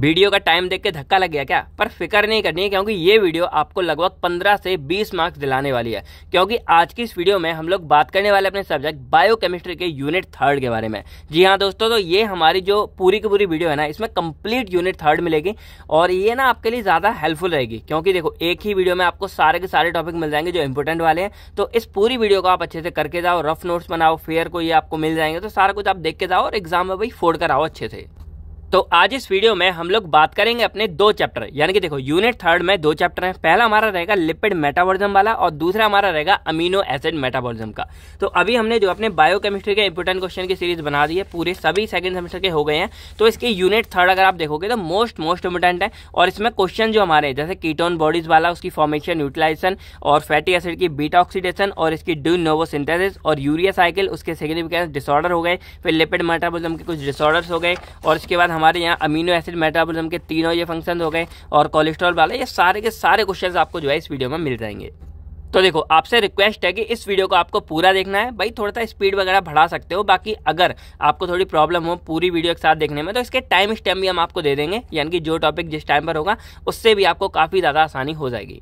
video का time देख के धक्का लग गया क्या पर फिक्र नहीं करनी है क्योंकि ये वीडियो आपको लगभग 15 से 20 मार्क्स दिलाने वाली है क्योंकि आज की इस वीडियो में हम लोग बात करने वाले अपने सब्जेक्ट बायोकेमिस्ट्री के यूनिट थर्ड के बारे में जी हाँ दोस्तों तो ये हमारी जो पूरी की पूरी वीडियो है ना इसमें कंप्लीट यूनिट थर्ड मिलेगी और ये ना आपके लिए ज़्यादा हेल्पफुल रहेगी क्योंकि देखो एक ही वीडियो में आपको सारे के सारे टॉपिक मिल जाएंगे जो इंपॉर्टेंट वाले हैं तो इस पूरी वीडियो को आप अच्छे से करके जाओ रफ नोट्स बनाओ फेयर को ये आपको मिल जाएंगे तो सारा कुछ आप देख के जाओ और एग्जाम में भाई फोड़ कर आओ अच्छे से तो आज इस वीडियो में हम लोग बात करेंगे अपने दो चैप्टर यानी कि देखो यूनिट थर्ड में दो चैप्टर हैं पहला हमारा रहेगा लिपिड मेटाबॉलिज्म वाला और दूसरा हमारा रहेगा अमीनो एसिड मेटाबॉलिज्म का तो अभी हमने जो अपने बायोकेमिस्ट्री के इंपोर्टेंट क्वेश्चन की सीरीज बना दी है पूरे सभी सेकंड सेमेस्टर के हो गए हैं तो इसकी यूनिट थर्ड अगर आप देखोगे तो मोस्ट मोस्ट इंपोर्टेंट है और इसमें क्वेश्चन जो हमारे जैसे कीटोन बॉडीज वाला उसकी फॉर्मेशन यूटिलाइजेशन और फैटी एसिड की बीटा ऑक्सीडेशन और इसकी ड्यू नोवो सिंथेसिस और यूरिया साइकिल उसके सिग्निफिकेंस डिसऑर्डर हो गए फिर लिपिड मेटाबॉलिज्म के कुछ डिसऑर्डर्स हो गए और इसके बाद हमारे हमारे यहाँ अमीनो एसिड मेटाबोलिज्म के तीनों ये फंक्शन हो गए और कोलेस्ट्रॉल वाले ये सारे के सारे क्वेश्चन आपको जो है इस वीडियो में मिल जाएंगे तो देखो आपसे रिक्वेस्ट है कि इस वीडियो को आपको पूरा देखना है भाई थोड़ा सा स्पीड वगैरह बढ़ा सकते हो बाकी अगर आपको थोड़ी प्रॉब्लम हो पूरी वीडियो के साथ देखने में तो इसके टाइम स्टैम्प भी हम आपको दे देंगे यानी कि जो टॉपिक जिस टाइम पर होगा उससे भी आपको काफ़ी ज़्यादा आसानी हो जाएगी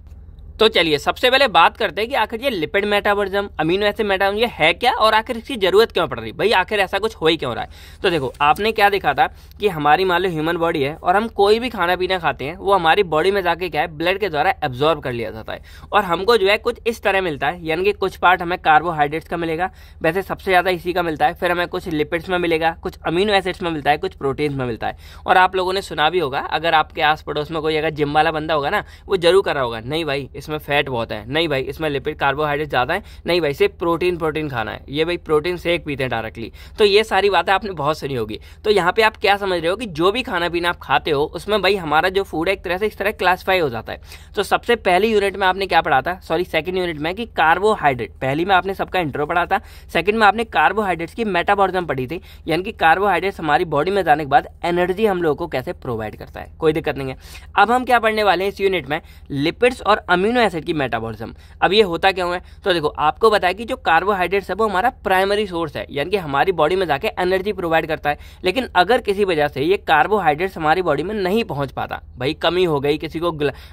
तो चलिए सबसे पहले बात करते हैं कि आखिर ये lipid metabolism amino acid metabolism ये है क्या और आखिर इसकी जरूरत क्यों पड़ रही भाई आखिर ऐसा कुछ हो ही क्यों रहा है तो देखो आपने क्या देखा था कि हमारी मान लो ह्यूमन बॉडी है और हम कोई भी खाना पीना खाते हैं वो हमारी बॉडी में जाके क्या है ब्लड के द्वारा एब्जॉर्ब कर लिया जाता है और हमको जो है कुछ इस तरह मिलता है यानी कि कुछ पार्ट हमें कार्बोहाइड्रेट्स का मिलेगा वैसे सबसे ज़्यादा इसी का मिलता है फिर हमें कुछ लिपिड्स में मिलेगा कुछ अमीनो एसिड्स में मिलता है कुछ प्रोटीन्स में मिलता है और आप लोगों ने सुना भी होगा अगर आपके आस पड़ोस में कोई अगर जिम वाला बंदा होगा ना वो जरूर कर रहा होगा नहीं भाई इसमें फैट बहुत है नहीं भाई इसमें लिपिड कार्बोहाइड्रेट ज़्यादा है नहीं भाई सिर्फ प्रोटीन प्रोटीन खाना है ये भाई प्रोटीन शेक पीते हैं डायरेक्टली तो ये सारी बातें आपने बहुत सुनी होगी तो यहाँ पे आप क्या समझ रहे हो कि जो भी खाना पीना आप खाते हो उसमें भाई हमारा जो फूड है एक तरह से इस तरह क्लासीफाई हो जाता है तो सबसे पहली यूनिट में आपने क्या पढ़ा था सॉरी सेकेंड यूनिट में कि कार्बोहाइड्रेट पहली में आपने सबका इंट्रो पढ़ा था सेकंड में आपने कार्बोहाइड्रेट्स की मेटाबॉलिज्म पढ़ी थी यानी कि कार्बोहाइड्रेट्स हमारी बॉडी में जाने के बाद एनर्जी हम लोगों को कैसे प्रोवाइड करता है कोई दिक्कत नहीं है अब हम क्या पढ़ने वाले हैं इस यूनिट में लिपिड्स और अम्यून अमीनो एसिड की मेटाबॉलिज्म अब ये होता क्यों है तो देखो आपको बताया कि जो कार्बोहाइड्रेट्स है वो हमारा प्राइमरी सोर्स है यानी कि हमारी बॉडी में जाके एनर्जी प्रोवाइड करता है लेकिन अगर किसी वजह से ये कार्बोहाइड्रेट्स हमारी बॉडी में नहीं पहुंच पाता भाई कमी हो गई किसी को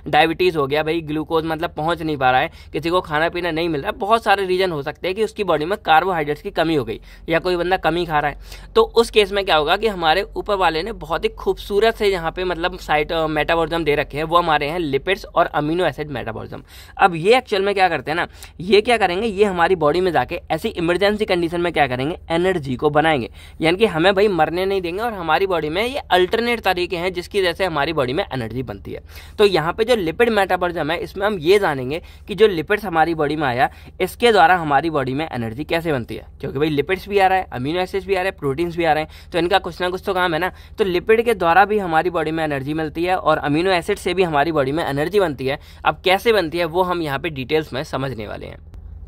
डायबिटीज़ हो गया भाई ग्लूकोज मतलब पहुंच नहीं पा रहा है किसी को खाना पीना नहीं मिल रहा है बहुत सारे रीजन हो सकते हैं कि उसकी बॉडी में कार्बोहाइड्रेट्स की कमी हो गई या कोई बंदा कमी खा रहा है तो उस केस में क्या होगा कि हमारे ऊपर वाले ने बहुत ही खूबसूरत से यहाँ पे मतलब साइट मेटाबॉलिज्म uh, दे रखे हैं वो हमारे हैं लिपिड्स और अमीनो एसिड मेटाबॉलिज्म मैकेनिज्म अब ये एक्चुअल में क्या करते हैं ना ये क्या करेंगे ये हमारी बॉडी में जाके ऐसी इमरजेंसी कंडीशन में क्या करेंगे एनर्जी को बनाएंगे यानी कि हमें भाई मरने नहीं देंगे और हमारी बॉडी में ये अल्टरनेट तरीके हैं जिसकी वजह से हमारी बॉडी में एनर्जी बनती है तो यहाँ पे जो लिपिड मेटाबॉलिज्म है इसमें हम ये जानेंगे कि जो लिपिड्स हमारी बॉडी में आया इसके द्वारा हमारी बॉडी में एनर्जी कैसे बनती है क्योंकि भाई लिपिड्स भी आ रहा है अमीनो एसिड्स भी आ रहे हैं प्रोटीन्स भी आ रहे हैं तो इनका कुछ ना कुछ तो काम है ना तो लिपिड के द्वारा भी हमारी बॉडी में एनर्जी मिलती है और अमीनो एसिड से भी हमारी बॉडी में एनर्जी बनती है अब कैसे बनती है वो हम यहाँ पे डिटेल्स में समझने वाले हैं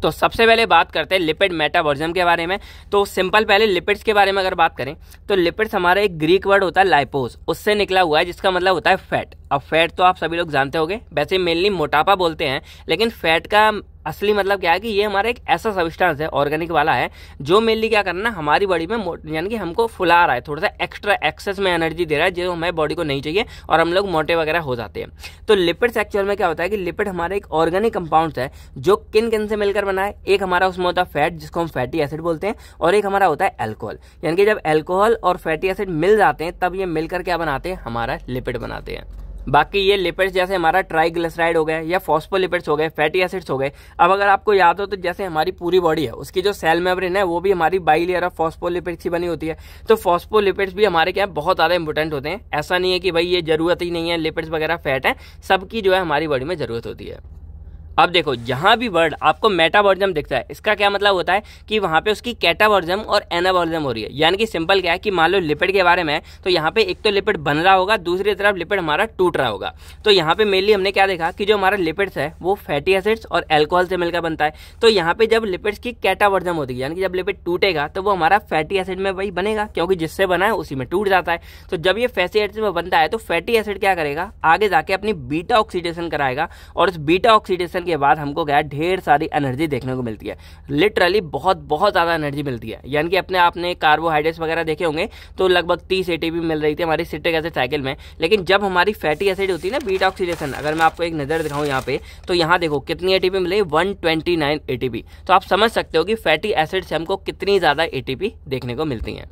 तो सबसे पहले बात करते हैं लिपिड मेटाबॉलिज्म के बारे में तो सिंपल पहले लिपिड्स के बारे में अगर बात करें तो लिपिड्स हमारा एक ग्रीक वर्ड होता है लाइपोस उससे निकला हुआ है जिसका मतलब होता है फैट अब फैट तो आप सभी लोग जानते होंगे वैसे मेनली मोटापा बोलते हैं लेकिन फैट का असली मतलब क्या है कि ये हमारा एक ऐसा सबिस्टेंस है ऑर्गेनिक वाला है जो मेनली क्या करना है हमारी बॉडी में यानी कि हमको फुला रहा है थोड़ा सा एक्स्ट्रा एक्सेस में एनर्जी दे रहा है जो हमारी बॉडी को नहीं चाहिए और हम लोग मोटे वगैरह हो जाते हैं तो लिपिड्स एक्चुअल में क्या होता है कि लिपिड हमारे एक ऑर्गेनिक कंपाउंड है जो किन किन से मिलकर बना है एक हमारा उसमें होता है फैट जिसको हम फैटी एसिड बोलते हैं और एक हमारा होता है एल्कोहल यानी कि जब एल्कोहल और फैटी एसिड मिल जाते हैं तब ये मिलकर क्या बनाते हैं हमारा लिपिड बनाते हैं बाकी ये लिपिड्स जैसे हमारा ट्राइग्लिसराइड हो गया या फॉस्फोलिपिड्स हो गए फैटी एसिड्स हो गए अब अगर आपको याद हो तो जैसे हमारी पूरी बॉडी है उसकी जो सेल मेम्ब्रेन है वो भी हमारी बाई लेयर ऑफ फॉस्फोलिपिड्स ही बनी होती है तो फॉस्फोलिपिड्स भी हमारे क्या बहुत ज़्यादा इंपॉर्टेंट होते हैं ऐसा नहीं है कि भाई ये जरूरत ही नहीं है लिपिड्स वगैरह फैट है सबकी जो है हमारी बॉडी में ज़रूरत होती है अब देखो जहाँ भी वर्ड आपको मेटाबॉलिज्म दिखता है इसका क्या मतलब होता है कि वहाँ पे उसकी कैटाबॉलिज्म और एनाबॉलिज्म हो रही है यानी कि सिंपल क्या है कि मान लो लिपिड के बारे में तो यहाँ पे एक तो लिपिड बन रहा होगा दूसरी तरफ लिपिड हमारा टूट रहा होगा तो यहाँ पे मेनली हमने क्या देखा कि जो हमारा लिपिड्स है वो फैटी एसिड्स और एल्कोहल से मिलकर बनता है तो यहाँ पे जब लिपिड्स की कैटाबॉलिज्म होती है यानी कि जब लिपिड टूटेगा तो वो हमारा फैटी एसिड में वही बनेगा क्योंकि जिससे बना है उसी में टूट जाता है तो जब ये फैटी एसिड में बनता है तो फैटी एसिड क्या करेगा आगे जाके अपनी बीटा ऑक्सीडेशन कराएगा और उस बीटा ऑक्सीडेशन निकलने के बाद हमको क्या है ढेर सारी एनर्जी देखने को मिलती है लिटरली बहुत बहुत ज़्यादा एनर्जी मिलती है यानी कि अपने आपने कार्बोहाइड्रेट्स वगैरह देखे होंगे तो लगभग तीस ए मिल रही थी हमारी सिट्रिक एसिड साइकिल में लेकिन जब हमारी फैटी एसिड होती है ना बीट ऑक्सीडेशन अगर मैं आपको एक नज़र दिखाऊँ यहाँ पे तो यहाँ देखो कितनी ए मिली वन ट्वेंटी तो आप समझ सकते हो कि फैटी एसिड से हमको कितनी ज़्यादा ए देखने को मिलती हैं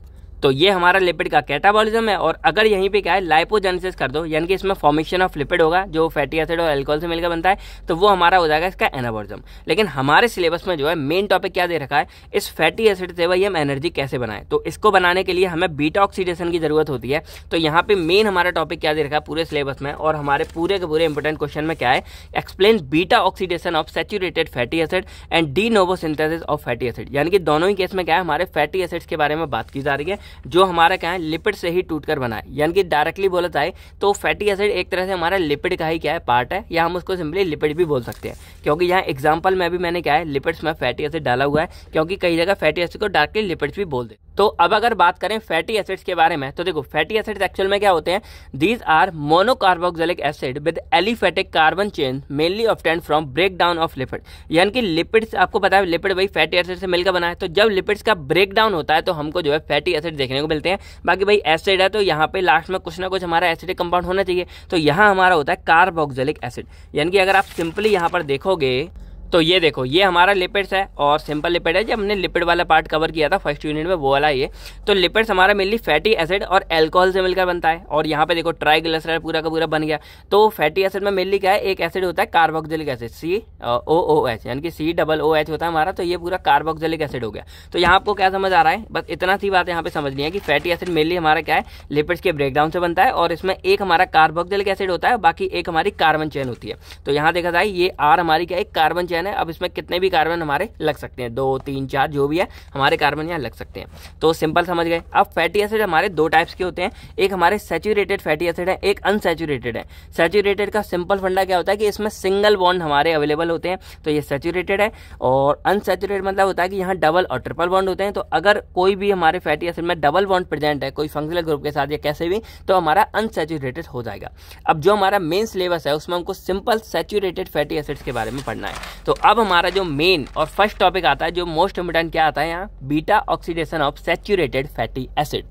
तो ये हमारा लिपिड का कैटाबॉलिज्म है और अगर यहीं पे क्या है लाइपोजेनेसिस कर दो यानी कि इसमें फॉर्मेशन ऑफ लिपिड होगा जो फैटी एसिड और एल्कोहल से मिलकर बनता है तो वो हमारा हो जाएगा इसका एनाबॉलिज्म लेकिन हमारे सिलेबस में जो है मेन टॉपिक क्या दे रखा है इस फैटी एसिड से भाई हम एनर्जी कैसे बनाएं तो इसको बनाने के लिए हमें बीटा ऑक्सीडेशन की जरूरत होती है तो यहाँ पे मेन हमारा टॉपिक क्या दे रखा है पूरे सिलेबस में और हमारे पूरे के पूरे इंपॉर्टेंट क्वेश्चन में क्या है explain beta oxidation of saturated fatty acid and de novo synthesis of fatty acid यानी कि दोनों ही केस में क्या है हमारे फैटी एसिड्स के बारे में बात की जा रही है जो हमारा क्या है लिपिड से ही टूट कर बना है यानी कि डायरेक्टली बोला जाए तो फैटी एसिड एक तरह से हमारा लिपिड का ही क्या है पार्ट है या हम उसको सिंपली लिपिड भी बोल सकते हैं क्योंकि यहाँ एग्जाम्पल में भी मैंने क्या है लिपिड्स में फैटी एसिड डाला हुआ है क्योंकि कई जगह फैटी एसिड को डायरेक्टली लिपिड्स भी बोल दे तो अब अगर बात करें फैटी एसिड्स के बारे में तो देखो फैटी एसिड्स एक्चुअल में क्या होते हैं these are monocarboxylic acid with aliphatic carbon chain mainly obtain from break down of lipid यानी कि लिपिड्स आपको पता है लिपिड भाई फैटी एसिड से मिलकर बना है तो जब लिपिड्स का ब्रेक डाउन होता है तो हमको जो है फैटी एसिड देखने को मिलते हैं बाकी भाई एसिड है तो यहाँ पे लास्ट में कुछ ना कुछ हमारा एसिडिक कंपाउंड होना चाहिए तो यहाँ हमारा होता है कार्बोक्सिलिक एसिड यानी कि अगर आप सिंपली यहाँ पर देखोगे तो ये देखो ये हमारा लिपिड्स है और सिंपल लिपिड है जब हमने लिपिड वाला पार्ट कवर किया था फर्स्ट यूनिट में वो वाला ये तो लिपिड्स हमारा मेनली फैटी एसिड और एल्कोहल से मिलकर बनता है और यहाँ पे देखो ट्राइग्लिसराइड पूरा का पूरा बन गया तो फैटी एसिड में मेनली क्या है एक एसिड होता है carboxylic acid C O O H यानी कि सी डबल ओ एच होता है हमारा तो ये पूरा कार्बोक्जिलिक एसिड हो गया तो यहाँ आपको क्या समझ आ रहा है बस इतना सी बात यहाँ पे समझनी है कि फैटी एसिड मेनली हमारा क्या है लिपिड्स के ब्रेकडाउन से बनता है और इसमें एक हमारा कार्बोक्जिलिक एसिड होता है बाकी एक हमारी कार्बन चेन होती है तो यहाँ देखा जाए ये आर हमारी क्या है कार्बन चेन कार्बन है अब इसमें कितने भी कार्बन हमारे लग सकते हैं दो तीन चार जो भी है हमारे कार्बन यहाँ लग सकते हैं तो सिंपल समझ गए अब फैटी एसिड हमारे दो टाइप्स के होते हैं एक हमारे सेचूरेटेड फैटी एसिड है एक अनसेचूरेटेड है सेचूरेटेड का सिंपल फंडा क्या होता है कि इसमें सिंगल बॉन्ड हमारे अवेलेबल होते हैं तो ये सेचूरेटेड है और अनसेचूरेटेड मतलब होता है कि यहाँ डबल और ट्रिपल बॉन्ड होते हैं तो अगर कोई भी हमारे फैटी एसिड में डबल बॉन्ड प्रेजेंट है कोई फंक्शनल ग्रुप के साथ या कैसे भी तो हमारा अनसेचूरेटेड हो जाएगा अब जो हमारा मेन सिलेबस है उसमें हमको सिंपल सेचूरेटेड फैटी एसिड्स के बारे में पढ़ना है तो तो अब हमारा जो मेन और फर्स्ट टॉपिक आता है जो मोस्ट इम्पोर्टेंट क्या आता है यहाँ beta oxidation of saturated fatty acid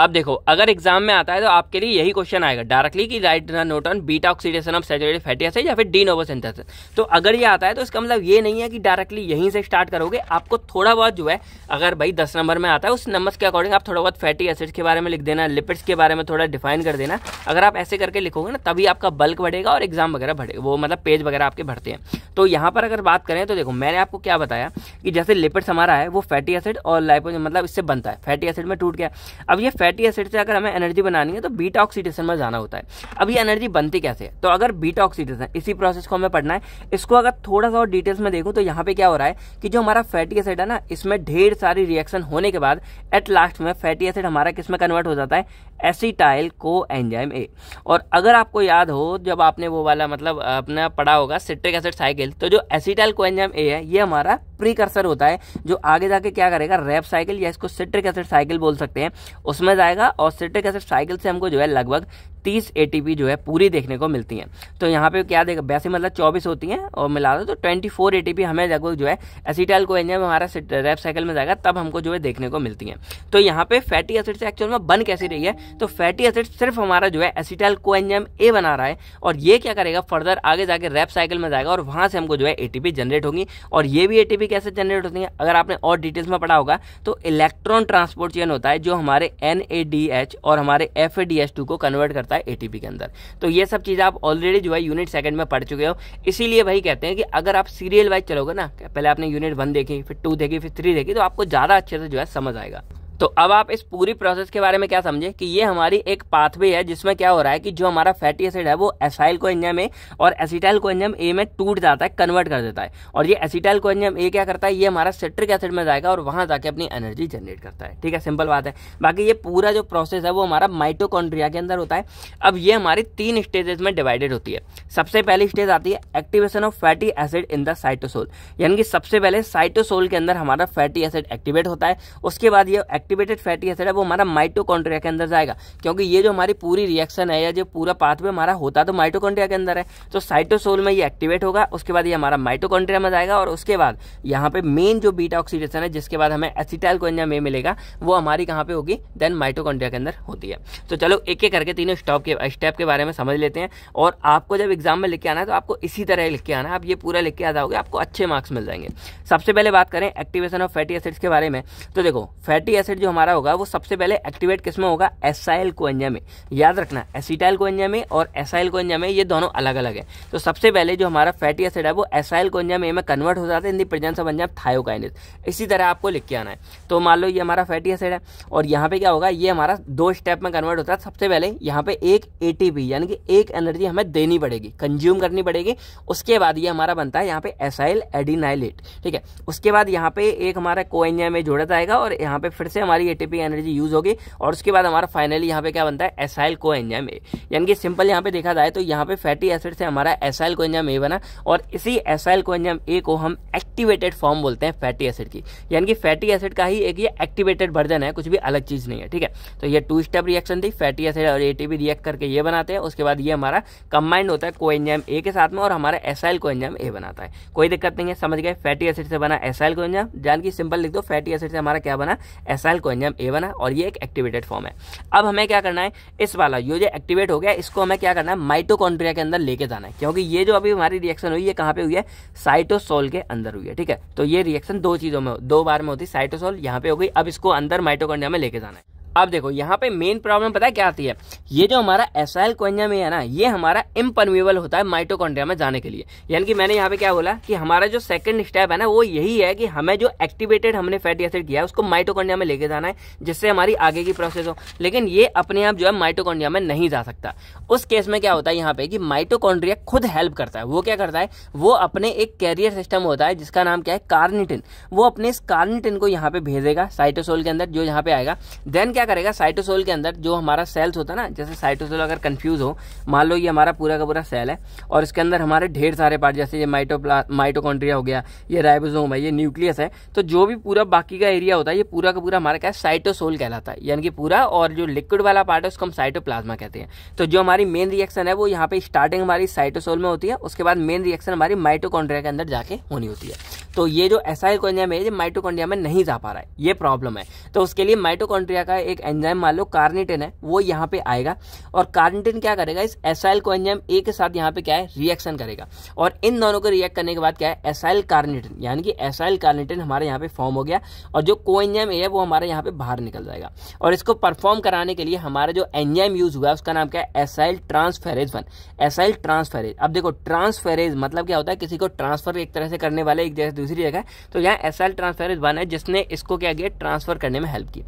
अब देखो अगर एग्जाम में आता है तो आपके लिए यही क्वेश्चन आएगा डायरेक्टली कि write note on beta oxidation of saturated fatty acid या फिर डी नोवो सिंथेसिस तो अगर ये आता है तो इसका मतलब ये नहीं है कि डायरेक्टली यहीं से स्टार्ट करोगे आपको थोड़ा बहुत जो है अगर भाई दस नंबर में आता है उस नंबर के अकॉर्डिंग आप थोड़ा बहुत फैटी एसिड्स के बारे में लिख देना लिपिड्स के बारे में थोड़ा डिफाइन कर देना अगर आप ऐसे करके लिखोगे ना तभी आपका बल्क बढ़ेगा और एग्जाम वगैरह बढ़ेगा वो मतलब पेज वगैरह आपके बढ़ते हैं तो यहाँ पर अगर बात करें तो देखो मैंने आपको क्या बताया कि जैसे लिपिड्स हमारा है वो फैटी एसिड और लाइपो मतलब इससे बनता है फैटी एसिड में टूट गया अब ये फैटी एसिड से अगर हमें एनर्जी बनानी है तो बीटा ऑक्सीडेशन में जाना होता है अब ये एनर्जी बनती कैसे है तो अगर बीटा ऑक्सीडेशन इसी प्रोसेस को हमें पढ़ना है इसको अगर थोड़ा सा और डिटेल्स में देखूँ तो यहाँ पे क्या हो रहा है कि जो हमारा फैटी एसिड है ना इसमें ढेर सारी रिएक्शन होने के बाद एट लास्ट में फैटी एसिड हमारा किस में कन्वर्ट हो जाता है एसीटाइल को एंजाइम ए और अगर आपको याद हो जब आपने वो वाला मतलब अपना पढ़ा होगा सिट्रिक एसिड साइकिल तो जो एसिटाइल को एंजाइम ए है ये हमारा प्रीकर्सर होता है जो आगे जाके क्या करेगा रेप साइकिल या इसको सिट्रिक एसिड साइकिल बोल सकते हैं उसमें जाएगा और सिट्रिक एसिड साइकिल से हमको जो है लगभग 30 एटीपी जो है पूरी देखने को मिलती हैं तो यहाँ पे क्या देखा वैसे मतलब 24 होती हैं और मिला दो तो 24 एटीपी हमें लगभग जो है एसिटाइल को एंजाइम हमारा रेप साइकिल में जाएगा तब हमको जो है देखने को मिलती हैं तो यहाँ पे फैटी एसिड से एक्चुअल में बन कैसी रही है तो फैटी एसिड सिर्फ हमारा जो है एसिटाइल को एंजाइम ए बना रहा है और ये क्या करेगा फर्दर आगे जाके रेप साइकिल में जाएगा और वहाँ से हमको जो है ए जनरेट होगी और ये भी ए कैसे जनरेट होती है अगर आपने और डिटेल्स में पढ़ा होगा तो इलेक्ट्रॉन ट्रांसपोर्ट चेन होता है जो हमारे एन ए डी एच और हमारे F A D H two को कन्वर्ट करता है ए टी पी के अंदर तो ये सब चीज़ आप ऑलरेडी जो है यूनिट सेकंड में पढ़ चुके हो इसीलिए भाई कहते हैं कि अगर आप सीरियल वाइज चलोगे ना पहले आपने यूनिट वन देखी फिर टू देखी फिर थ्री देखी तो आपको ज़्यादा अच्छे से जो है समझ आएगा तो अब आप इस पूरी प्रोसेस के बारे में क्या समझे कि ये हमारी एक पाथवे है जिसमें क्या हो रहा है कि जो हमारा फैटी एसिड है वो एसाइल को एंजम ए और एसिटाइल को एंजम ए में टूट जाता है कन्वर्ट कर देता है और ये एसिटाइल को एंजम ए क्या करता है ये हमारा सिट्रिक एसिड में जाएगा और वहां जाके अपनी एनर्जी जनरेट करता है ठीक है सिंपल बात है बाकी ये पूरा जो प्रोसेस है वो हमारा माइटोकॉन्ड्रिया के अंदर होता है अब ये हमारी तीन स्टेजेस में डिवाइडेड होती है सबसे पहली स्टेज आती है activation of fatty acid in the cytosol यानी कि सबसे पहले साइटोसोल के अंदर हमारा फैटी एसिड एक्टिवेट होता है उसके बाद ये एक्टिवेटेड फैटी एसिड है वो हमारा माइटोकॉन्ड्रिया के अंदर जाएगा क्योंकि ये जो हमारी पूरी रिएक्शन है या जो पूरा पाथवे हमारा होता तो माइटोकॉन्ड्रिया के अंदर है तो साइटोसोल में ये एक्टिवेट होगा उसके बाद ये हमारा माइटोकॉन्ड्रिया में जाएगा और उसके बाद यहाँ पे मेन जो बीटा ऑक्सीडेशन है जिसके बाद हमें एसिटाइल कोंजा में मिलेगा वो हमारी कहाँ पे होगी देन माइटोकॉन्ड्रिया के अंदर होती है तो चलो एक एक करके तीनों स्टॉप के स्टेप के बारे में समझ लेते हैं और आपको जब एग्जाम में लिख के आना है तो आपको इसी तरह लिख के आना है आप ये पूरा लिख के आ जाओगे आपको अच्छे मार्क्स मिल जाएंगे सबसे पहले बात करें एक्टिवेशन ऑफ फैटी एसिड्स के बारे में तो देखो फैटी एसिड एसिड जो हमारा होगा वो सबसे पहले एक्टिवेट किस में होगा एसाइल कोएंजा में याद रखना एसिटाइल कोएंजा में और एसाइल कोएंजा में ये दोनों अलग अलग है तो सबसे पहले जो हमारा फैटी एसिड है वो एसाइल कोएंजा में कन्वर्ट हो जाता है in the presence of enzyme thiokinase इसी तरह आपको लिख के आना है तो मान लो ये हमारा फैटी एसिड है और यहाँ पे क्या होगा ये हमारा दो स्टेप में कन्वर्ट होता है सबसे पहले यहाँ पे एक ए यानी कि एक एनर्जी हमें देनी पड़ेगी कंज्यूम करनी पड़ेगी उसके बाद ये हमारा बनता है यहाँ पे एसाइल एडीनाइलेट ठीक है उसके बाद यहाँ पे एक हमारा कोएंजा में जोड़ा जाएगा और यहाँ पे फिर से हमारी एटीपी एनर्जी यूज होगी और उसके बाद हमारा फाइनली यहाँ पे क्या बनता है एसाइल को एंजाम ए यानी कि सिंपल यहाँ पे देखा जाए तो यहाँ पे फैटी एसिड से हमारा एसाइल को एंजाम ए बना और इसी एसाइल को एंजाम ए को हम एक्टिवेटेड फॉर्म बोलते हैं फैटी एसिड की यानी कि फैटी एसिड का ही एक ये एक्टिवेटेड वर्जन है कुछ भी अलग चीज़ नहीं है ठीक है तो ये टू स्टेप रिएक्शन थी फैटी एसिड और ए रिएक्ट करके ये बनाते हैं उसके बाद ये हमारा कंबाइंड होता है को एंजाम ए के साथ में और हमारा एसाइल को एंजाम ए बनाता है कोई दिक्कत नहीं है समझ गए फैटी एसिड से बना एसाइल को एंजाम जान सिंपल लिख दो फैटी एसिड से हमारा क्या बना एसाइल नल कोएंजम ए वन है और ये एक एक्टिवेटेड फॉर्म है अब हमें क्या करना है इस वाला ये जो एक्टिवेट हो गया इसको हमें क्या करना है माइटोकॉन्ड्रिया के अंदर लेके जाना है क्योंकि ये जो अभी हमारी रिएक्शन हुई है कहाँ पे हुई है साइटोसोल के अंदर हुई है ठीक है तो ये रिएक्शन दो चीज़ों में दो बार में होती है साइटोसोल यहाँ पे हो गई अब इसको अंदर माइटोकॉन्ड्रिया में लेके जाना है अब देखो यहाँ पे मेन प्रॉब्लम पता है क्या आती है ये जो हमारा एसाइल कोंजा में है ना ये हमारा इम्पनवेबल होता है माइटोकॉन्ड्रिया में जाने के लिए यानी कि मैंने यहाँ पे क्या बोला कि हमारा जो सेकंड स्टेप है ना वो यही है कि हमें जो एक्टिवेटेड हमने फैटी एसिड किया है उसको माइटोकॉन्ड्रिया में लेके जाना है जिससे हमारी आगे की प्रोसेस हो लेकिन ये अपने आप जो है माइटोकॉन्ड्रिया में नहीं जा सकता उस केस में क्या होता है यहाँ पे कि माइटोकॉन्ड्रिया खुद हेल्प करता है वो क्या करता है वो अपने एक कैरियर सिस्टम होता है जिसका नाम क्या है कार्निटिन वो अपने इस कार्निटिन को यहाँ पे भेजेगा साइटोसोल के अंदर जो यहाँ पे आएगा देन क्या करेगा साइटोसोल के अंदर जो हमारा सेल्स होता है ना जैसे साइटोसोल अगर कंफ्यूज हो मान लो ये हमारा पूरा का पूरा सेल है और इसके अंदर हमारे ढेर सारे पार्ट जैसे ये माइटोप्ला माइटोकॉन्ड्रिया हो गया ये राइबोसोम है ये न्यूक्लियस है तो जो भी पूरा बाकी का एरिया होता है ये पूरा का पूरा हमारा क्या है साइटोसोल कहलाता है यानी कि पूरा और जो लिक्विड वाला पार्ट है उसको हम साइटोप्लाज्मा कहते हैं तो जो हमारी मेन रिएक्शन है वो यहाँ पे स्टार्टिंग हमारी साइटोसोल में होती है उसके बाद मेन रिएक्शन हमारी माइटोकॉन्ड्रिया के अंदर जाके होनी होती है तो ये जो एसाइल कोंजिया में माइटोकॉन्ड्रिया में नहीं जा पा रहा है ये प्रॉब्लम है तो उसके लिए माइटोकॉन्ड्रिया का एक एक एंजाइम मान लो कार्निटिन है वो यहाँ पे आएगा और कार्निटिन क्या करेगा इस एसाइल को एंजाइम ए के साथ यहाँ पे क्या है रिएक्शन करेगा और इन दोनों को रिएक्ट करने के बाद क्या है एसाइल कार्निटिन यानी कि एसाइल कार्निटिन हमारे यहाँ पे फॉर्म हो गया और जो को एंजाइम ए है वो हमारे यहाँ पे बाहर निकल जाएगा और इसको परफॉर्म कराने के लिए हमारा जो एंजाइम यूज हुआ है उसका नाम क्या है acyl transferase one acyl transferase अब देखो ट्रांसफेरेज मतलब क्या होता है किसी को ट्रांसफर एक तरह से करने वाले एक जगह दूसरी जगह तो यहाँ एसाइल ट्रांसफेरेज वन है जिसने इसको क्या किया ट्रांसफर करने में हेल्प की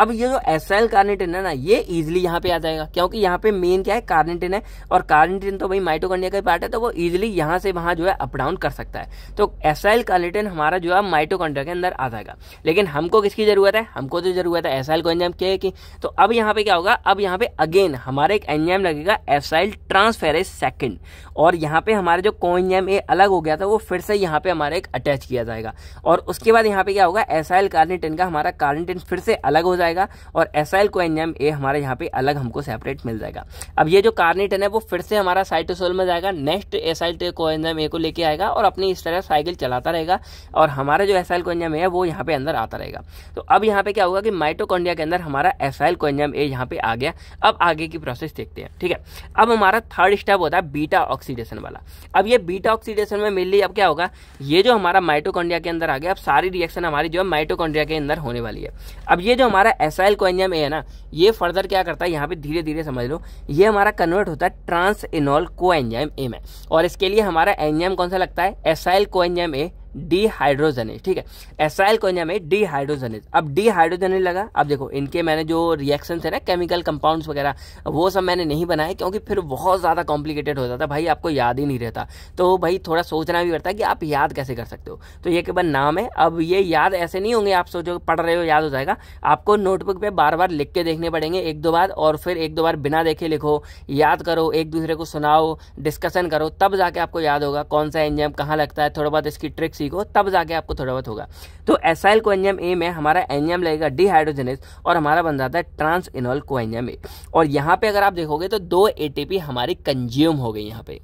अब ये जो एसराइल कार्निटिन है ना ये इजिली यहाँ पे आ जाएगा क्योंकि यहाँ पे मेन क्या है कार्निटिन है और कार्निटिन तो भाई माइटोकॉन्ड्रिया का पार्ट है तो वो इजिली यहाँ से वहां जो है अपडाउन कर सकता है तो एसराइल कार्निटिन हमारा जो है माइटोकॉन्ड्रिया के अंदर आ जाएगा लेकिन हमको किसकी जरूरत है हमको तो जरूरत है एसराइल को एंजाम क्या की तो अब यहाँ पे क्या होगा अब यहाँ पे अगेन हमारा एक एंजाम लगेगा एसराइल ट्रांसफेर सेकेंड और यहाँ पे हमारा जो को एंजाम ए अलग हो गया था वो फिर से यहाँ पे हमारा एक अटैच किया जाएगा और उसके बाद यहाँ पे क्या होगा एसाइल कार्निटिन का हमारा कार्निटिन फिर से अलग हो जाएगा और एसाइल कोएंजाइम ए हमारे यहाँ पे अलग हमको सेपरेट मिल जाएगा अब ये जो कार्निटन है वो फिर से हमारा साइटोसोल में जाएगा नेक्स्ट एसाइल कोएंजाइम ए को लेके आएगा और अपनी इस तरह साइकिल चलाता रहेगा और हमारा जो एसाइल कोएंजाइम ए है वो यहाँ पे अंदर आता रहेगा तो अब यहाँ पे क्या होगा कि माइटोकॉन्डिया के अंदर हमारा एसाइल कोएंजाइम ए यहाँ पे आ गया अब आगे की प्रोसेस देखते हैं ठीक है अब हमारा थर्ड स्टेप होता है बीटा ऑक्सीडेशन वाला अब ये बीटा ऑक्सीडेशन में मिल अब क्या होगा ये जो हमारा माइटोकॉन्डिया के अंदर आ गया अब सारी रिएक्शन हमारी जो है माइटोकॉन्डिया के अंदर होने वाली है अब ये जो हमारा एसाइल को एनजाइम ए है ना ये फर्दर क्या करता है यहाँ पे धीरे धीरे समझ लो ये हमारा कन्वर्ट होता है ट्रांस इनॉल को एनजाइम ए में और इसके लिए हमारा एनजीएम कौन सा लगता है एसाइल को एनजाइम ए डीहाइड्रोजनेज ठीक है एसाइल कोनिया में डीहाइड्रोजनेज अब डीहाइड्रोजनेज लगा अब देखो इनके मैंने जो रिएक्शन है ना केमिकल कंपाउंड्स वगैरह वो सब मैंने नहीं बनाए क्योंकि फिर बहुत ज़्यादा कॉम्प्लिकेटेड हो जाता भाई आपको याद ही नहीं रहता तो भाई थोड़ा सोचना भी पड़ता है कि आप याद कैसे कर सकते हो तो ये केवल नाम है अब ये याद ऐसे नहीं होंगे आप सोचो पढ़ रहे हो याद हो जाएगा आपको नोटबुक पर बार बार लिख के देखने पड़ेंगे एक दो बार और फिर एक दो बार बिना देखे लिखो याद करो एक दूसरे को सुनाओ डिस्कशन करो तब जाके आपको याद होगा कौन सा एंजाम कहाँ लगता है थोड़ा बहुत इसकी ट्रिक्स सी को तब जाके आपको थोड़ा बहुत होगा तो एसाइल कोएंजाइम ए में हमारा एंजाइम लगेगा डिहाइड्रोजनेस और हमारा बन जाता है ट्रांस इनोल कोएंजाइम ए और यहाँ पे अगर आप देखोगे तो दो एटीपी हमारी कंज्यूम हो गई यहाँ पे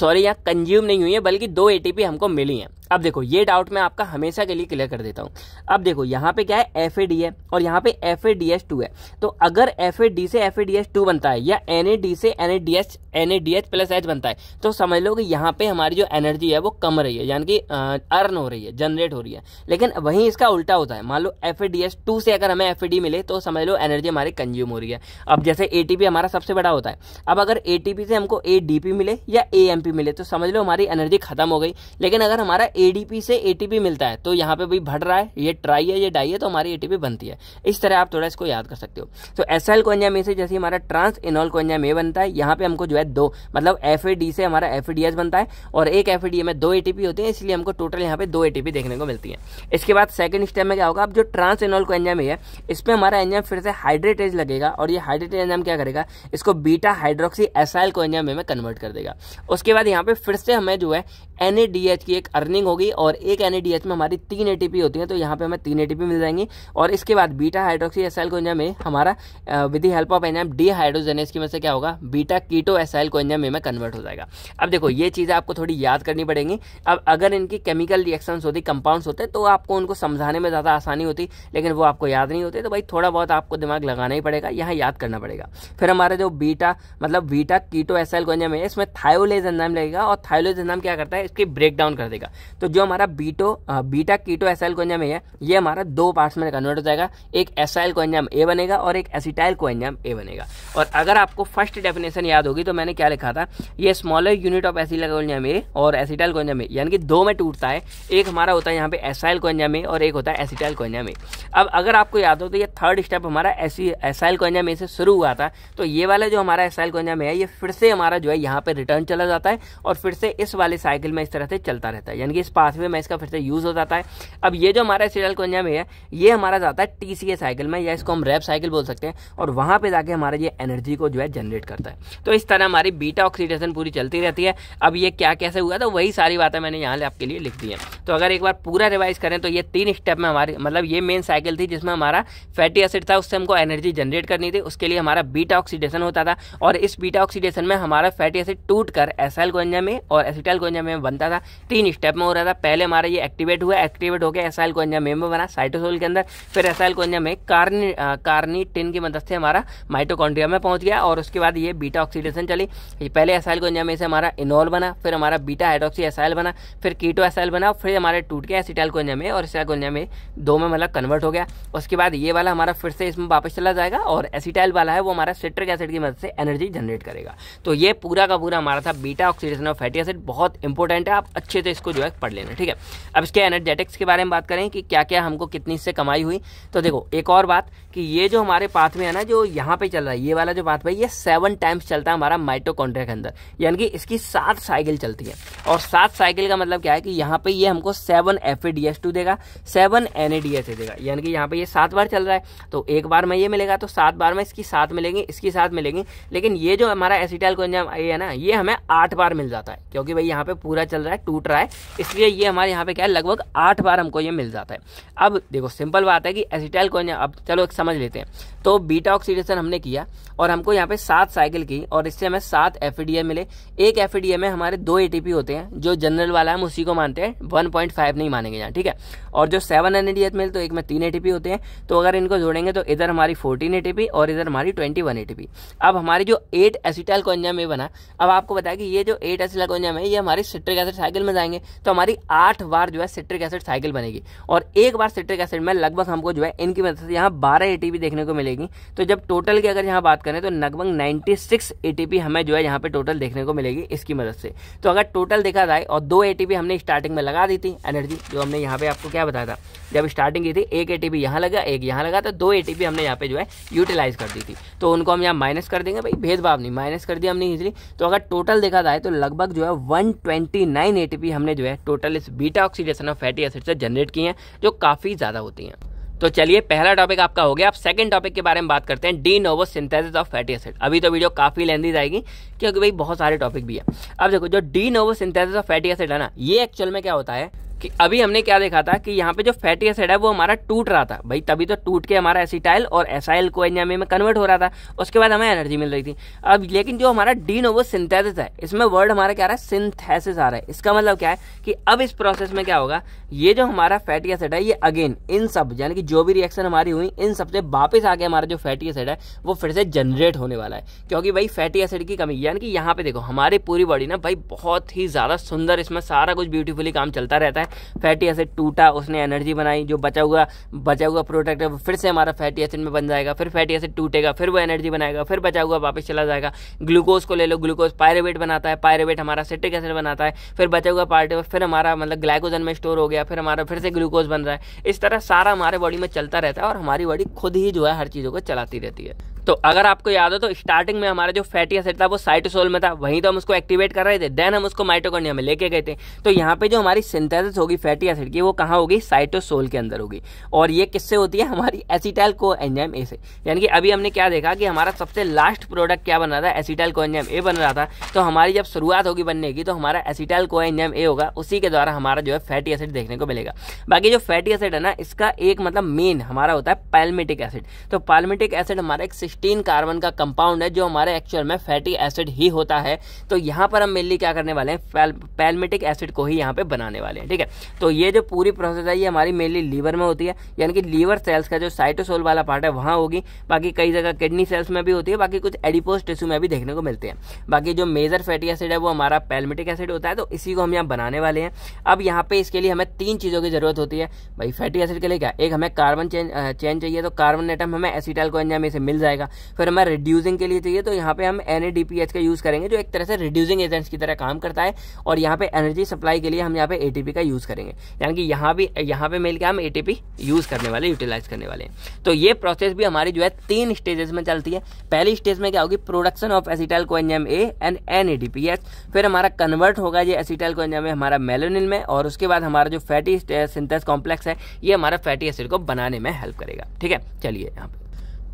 सॉरी यहाँ कंज्यूम नहीं हुई है बल्कि दो ए हमको मिली है अब देखो ये डाउट मैं आपका हमेशा के लिए क्लियर कर देता हूँ अब देखो यहाँ पे क्या है एफ ए डी है और यहाँ पे F A D S two है तो अगर एफ ए डी से F A D S two बनता है या एन ए डी से N A D H N A D H plus H बनता है तो समझ लो कि यहाँ पे हमारी जो एनर्जी है वो कम रही है यानी कि अर्न हो रही है जनरेट हो रही है लेकिन वहीं इसका उल्टा होता है मान लो F A D S two से अगर हमें एफ ए डी मिले तो समझ लो एनर्जी हमारी कंज्यूम हो रही है अब जैसे ए टी पी हमारा सबसे बड़ा होता है अब अगर ए टी पी से हमको ए डी पी मिले या ए एम एटीएमपी मिले तो समझ लो हमारी एनर्जी खत्म हो गई लेकिन अगर हमारा एडीपी से एटीपी मिलता है तो यहाँ पे भी बढ़ रहा है ये ट्राई है ये डाई है तो हमारी एटीपी बनती है इस तरह आप थोड़ा इसको याद कर सकते हो तो एस एल में से जैसे हमारा ट्रांस इनोल कोंजाम ए बनता है यहाँ पे हमको जो है दो मतलब एफ से हमारा एफ बनता है और एक एफ में दो ए होती है इसलिए हमको टोटल यहाँ पे दो ए देखने को मिलती है इसके बाद सेकंड स्टेप में क्या होगा अब जो ट्रांस इनॉल कोंजाम है इसमें हमारा एंजाम फिर से हाइड्रेटेज लगेगा और ये हाइड्रेटेज एंजाम क्या करेगा इसको बीटा हाइड्रोक्सी एसाइल कोंजाम में कन्वर्ट कर देगा उसके उसके बाद यहाँ पे फिर से हमें जो है एन की एक अर्निंग होगी और एक एन में हमारी तीन ए होती है तो यहाँ पे हमें तीन ए मिल जाएंगी और इसके बाद बीटा हाइड्रोक्सी एसाइल कोंजा में हमारा with the help of enzyme dehydrogenase की वजह से क्या होगा बीटा कीटो एसाइल कोंजाम में कन्वर्ट हो जाएगा अब देखो ये चीज़ें आपको थोड़ी याद करनी पड़ेंगी अब अगर इनकी केमिकल रिएक्शन होती कंपाउंड होते तो आपको उनको समझाने में ज़्यादा आसानी होती लेकिन वो आपको याद नहीं होते तो भाई थोड़ा बहुत आपको दिमाग लगाना ही पड़ेगा यहाँ याद करना पड़ेगा फिर हमारा जो बीटा मतलब बीटा कीटो एसाइल कोंजाम में इसमें थायोलेज एंजाइम लगेगा और थाइलोज एंजाइम क्या करता है इसके ब्रेक डाउन कर देगा तो जो हमारा बीटो बीटा कीटो एसाइल कोएंजाइम है ये हमारा दो पार्ट्स में कन्वर्ट हो जाएगा एक एसाइल कोएंजाइम ए बनेगा और एक एसिटाइल कोएंजाइम ए बनेगा और अगर आपको फर्स्ट डेफिनेशन याद होगी तो मैंने क्या लिखा था ये smaller unit of acyl coenzyme A और एसिटाइल कोएंजाइम ए यानी कि दो में टूटता है एक हमारा होता है यहाँ पे एसाइल कोएंजाइम ए और एक होता है एसिटाइल कोएंजाइम ए अब अगर आपको याद हो तो ये थर्ड स्टेप हमारा एसाइल कोएंजाइम ए से शुरू हुआ था तो ये वाला जो हमारा एसाइल कोएंजाइम ए है ये फिर से हमारा जो है यहाँ पे रिटर्न चला जाता है जाता है और फिर से इस वाले साइकिल में इस तरह से चलता रहता है यानी कि इस पाथवे में इसका फिर से यूज़ हो जाता है अब ये जो हमारा सीरियल कोंजा में है ये हमारा जाता है टी साइकिल में या इसको हम रैप साइकिल बोल सकते हैं और वहां पर जाके हमारा ये एनर्जी को जो है जनरेट करता है तो इस तरह हमारी बीटा ऑक्सीडेशन पूरी चलती रहती है अब ये क्या कैसे हुआ था वही सारी बातें मैंने यहाँ आपके लिए लिख दी है तो अगर एक बार पूरा रिवाइज करें तो ये तीन स्टेप में हमारी मतलब ये मेन साइकिल थी जिसमें हमारा फैटी एसिड था उससे हमको एनर्जी जनरेट करनी थी उसके लिए हमारा बीटा ऑक्सीडेशन होता था और इस बीटा ऑक्सीडेशन में हमारा फैटी एसिड टूट कर एस एसाइल कोंजा में और एसिटाइल कोंजा में बनता था तीन स्टेप में हो रहा था पहले हमारा ये एक्टिवेट हुआ एक्टिवेट होकर एसाइल कोंजा में बना साइटोसोल के अंदर फिर एसाइल कोंजा में कार्नी टिन की मदद से हमारा माइटोकॉन्ड्रिया में पहुंच गया और उसके बाद ये बीटा ऑक्सीडेशन चली पहले एसाइल कोंजा में से हमारा इनोल बना फिर हमारा बीटा हाइड्रोक्सी एसाइल बना फिर कीटो एसाइल बना फिर हमारे टूट गया एसिटाइल कोंजा में और एसाइल कोंजा में दो में मतलब कन्वर्ट हो गया उसके बाद ये वाला हमारा फिर से इसमें वापस चला जाएगा और एसिटाइल वाला है वो हमारा सिट्रिक एसिड की मदद से एनर्जी जनरेट करेगा तो ये पूरा का पूरा हमारा था बीटा है ऑक्सीडेशन ऑफ फैटी एसिड बहुत इंपॉर्टेंट है आप अच्छे से इसको जो है पढ़ लेना ठीक है अब इसके एनर्जेटिक्स के बारे में बात करें कि क्या क्या हमको कितनी इससे कमाई हुई तो देखो एक और बात कि ये जो हमारे पाथ में है ना जो यहाँ पे चल रहा है ये वाला जो पाथ है ये सेवन टाइम्स चलता है हमारा माइटोकॉन्ड्रिया के अंदर यानी कि इसकी सात साइकिल चलती है और सात साइकिल का मतलब क्या है कि यहाँ पे ये हमको seven F A D S two देगा seven N A D S देगा यानी कि यहाँ पे ये सात बार चल रहा है तो एक बार में ये मिलेगा तो सात बार में इसकी सात मिलेंगी इसकी सात मिलेंगी लेकिन ये जो हमारा एसिटाइल कोंजाम ये है ना ये हमें आठ बार मिल जाता है क्योंकि भाई यहाँ पे पूरा चल रहा है टूट रहा है इसलिए ये हमारे यहाँ पे क्या है लगभग आठ बार हमको ये मिल जाता है अब देखो सिंपल बात है कि एसिटाइल कोइन अब चलो एक समझ लेते हैं तो बीटा ऑक्सीडेशन हमने किया और हमको यहाँ पे सात साइकिल की और इससे हमें सात एफ मिले एक एफ में हमारे दो ए होते हैं जो जनरल वाला हम उसी को मानते हैं वन नहीं मानेंगे यहाँ ठीक है और जो सेवन एन मिले तो एक में तीन ए होते हैं तो अगर इनको जोड़ेंगे तो इधर हमारी फोर्टीन ए और इधर हमारी ट्वेंटी वन अब हमारी जो एट एसिटाइल को में बना अब आपको बताया कि ये जो एट एसिड एल्कोहल है ये हमारी सिट्रिक एसिड साइकिल में जाएंगे तो हमारी आठ बार जो है सिट्रिक एसिड साइकिल बनेगी और एक बार सिट्रिक एसिड में लगभग हमको जो है इनकी मदद से यहाँ बारह ए देखने को मिलेगी तो जब टोटल की अगर यहाँ बात करें तो लगभग नाइन्टी सिक्स हमें जो है यहाँ पर टोटल देखने को मिलेगी इसकी मदद से तो अगर टोटल देखा जाए और दो ए हमने स्टार्टिंग में लगा दी थी एनर्जी जो हमने यहाँ पर आपको क्या बताया था जब स्टार्टिंग की थी एक ए यहाँ लगा एक यहाँ लगा तो दो ए हमने यहाँ पे जो है यूटिलाइज कर दी थी तो उनको हम यहाँ माइनस कर देंगे भाई भेदभाव नहीं माइनस कर दिया हमने इजली तो अगर टोटल देखा आए तो लगभग जो है वन ट्वेंटी नाइन एटीपी हमने जो है टोटल इस beta oxidation of fatty acid से जनरेट की हैं जो काफ़ी ज़्यादा होती हैं तो चलिए पहला टॉपिक आपका हो गया अब सेकंड टॉपिक के बारे में बात करते हैं de novo synthesis of fatty acid अभी तो वीडियो काफ़ी लेंदी जाएगी क्योंकि भाई बहुत सारे टॉपिक भी है अब देखो जो de novo synthesis of fatty acid है ना ये एक्चुअल में क्या होता है कि अभी हमने क्या देखा था कि यहाँ पे जो फैटी एसिड है वो हमारा टूट रहा था भाई तभी तो टूट के हमारा एसिटाइल और एसाइल को एनजामे में कन्वर्ट हो रहा था उसके बाद हमें एनर्जी मिल रही थी अब लेकिन जो हमारा डी नोवो सिंथेसिस है इसमें वर्ड हमारा क्या रहा है सिंथेसिस आ रहा है इसका मतलब क्या है कि अब इस प्रोसेस में क्या होगा ये जो हमारा फैटी एसिड है ये अगेन इन सब यानी कि जो भी रिएक्शन हमारी हुई इन सब से वापस आके हमारा जो फैटी एसिड है वो फिर से जनरेट होने वाला है क्योंकि भाई फैटी एसिड की कमी यानी कि यहाँ पे देखो हमारी पूरी बॉडी ना भाई बहुत ही ज़्यादा सुंदर इसमें सारा कुछ ब्यूटीफुली काम चलता रहता है फैटी एसिड टूटा उसने एनर्जी बनाई जो बचा हुआ बचा हुआ प्रोडक्ट है वो फिर से हमारा फैटी एसिड में बन जाएगा फिर फैटी एसिड टूटेगा फिर वो एनर्जी बनाएगा फिर बचा हुआ वापस चला जाएगा ग्लूकोज को ले लो ग्लूकोज पायरेवेट बनाता है पायरेवेट हमारा सिट्रिक एसिड बनाता है फिर बचा हुआ पार्ट फिर हमारा मतलब ग्लाइकोजन में स्टोर हो गया फिर हमारा फिर से ग्लूकोज बन रहा है इस तरह सारा हमारे बॉडी में चलता रहता है और हमारी बॉडी खुद ही जो है हर चीज़ों को चलाती रहती है तो अगर आपको याद हो तो स्टार्टिंग में हमारा जो फैटी एसिड था वो साइटोसोल में था वहीं तो हम उसको एक्टिवेट कर रहे थे देन हम उसको माइटोकॉन्ड्रिया में लेके गए थे तो यहाँ पे जो हमारी सिंथेसिस प्रेजेंस होगी फैटी एसिड की वो कहाँ होगी साइटोसोल के अंदर होगी और ये किससे होती है हमारी एसिटाइल को एंजाइम ए से यानी कि अभी हमने क्या देखा कि हमारा सबसे लास्ट प्रोडक्ट क्या बन रहा था एसिटाइल को एंजाइम ए बन रहा था तो हमारी जब शुरुआत होगी बनने की तो हमारा एसिटाइल को एंजाइम ए होगा उसी के द्वारा हमारा जो है फैटी एसिड देखने को मिलेगा बाकी जो फैटी एसिड है ना इसका एक मतलब मेन हमारा होता है पैलमेटिक एसिड तो पैलमेटिक एसिड हमारा एक सिक्सटीन कार्बन का कंपाउंड है जो हमारे एक्चुअल में फैटी एसिड ही होता है तो यहाँ पर हम मेनली क्या करने वाले हैं पैलमेटिक एसिड को ही यहाँ पे बनाने वाले हैं ठीक है तो ये जो पूरी प्रोसेस है ये हमारी मेनली लीवर में होती है यानी कि लीवर सेल्स का जो साइटोसोल वाला पार्ट है वहाँ होगी बाकी कई जगह किडनी सेल्स में भी होती है बाकी कुछ एडिपोस टिश्यू में भी देखने को मिलते हैं बाकी जो मेजर फैटी एसिड है वो हमारा पैलमेटिक एसिड होता है तो इसी को हम यहाँ बनाने वाले हैं अब यहाँ पर इसके लिए हमें तीन चीज़ों की ज़रूरत होती है भाई फैटी एसिड के लिए क्या एक हमें कार्बन चेन चेन चाहिए तो कार्बन एटम हमें एसिटाइल को एंजाम से मिल जाएगा फिर हमें रिड्यूसिंग के लिए चाहिए तो यहाँ पे हम एन का यूज़ करेंगे जो एक तरह से रिड्यूसिंग एजेंट्स की तरह काम करता है और यहाँ पे एनर्जी सप्लाई के लिए हम यहाँ पे ए का यूज़ यूज़ करेंगे यानी कि यहाँ भी यहाँ पे मिल के हम ए यूज़ करने वाले यूटिलाइज करने वाले हैं तो ये प्रोसेस भी हमारी जो है तीन स्टेजेस में चलती है पहली स्टेज में क्या होगी production of acetyl coenzyme A and N A D फिर हमारा कन्वर्ट होगा ये एसिटाइल को एंजाइम हमारा मेलोनिन में और उसके बाद हमारा जो फैटी सिंथेस कॉम्प्लेक्स है ये हमारा फैटी एसिड को बनाने में हेल्प करेगा ठीक है चलिए यहाँ पर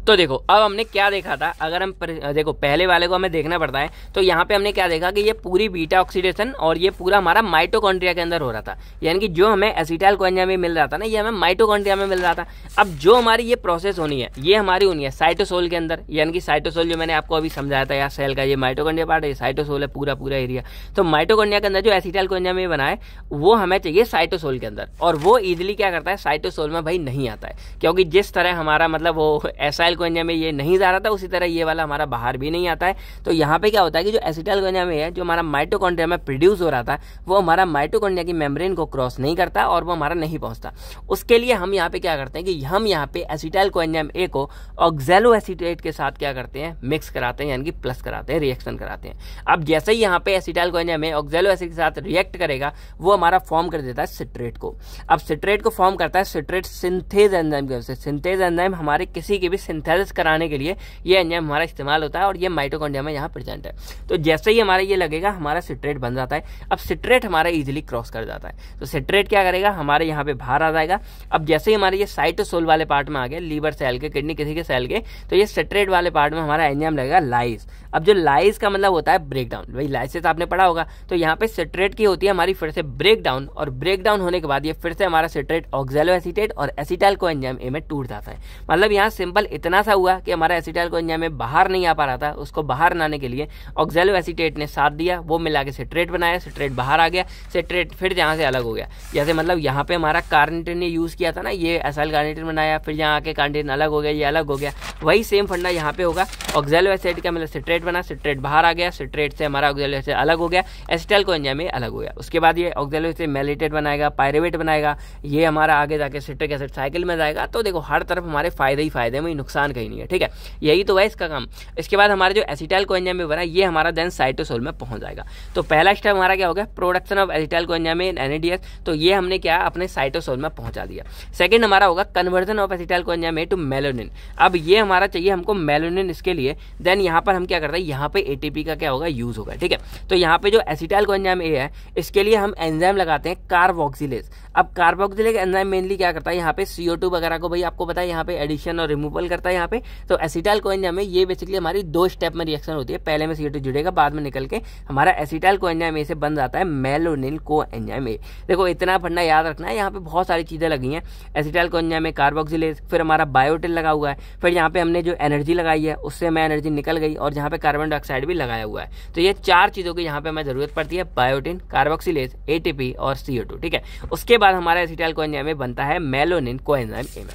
तो देखो अब हमने क्या देखा था अगर हम पर, देखो पहले वाले को हमें देखना पड़ता है तो यहाँ पे हमने क्या देखा कि ये पूरी बीटा ऑक्सीडेशन और ये पूरा हमारा माइटोकॉन्ड्रिया के अंदर हो रहा था यानी कि जो हमें एसिटाइल कोंजा में मिल रहा था ना ये हमें माइटोकॉन्ड्रिया में मिल रहा था अब जो हमारी ये प्रोसेस होनी है ये हमारी होनी है साइटोसोल के अंदर यानी कि साइटोसोल जो मैंने आपको अभी समझाया था यार सेल का ये माइटोकॉन्ड्रिया पार्ट है साइटोसोल है पूरा पूरा एरिया तो माइटोकॉन्ड्रिया के अंदर जो एसिटाइल कोंजा में बनाए वो हमें चाहिए साइटोसोल के अंदर और वो ईजिली क्या करता है साइटोसोल में भाई नहीं आता है क्योंकि जिस तरह हमारा मतलब वो एसाइल एसिटाइल कोइंजा में ये नहीं जा रहा था उसी तरह ये वाला हमारा बाहर भी नहीं आता है तो यहाँ पे क्या होता है कि जो एसिटाइल कोइंजा में है जो हमारा माइटोकॉन्ड्रिया में प्रोड्यूस हो रहा था वो हमारा माइटोकॉन्ड्रिया की मेम्ब्रेन को क्रॉस नहीं करता और वो हमारा नहीं पहुँचता उसके लिए हम यहाँ पे क्या करते हैं कि हम यहाँ पे एसिटाइल कोइंजाम ए को ऑक्जेलो एसिटेट के साथ क्या करते हैं मिक्स कराते हैं यानी कि प्लस कराते हैं रिएक्शन कराते हैं अब जैसे ही यहाँ पे एसिटाइल कोइंजाम ए ऑक्जेलो एसिड के साथ रिएक्ट करेगा वो हमारा फॉर्म कर देता है सिट्रेट को अब सिट्रेट को फॉर्म करता है सिट्रेट सिंथेज एंजाइम की वजह से सिंथेज एंजाइम हमारे किसी के भी सिंथेसिस कराने के लिए ये एंजाइम हमारा इस्तेमाल होता है और ये माइटोकॉन्डिया में यहाँ प्रेजेंट है तो जैसे ही हमारा ये लगेगा हमारा सिट्रेट बन जाता है अब सिट्रेट हमारा ईजिली क्रॉस कर जाता है तो सिट्रेट क्या करेगा हमारे यहाँ पे बाहर आ जाएगा अब जैसे ही हमारे ये साइटोसोल वाले पार्ट में आ गए लीवर सेल के किडनी किसी के सेल के तो ये सिट्रेट वाले पार्ट में हमारा एंजाइम लगेगा लाइस अब जो लाइज का मतलब होता है ब्रेक डाउन वही लाइसिस तो आपने पढ़ा होगा तो यहाँ पे सिट्रेट की होती है हमारी फिर से ब्रेक डाउन और ब्रेक डाउन होने के बाद ये फिर से हमारा सिट्रेट ऑक्जेलो एसिटेट और एसिटाइल को एंजाम ए में टूट जाता है मतलब यहाँ सिंपल इतना सा हुआ कि हमारा एसिटाइल को एंजाम ए बाहर नहीं आ पा रहा था उसको बाहर लाने के लिए ऑक्जेलो एसिटेट ने साथ दिया वो मिला के सिट्रेट बनाया सिट्रेट बाहर आ गया सिट्रेट फिर यहाँ से अलग हो गया जैसे मतलब यहाँ पे हमारा कार्नेटिन ने यूज़ किया था ना ये एसाइल कार्नेटिन बनाया फिर यहाँ आके कार्नेटिन अलग हो गया ये अलग हो गया वही सेम फंडा यहाँ पे होगा ऑक्जेलो एसिड का मतलब सिट्रेट सिट्रेट बना सिट्रेट बाहर आ गया सिट्रेट से हमारा ऑक्जेलो से अलग हो गया एसिटाइल को एंजाइम अलग हो गया उसके बाद ये ऑक्जेलो से मेलेटेट बनाएगा पायरेवेट बनाएगा ये हमारा आगे जाके सिट्रिक एसिड साइकिल में जाएगा तो देखो हर तरफ हमारे फायदे ही फायदे में नुकसान कहीं नहीं है ठीक है यही तो है इसका काम इसके बाद हमारे जो एसिटाइल को एंजाइम बना ये हमारा देन साइटोसोल में पहुंच जाएगा तो पहला स्टेप हमारा क्या हो गया प्रोडक्शन ऑफ एसिटाइल को एंजाम इन एनएडीएस तो ये हमने क्या अपने साइटोसोल में पहुंचा दिया सेकेंड हमारा होगा conversion of acetyl coenzyme to malonyl अब ये हमारा चाहिए हमको मेलोनिन इसके लिए देन यहाँ पर हम क्या करते रहा है यहाँ पे एटीपी का क्या होगा यूज होगा ठीक है तो यहाँ पे जो एसिटाइल कोएंजाइम ए है इसके लिए हम एंजाइम लगाते हैं कार्बोक्सिलेज अब कार्बोक्सिलिक एंजाइम मेनली क्या करता है यहाँ पे सीओ टू वगैरह को भाई आपको पता है यहाँ पे एडिशन और रिमूवल करता है यहाँ पे तो एसिटाइल कोएंजाइम में ये बेसिकली हमारी दो स्टेप में रिएक्शन होती है पहले में सीओ टू जुड़ेगा बाद में निकल के हमारा एसिटाइल कोएंजाइम से बन जाता है मेलोनिल को एंजाइम देखो इतना पढ़ना याद रखना है यहाँ पे बहुत सारी चीज़ें लगी हैं एसिटाइल कोएंजाइम में कार्बोक्सिलेज फिर हमारा बायोटिन लगा हुआ है फिर यहाँ पे हमने जो एनर्जी लगाई है उससे हमें एनर्जी निकल गई और यहाँ पे कार्बन डाइऑक्साइड भी लगाया हुआ है तो ये चार चीज़ों की यहाँ पे हमें जरूरत पड़ती है बायोटिन कार्बोक्सिलेज एटीपी और सीओ ठीक है उसके बाद हमारा एसिटाइल कोएंजाइम में बनता है मेलोनिन कोएंजाइम ए में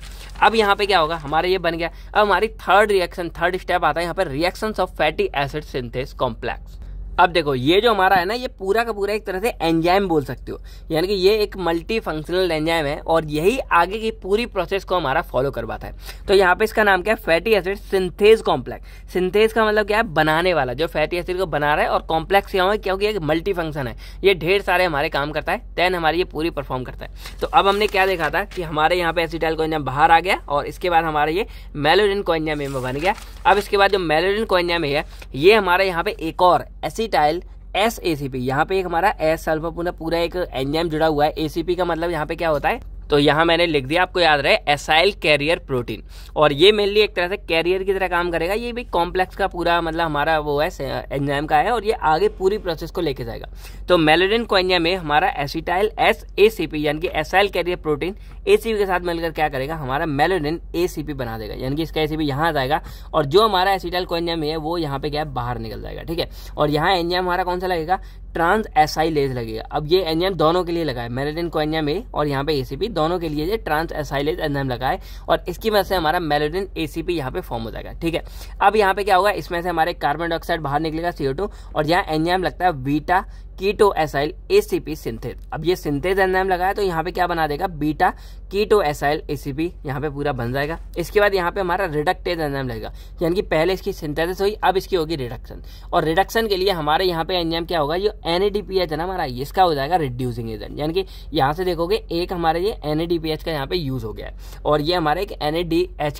अब यहाँ पे क्या होगा हमारा ये बन गया अब हमारी थर्ड रिएक्शन थर्ड स्टेप आता है यहाँ पर reaction of fatty acid synthase complex अब देखो ये जो हमारा है ना ये पूरा का पूरा एक तरह से एंजाइम बोल सकते हो यानी कि ये एक मल्टी फंक्शनल एंजाइम है और यही आगे की पूरी प्रोसेस को हमारा फॉलो करवाता है तो यहाँ पे इसका नाम क्या है fatty acid synthase complex synthase का मतलब क्या है बनाने वाला जो फैटी एसिड को बना रहा है और कॉम्प्लेक्स क्या हो क्योंकि एक मल्टी फंक्शन है ये ढेर सारे हमारे काम करता है देन हमारी ये पूरी परफॉर्म करता है तो अब हमने क्या देखा था कि हमारे यहाँ पे एसिटाइल को एंजाइम बाहर आ गया और इसके बाद हमारा ये मेलोडिन को एंजाइम बन गया अब इसके बाद जो मेलोडिन को एंजाइम है ये हमारे यहाँ पे एक और acid acetyl S A C P यहाँ पे एक हमारा एस सल्फर पूरा एक एंजाइम जुड़ा हुआ है एसीपी का मतलब यहाँ पे क्या होता है तो यहाँ मैंने लिख दिया आपको याद रहे एसाइल कैरियर प्रोटीन और ये मेनली एक तरह से कैरियर की तरह काम करेगा ये भी कॉम्प्लेक्स का पूरा मतलब हमारा वो है एंजाइम का है और ये आगे पूरी प्रोसेस को लेके जाएगा तो मेलोडिन कोइनिया में हमारा acetyl S A C P यानी कि acyl carrier protein A C P के साथ मिलकर क्या करेगा हमारा मेलोडिन ए सी पी बना देगा यानी कि इसका ए सी पी यहाँ जाएगा और जो हमारा एसिटाइल में है वो यहाँ पे क्या है बाहर निकल जाएगा ठीक है और यहाँ एंजाइम हमारा कौन सा लगेगा ट्रांस एसाइलेज लगेगा अब ये एंजाइम दोनों के लिए लगा है मेलेडिन कोइनिया में और यहाँ पे ए सी पी दोनों के लिए ट्रांस एसाइलेज एंजाइम लगाए और इसकी वजह से हमारा मेलोडिन ए सी पी यहाँ पे फॉर्म हो जाएगा ठीक है अब यहाँ पे क्या होगा इसमें से हमारे कार्बन डाइऑक्साइड बाहर निकलेगा सीओ टू और यहाँ एंजाइम लगता है beta keto acyl A C P synthase अब ये सिंथेज एंजाइम लगाया तो यहाँ पे क्या बना देगा बीटा कीटो एसाइल पी यहाँ पे पूरा बन जाएगा इसके बाद यहाँ पे हमारा रिडक्टेज एंजाइम लगेगा यानी कि पहले इसकी सिंथेसिस हुई अब इसकी होगी रिडक्शन और रिडक्शन के लिए हमारे यहाँ पे एंजाइम क्या होगा जो एन है ना हमारा इसका हो जाएगा रिड्यूसिंग एजेंट यानी कि यहाँ से देखोगे एक हमारे ये एन का यहाँ पे यूज़ हो गया है और ये हमारा एक एन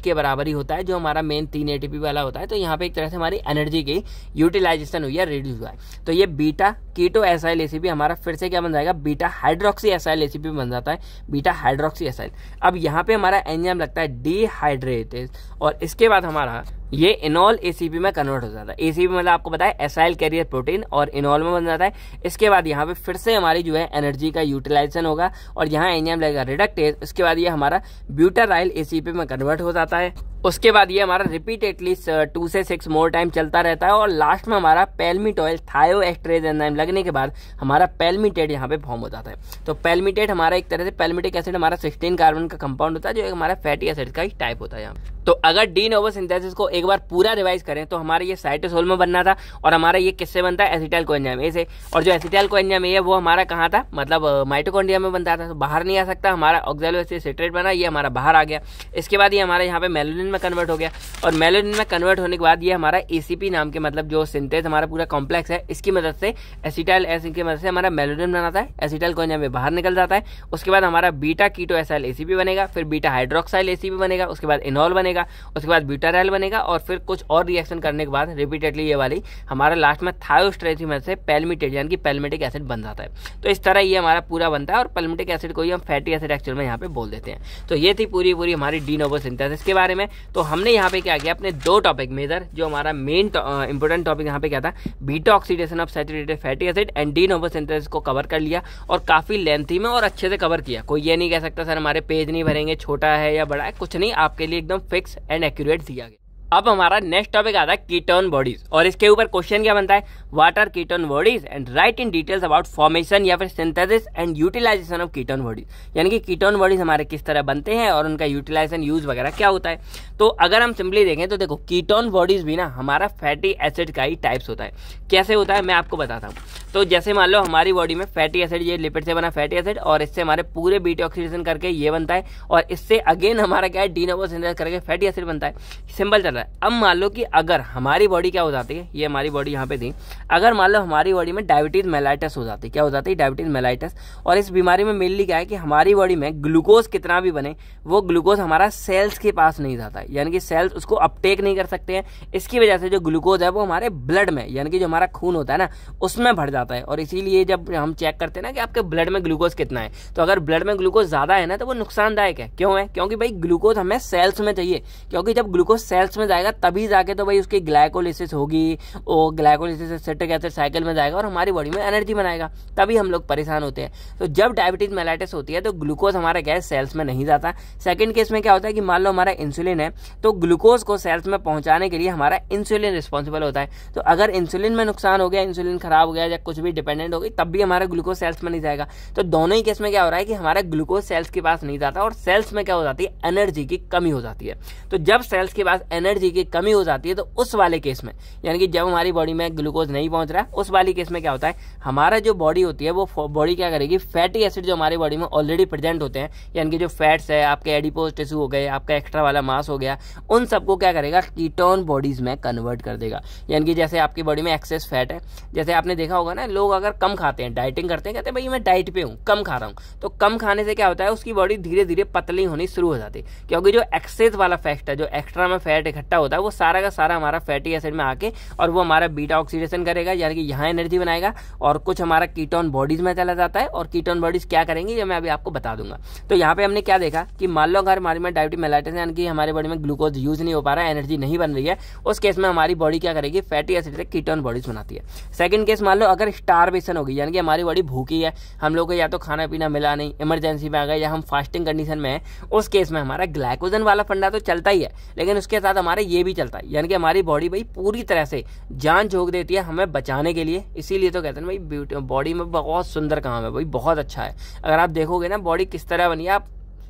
के बराबर ही होता है जो हमारा मेन तीन ए वाला होता है तो यहाँ पे एक तरह से हमारी एनर्जी की यूटिलाइजेशन हुई है रिड्यूस हुआ है तो ये बीटा कीटो एसाइल पी हमारा फिर से क्या बन जाएगा बीटा हाइड्रोक्सी एसाइल पी बन जाता है बीटा हाइड्रोक्सी एसाइल अब यहाँ पे हमारा एंजाइम लगता है डिहाइड्रेटेड और इसके बाद हमारा ये इनॉल एसीपी में कन्वर्ट हो जाता है एसीपी मतलब आपको बताया एसाइल कैरियर प्रोटीन और इनॉल में बन जाता है इसके बाद यहाँ पे फिर से हमारी जो है एनर्जी का यूटिलाइजेशन होगा और यहाँ एंजाइम लगेगा रिडक्टेज इसके बाद ये हमारा ब्यूटाराइल एसीपी में कन्वर्ट हो जाता है उसके बाद ये हमारा रिपीट एटलीस्ट टू से सिक्स मोर टाइम चलता रहता है और लास्ट में हमारा पेलमिट ऑयल थायो एक्स्ट्रेज एंजाइम लगने के बाद हमारा पेलमिटेड यहाँ पे फॉर्म हो जाता है तो पेलमिटेड हमारा एक तरह से पेलमिटिक एसिड हमारा सिक्सटीन कार्बन का कंपाउंड होता है जो एक हमारा फैटी एसिड का ही टाइप होता है यहाँ तो अगर डी नोवो सिंथेसिस को एक बार पूरा रिवाइज करें तो हमारे ये साइटोसोल में बनना था और हमारा ये किससे बनता है एसिटाइल को एंजाम ए से और जो एसिटाइल को एंजाम है वो हमारा कहाँ था मतलब माइटोकॉन्ड्रिया uh, में बनता था तो बाहर नहीं आ सकता हमारा ऑक्जेलो सिट्रेट बना ये हमारा बाहर आ गया इसके बाद ये हमारे यहाँ पे मेलोनिन मेलेडिन में कन्वर्ट हो गया और मेलेडिन में कन्वर्ट होने के बाद ये हमारा एसीपी नाम के मतलब जो सिंथेस हमारा पूरा कॉम्प्लेक्स है इसकी मदद से एसिटाइल एस की मदद से हमारा मेलेडिन बनाता है एसिटाइल को हमें बाहर निकल जाता है उसके बाद हमारा बीटा कीटो एसाइल एसीपी बनेगा फिर बीटा हाइड्रोक्साइल ए बनेगा उसके बाद इनॉल बनेगा उसके बाद बीटा रैल बनेगा और फिर कुछ और रिएक्शन करने के बाद रिपीटेडली ये वाली हमारा लास्ट में की मदद से पेलमिटेड यानी कि पेलमेटिक एसिड बन जाता है तो इस तरह ये हमारा पूरा बनता है और पेलमेटिक एसिड को ही हम फैटी एसिड एक्चुअल में यहाँ पे बोल देते हैं तो ये थी पूरी पूरी हमारी डी नोबो सिंथेसिस के बारे में तो हमने यहाँ पे क्या किया अपने दो टॉपिक मेजर जो हमारा मेन इंपॉर्टेंट टॉपिक यहाँ पे क्या था beta oxidation of saturated fatty acid and de novo synthesis को कवर कर लिया और काफ़ी लेंथी में और अच्छे से कवर किया कोई ये नहीं कह सकता सर हमारे पेज नहीं भरेंगे छोटा है या बड़ा है कुछ नहीं आपके लिए एकदम फिक्स एंड एक्यूरेट दिया गया अब हमारा नेक्स्ट टॉपिक आता है कीटोन बॉडीज और इसके ऊपर क्वेश्चन क्या बनता है what are ketone bodies and write in details about formation या फिर synthesis and utilization of ketone bodies यानी कि कीटोन बॉडीज हमारे किस तरह बनते हैं और उनका यूटिलाइजेशन यूज वगैरह क्या होता है तो अगर हम सिंपली देखें तो देखो कीटोन बॉडीज भी ना हमारा फैटी एसिड का ही टाइप्स होता है कैसे होता है मैं आपको बताता हूँ तो जैसे मान लो हमारी बॉडी में फैटी एसिड ये लिपिड से बना फैटी एसिड और इससे हमारे पूरे बीटी ऑक्सीडेशन करके ये बनता है और इससे अगेन हमारा क्या है डीनोवोसिंथेसिस करके फैटी एसिड बनता है सिंपल चल रहा है अब मान लो कि अगर हमारी बॉडी क्या हो जाती है ये हमारी बॉडी यहाँ पे थी अगर मान लो हमारी बॉडी में डायबिटीज मेलाइटस हो जाती है क्या हो जाती है डायबिटीज मेलाइटस और इस बीमारी में मेनली क्या है कि हमारी बॉडी में ग्लूकोज कितना भी बने वो ग्लूकोज हमारा सेल्स के पास नहीं जाता है यानी कि सेल्स उसको अपटेक नहीं कर सकते हैं इसकी वजह से जो ग्लूकोज है वो हमारे ब्लड में यानी कि जो हमारा खून होता है ना उसमें भर जाता जाता है और इसीलिए जब हम चेक करते हैं ना कि आपके ब्लड में ग्लूकोज कितना है तो अगर ब्लड में ग्लूकोज ज़्यादा है ना तो वो नुकसानदायक है क्यों है क्योंकि भाई ग्लूकोज हमें सेल्स में चाहिए क्योंकि जब ग्लूकोज सेल्स में जाएगा तभी जाके तो भाई उसकी ग्लाइकोलिसिस होगी और ग्लाइकोलिसिस सेटिक एसिड साइकिल में जाएगा और हमारी बॉडी में एनर्जी बनाएगा तभी हम लोग परेशान होते हैं तो जब डायबिटीज़ मेलाइटिस होती है तो ग्लूकोज हमारे क्या है सेल्स में नहीं जाता सेकेंड केस में क्या होता है कि मान लो हमारा इंसुलिन है तो ग्लूकोज को सेल्स में पहुंचाने के लिए हमारा इंसुलिन रिस्पॉन्सिबल होता है तो अगर इंसुलिन में नुकसान हो गया इंसुलिन खराब हो गया या कुछ भी डिपेंडेंट होगी तब भी हमारा ग्लूकोज सेल्स में नहीं जाएगा तो दोनों ही केस में क्या हो रहा है कि हमारा ग्लूकोज सेल्स के पास नहीं जाता और सेल्स में क्या हो जाती है एनर्जी की कमी हो जाती है तो जब सेल्स के पास एनर्जी की कमी हो जाती है तो उस वाले केस में यानी कि जब हमारी बॉडी में ग्लूकोज नहीं पहुंच रहा उस वाले केस में क्या होता है हमारा जो बॉडी होती है वो बॉडी क्या करेगी फैटी एसिड जो हमारी बॉडी में ऑलरेडी प्रेजेंट होते हैं यानी कि जो फैट्स है आपके एडिपोज टिश्यू हो गए आपका एक्स्ट्रा वाला मास हो गया उन सबको क्या करेगा कीटोन बॉडीज में कन्वर्ट कर देगा यानी कि जैसे आपकी बॉडी में एक्सेस फैट है जैसे आपने देखा होगा ना लोग अगर कम खाते हैं डाइटिंग करते हैं कहते हैं भाई मैं डाइट पे हूँ कम खा रहा हूँ तो कम खाने से क्या होता है उसकी बॉडी धीरे धीरे पतली होनी शुरू हो जाती है क्योंकि जो एक्सेस वाला फैक्ट है जो एक्स्ट्रा में फैट इकट्ठा होता है वो सारा का सारा हमारा फैटी एसिड में आके और वो हमारा बीटा ऑक्सीडेशन करेगा यानी कि यहाँ एनर्जी बनाएगा और कुछ हमारा कीटोन बॉडीज में चला जाता है और कीटोन बॉडीज क्या करेंगी ये मैं अभी आपको बता दूंगा तो यहाँ पे हमने क्या देखा कि मान लो अगर हमारे में डायबिटी मेलाइटिस यानी कि हमारे बॉडी में ग्लूकोज यूज नहीं हो पा रहा है एनर्जी नहीं बन रही है उस केस में हमारी बॉडी क्या करेगी फैटी एसिड से कीटोन बॉडीज बनाती है सेकंड केस मान लो अगर अगर स्टारवेशन होगी यानी कि हमारी बॉडी भूखी है हम लोग को या तो खाना पीना मिला नहीं इमरजेंसी में आ गए या हम फास्टिंग कंडीशन में हैं उस केस में हमारा ग्लाइकोजन वाला फंडा तो चलता ही है लेकिन उसके साथ हमारा ये भी चलता है यानी कि हमारी बॉडी भाई पूरी तरह से जान झोंक देती है हमें बचाने के लिए इसीलिए तो कहते हैं भाई बॉडी में बहुत सुंदर काम है भाई बहुत अच्छा है अगर आप देखोगे ना बॉडी किस तरह बनी आप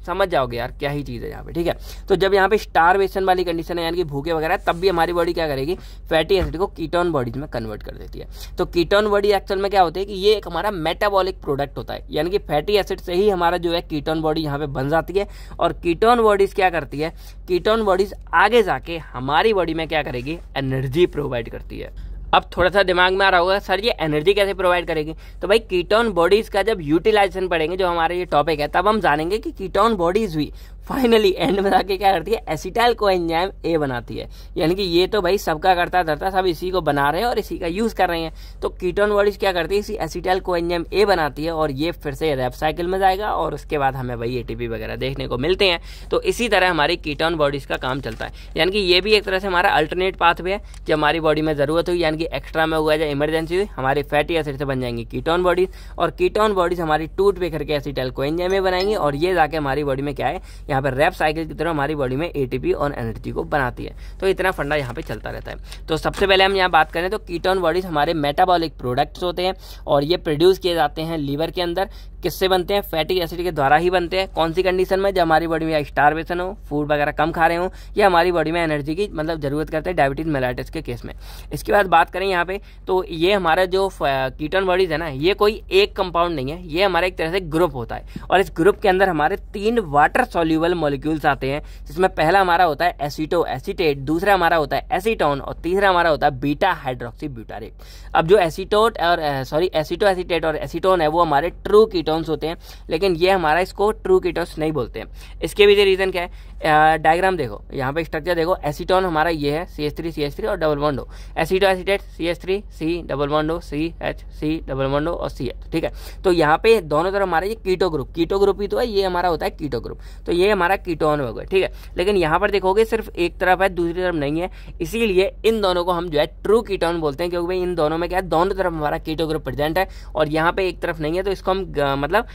समझ जाओगे यार क्या ही चीज़ है यहाँ पे ठीक है तो जब यहाँ पे स्टारवेशन वाली कंडीशन है यानी कि भूखे वगैरह तब भी हमारी बॉडी क्या करेगी फैटी एसिड को कीटोन बॉडीज में कन्वर्ट कर देती है तो कीटोन बॉडी एक्चुअल में क्या होती है कि ये एक हमारा मेटाबॉलिक प्रोडक्ट होता है यानी कि फैटी एसिड से ही हमारा जो है कीटोन बॉडी यहाँ पे बन जाती है और कीटोन बॉडीज क्या करती है कीटोन बॉडीज आगे जाके हमारी बॉडी में क्या करेगी एनर्जी प्रोवाइड करती है अब थोड़ा सा दिमाग में आ रहा होगा सर ये एनर्जी कैसे प्रोवाइड करेगी तो भाई कीटोन बॉडीज़ का जब यूटिलाइजेशन पड़ेंगे जो हमारा ये टॉपिक है तब हम जानेंगे कि कीटोन बॉडीज़ भी फाइनली एंड में जाके क्या करती है एसिटाइल को एंजाइम ए बनाती है यानी कि ये तो भाई सबका करता धरता सब इसी को बना रहे हैं और इसी का यूज़ कर रहे हैं तो कीटोन बॉडीज क्या करती है इसी एसिटाइल को एंजाइम ए बनाती है और ये फिर से रेपसाइकिल में जाएगा और उसके बाद हमें भाई ए वगैरह देखने को मिलते हैं तो इसी तरह हमारी कीटोन बॉडीज़ का काम चलता है यानी कि ये भी एक तरह से हमारा अल्टरनेट पाथवे है जब हमारी बॉडी में ज़रूरत हुई यानी कि एक्स्ट्रा में हुआ जाए इमरजेंसी हुई हमारी फैटी एसिड से बन जाएंगी कीटोन बॉडीज़ और कीटोन बॉडीज़ हमारी टूट बिखर के एसिटाइल को एंजाइम ए बनाएंगी और ये जाके हमारी बॉडी में क्या है यहाँ पर रैप साइकिल की तरह हमारी बॉडी में एटीपी और एनर्जी को बनाती है तो इतना फंडा यहाँ पे चलता रहता है तो सबसे पहले हम यहाँ बात करें तो कीटोन बॉडीज हमारे मेटाबॉलिक प्रोडक्ट्स होते हैं और ये प्रोड्यूस किए जाते हैं लीवर के अंदर किससे बनते हैं फैटी एसिड के द्वारा ही बनते हैं कौन सी कंडीशन में जब हमारी बॉडी में स्टारवेशन हो फूड वगैरह कम खा रहे हो या हमारी बॉडी में एनर्जी की मतलब ज़रूरत करते हैं डायबिटीज़ मेलाइटिस के केस में इसके बाद बात करें यहाँ पे तो ये हमारा जो कीटन बॉडीज़ है ना ये कोई एक कंपाउंड नहीं है ये हमारा एक तरह से ग्रुप होता है और इस ग्रुप के अंदर हमारे तीन वाटर सोल्यूबल मॉलिक्यूल्स आते हैं जिसमें पहला हमारा होता है एसिटो एसिटेट दूसरा हमारा होता है एसिटोन और तीसरा हमारा होता है बीटा हाइड्रोक्सी ब्यूटारेट अब जो एसिटोट और सॉरी एसिटो एसिटेट और एसिटोन है वो हमारे ट्रू कीटोन कीटोन्स होते हैं लेकिन ये हमारा इसको ट्रू कीटोन्स नहीं बोलते हैं इसके भी रीज़न क्या है डायग्राम देखो यहाँ पे स्ट्रक्चर देखो एसीटोन हमारा ये है C S three C S three और double bond O acetoacetate C S three C double bond O C H C double bond O और सी एच ठीक है तो यहाँ पे दोनों तरफ हमारा ये कीटो ग्रुप कीटो ग्रुप ही तो है ये हमारा होता है कीटो ग्रुप तो ये हमारा कीटोन हो गया ठीक है लेकिन यहाँ पर देखोगे सिर्फ एक तरफ है दूसरी तरफ नहीं है इसीलिए इन दोनों को हम जो है ट्रू कीटोन बोलते हैं क्योंकि भाई इन दोनों में क्या है दोनों तरफ हमारा कीटो ग्रुप प्रेजेंट है और यहाँ पे एक तरफ नहीं है तो इसको हम मतलब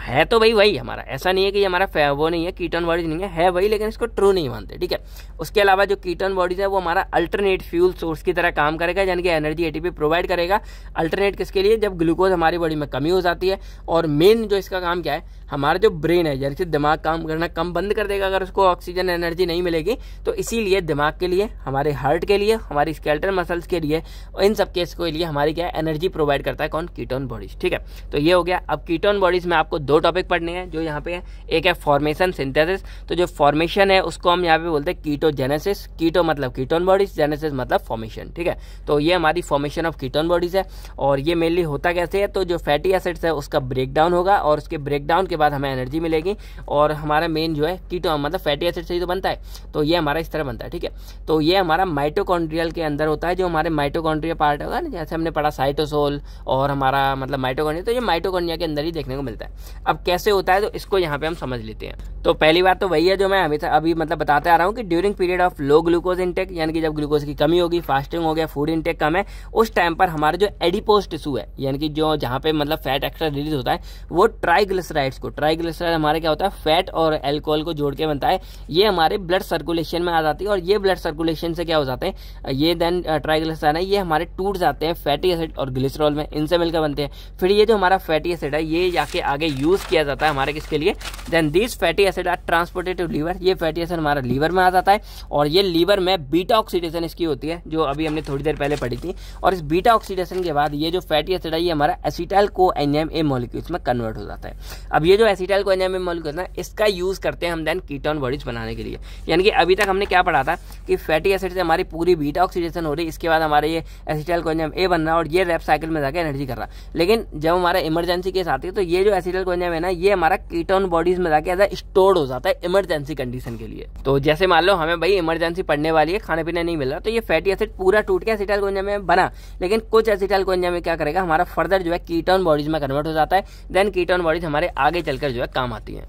है तो भाई वही हमारा ऐसा नहीं है कि हमारा फे वो नहीं है कीटन बॉडीज नहीं है है वही लेकिन इसको ट्रू नहीं मानते ठीक है उसके अलावा जो कीटन बॉडीज है वो हमारा अल्टरनेट फ्यूल सोर्स की तरह काम करेगा यानी कि एनर्जी एटीपी प्रोवाइड करेगा अल्टरनेट किसके लिए जब ग्लूकोज हमारी बॉडी में कमी हो जाती है और मेन जो इसका काम क्या है हमारा जो ब्रेन है यानी कि दिमाग काम करना कम बंद कर देगा अगर उसको ऑक्सीजन एनर्जी नहीं मिलेगी तो इसीलिए दिमाग के लिए हमारे हार्ट के लिए हमारी स्केल्टन मसल्स के लिए इन सब केस के लिए हमारी क्या एनर्जी प्रोवाइड करता है कौन कीटोन बॉडीज ठीक है तो ये हो गया अब कीटोन बॉडीज में आपको दो टॉपिक पढ़ने हैं जो यहाँ पे है एक है फॉर्मेशन सिंथेसिस तो जो फॉर्मेशन है उसको हम यहाँ पे बोलते हैं कीटोजेनेसिस कीटो मतलब कीटोन बॉडीज जेनेसिस मतलब फॉर्मेशन ठीक है तो ये हमारी फॉर्मेशन ऑफ कीटोन बॉडीज है और ये मेनली होता कैसे है तो जो फैटी एसिड्स है उसका ब्रेकडाउन होगा और उसके ब्रेकडाउन के बाद हमें एनर्जी मिलेगी और हमारा मेन जो है कीटो मतलब फैटी एसिड से ही तो बनता है तो ये हमारा इस तरह बनता है ठीक है तो ये हमारा माइटोकॉन्ड्रियल के अंदर होता है जो हमारे माइटोकॉन्ड्रिया पार्ट होगा ना जैसे हमने पढ़ा साइटोसोल और हमारा मतलब माइटोकॉन्ड्रिया तो ये माइटोकॉन्ड्रिया के अंदर ही देखने को मिलता है अब कैसे होता है तो इसको यहाँ पर हम समझ लेते हैं तो पहली बात तो वही है जो मैं अभी अभी मतलब बताते आ रहा हूँ कि during period of low glucose intake यानी कि जब ग्लूकोज की कमी होगी फास्टिंग हो गया फूड इंटेक कम है उस टाइम पर हमारे जो एडिपोज टिशू है यानी कि जो जहाँ पे मतलब फैट एक्स्ट्रा रिलीज होता है वो ट्राइग्लिसराइड्स को ट्राइग्लिसराइड हमारे क्या होता है फैट और एल्कोहल को जोड़ के बनता है ये हमारे ब्लड सर्कुलेशन में आ जाती है और ये ब्लड सर्कुलेशन से क्या हो जाते हैं ये देन ट्राइग्लिसराइड uh, है ये हमारे टूट जाते हैं फैटी एसिड और ग्लिसरॉल में इनसे मिलकर बनते हैं फिर ये जो हमारा फैटी एसिड है ये जाके आगे यूज़ किया जाता है हमारे किसके लिए then this fatty acid are transported to liver ये फैटी एसिड हमारा लीवर में आ जाता है और ये लीवर में बीटा ऑक्सीडेशन इसकी होती है जो अभी हमने थोड़ी देर पहले पढ़ी थी और इस बीटा ऑक्सीडेशन के बाद ये जो फैटी एसिड है ये हमारा acetyl coenzyme A molecules में कन्वर्ट हो जाता है अब ये जो एसिटाइल को एंजाइम में मॉलिक्यूल है इसका यूज़ करते हैं हम देन कीटोन बॉडीज बनाने के लिए यानी कि अभी तक हमने क्या पढ़ा था कि फैटी एसिड से हमारी पूरी बीटा ऑक्सीडेशन हो रही है इसके बाद हमारे ये एसिटाइल को कोइनजाम ए बन रहा है और ये रेप साइकिल में जाकर एनर्जी कर रहा लेकिन जब हमारा इमरजेंसी केस आती है तो ये जो एसिटाइल को कोइनजाम है ना ये हमारा कीटोन बॉडीज में जाकर एज स्टोर हो जाता है इमरजेंसी कंडीशन के लिए तो जैसे मान लो हमें भाई इमरजेंसी पड़ने वाली है खाने पीने नहीं मिल रहा तो ये फैटी एसिड पूरा टूट के एसिटाइल कोइनजाम में बना लेकिन कुछ एसिटाइल कोइनजाम में क्या करेगा हमारा फर्दर जो है कीटोन बॉडीज में कन्वर्ट हो जाता है देन कीटोन बॉडीज हमारे आगे चलकर जो है काम आती हैं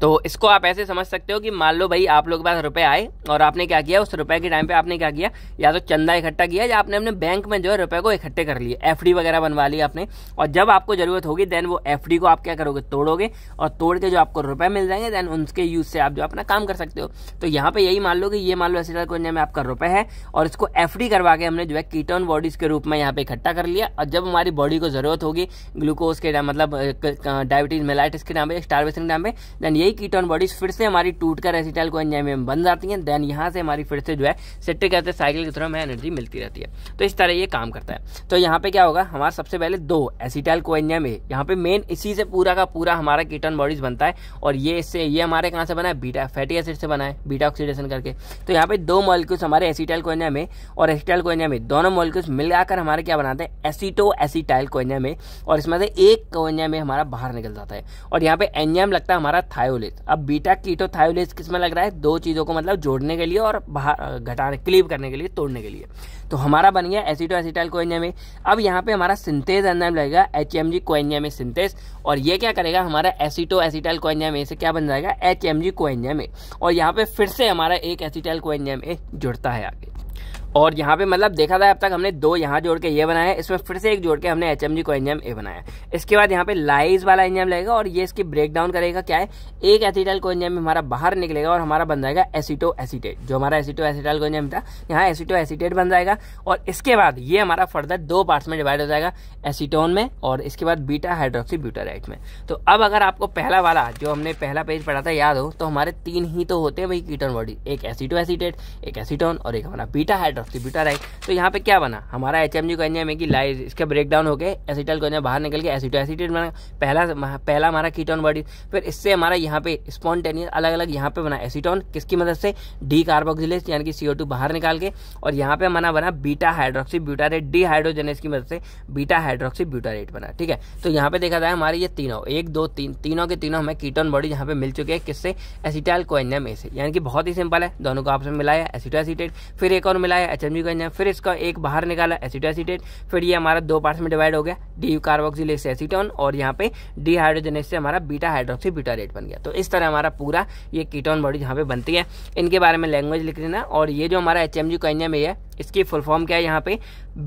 तो इसको आप ऐसे समझ सकते हो कि मान लो भाई आप लोग के पास रुपए आए और आपने क्या किया उस रुपए के टाइम पे आपने क्या किया या तो चंदा इकट्ठा किया या आपने अपने बैंक में जो है रुपए को इकट्ठे कर लिए एफ वगैरह बनवा ली आपने और जब आपको जरूरत होगी देन वो एफ को आप क्या करोगे तोड़ोगे और तोड़ के जो आपको रुपए मिल जाएंगे देन उनके यूज से आप जो अपना काम कर सकते हो तो यहाँ पे यही मान लो कि ये मान लो ऐसे कोरिया में आपका रुपए है और इसको एफ करवा के हमने जो है कीटोन बॉडीज के रूप में यहाँ पे इकट्ठा कर लिया और जब हमारी बॉडी को जरूरत होगी ग्लूकोज के मतलब डायबिटीज मेलाइटिस के नाम पे स्टारवेशन के नाम पे देन ये वही कीटोन बॉडीज फिर से हमारी टूटकर एसिटाइल को एंजाइम में बन जाती हैं देन यहाँ से हमारी फिर से जो है सिट्रिक एसिड साइकिल के थ्रू हमें एनर्जी मिलती रहती है तो इस तरह ये काम करता है तो यहाँ पे क्या होगा हमारा सबसे पहले दो एसिटाइल को एंजाइम ए यहाँ पे मेन इसी से पूरा का पूरा हमारा कीटोन बॉडीज बनता है और ये इससे ये हमारे कहाँ से बना है बीटा फैटी एसिड से बना है बीटा ऑक्सीडेशन करके तो यहाँ पे दो मॉलिक्यूल्स हमारे एसिटाइल को एंजाइम ए और एसिटाइल को एंजाइम ए दोनों मॉलिक्यूल्स मिलाकर हमारे क्या बनाते हैं एसिटो एसिटाइल को एंजाइम ए और इसमें से एक को एंजाइम ए हमारा बाहर निकल जाता है और यहाँ पे एंजाइम लगता है हमारा थायो थायोलेज अब बीटा कीटो थायोलेज किस में लग रहा है दो चीज़ों को मतलब जोड़ने के लिए और बाहर घटाने क्लीव करने के लिए तोड़ने के लिए तो हमारा बन गया एसिटो एसिटाइल कोएंजाइम ए अब यहाँ पे हमारा सिंथेस एंजाइम लगेगा H M G coenzyme A synthase और ये क्या करेगा हमारा एसिटो एसिटाइल कोएंजाइम ए से क्या बन जाएगा H M G coenzyme A और यहाँ पे फिर से हमारा एक एसिटाइल कोएंजाइम ए जुड़ता है आगे और यहाँ पे मतलब देखा था अब तक हमने दो यहाँ जोड़ के ये बनाया इसमें फिर से एक जोड़ के हमने एच को एंजाइम ए बनाया इसके बाद यहाँ पे लाइज वाला एंजाइम लगेगा और ये इसकी ब्रेक डाउन करेगा क्या है एक एसिटाइल को एंजाइम हमारा बाहर निकलेगा और हमारा बन जाएगा एसिटो एसिटेट जो हमारा एसिटो एसिटाइल को एंजाइम था यहाँ एसिटो एसिटेट बन जाएगा और इसके बाद ये हमारा फर्दर दो पार्ट्स में डिवाइड हो जाएगा एसिटोन में और इसके बाद बीटा हाइड्रोक्सी ब्यूटाराइट में तो अब अगर आपको पहला वाला जो हमने पहला पेज पढ़ा था याद हो तो हमारे तीन ही तो होते हैं भाई कीटोन बॉडी एक एसिटो एसिटेट एक एसिटोन और एक हमारा बीटा हाइड्रोक्स आपसे बीटा राइट तो यहाँ पे क्या बना हमारा एच एम जी को एनजाइम है कि लाइज इसका ब्रेक डाउन होकर एसिटल को बाहर निकल के एसिटो एसिटेट बना पहला पहला हमारा कीटोन बॉडी फिर इससे हमारा यहाँ पे स्पॉन्टेनियस अलग अलग यहाँ पे बना एसिटोन किसकी मदद से डी कार्बोक्सिलेस यानी कि सी बाहर निकाल के और यहाँ पे हमारा बना beta hydroxy butyrate dehydrogenase की मदद से बीटा हाइड्रोक्सी ब्यूटारेट बना ठीक है तो यहाँ पे देखा जाए हमारे ये तीनों एक दो तीन तीनों के तीनों हमें कीटोन बॉडी यहाँ पे मिल चुके हैं किससे एसिटाइल कोएंजाइम में से यानी कि बहुत ही सिंपल है दोनों को आपस में मिलाया एसिटो एसिटेट फिर एक और मिलाया गया एच एम फिर इसका एक बाहर निकाला एसिटासीटेट फिर ये हमारा दो पार्ट्स में डिवाइड हो गया डी कार्बोक्सिलेट से एसिटोन और यहाँ पे डिहाइड्रोजनेज से हमारा बीटा हाइड्रोक्सी रेट बन गया तो इस तरह हमारा पूरा ये कीटोन बॉडी यहाँ पे बनती है इनके बारे में लैंग्वेज लिख देना और ये जो हमारा एच एम में है इसकी फुल फॉर्म क्या है यहाँ पे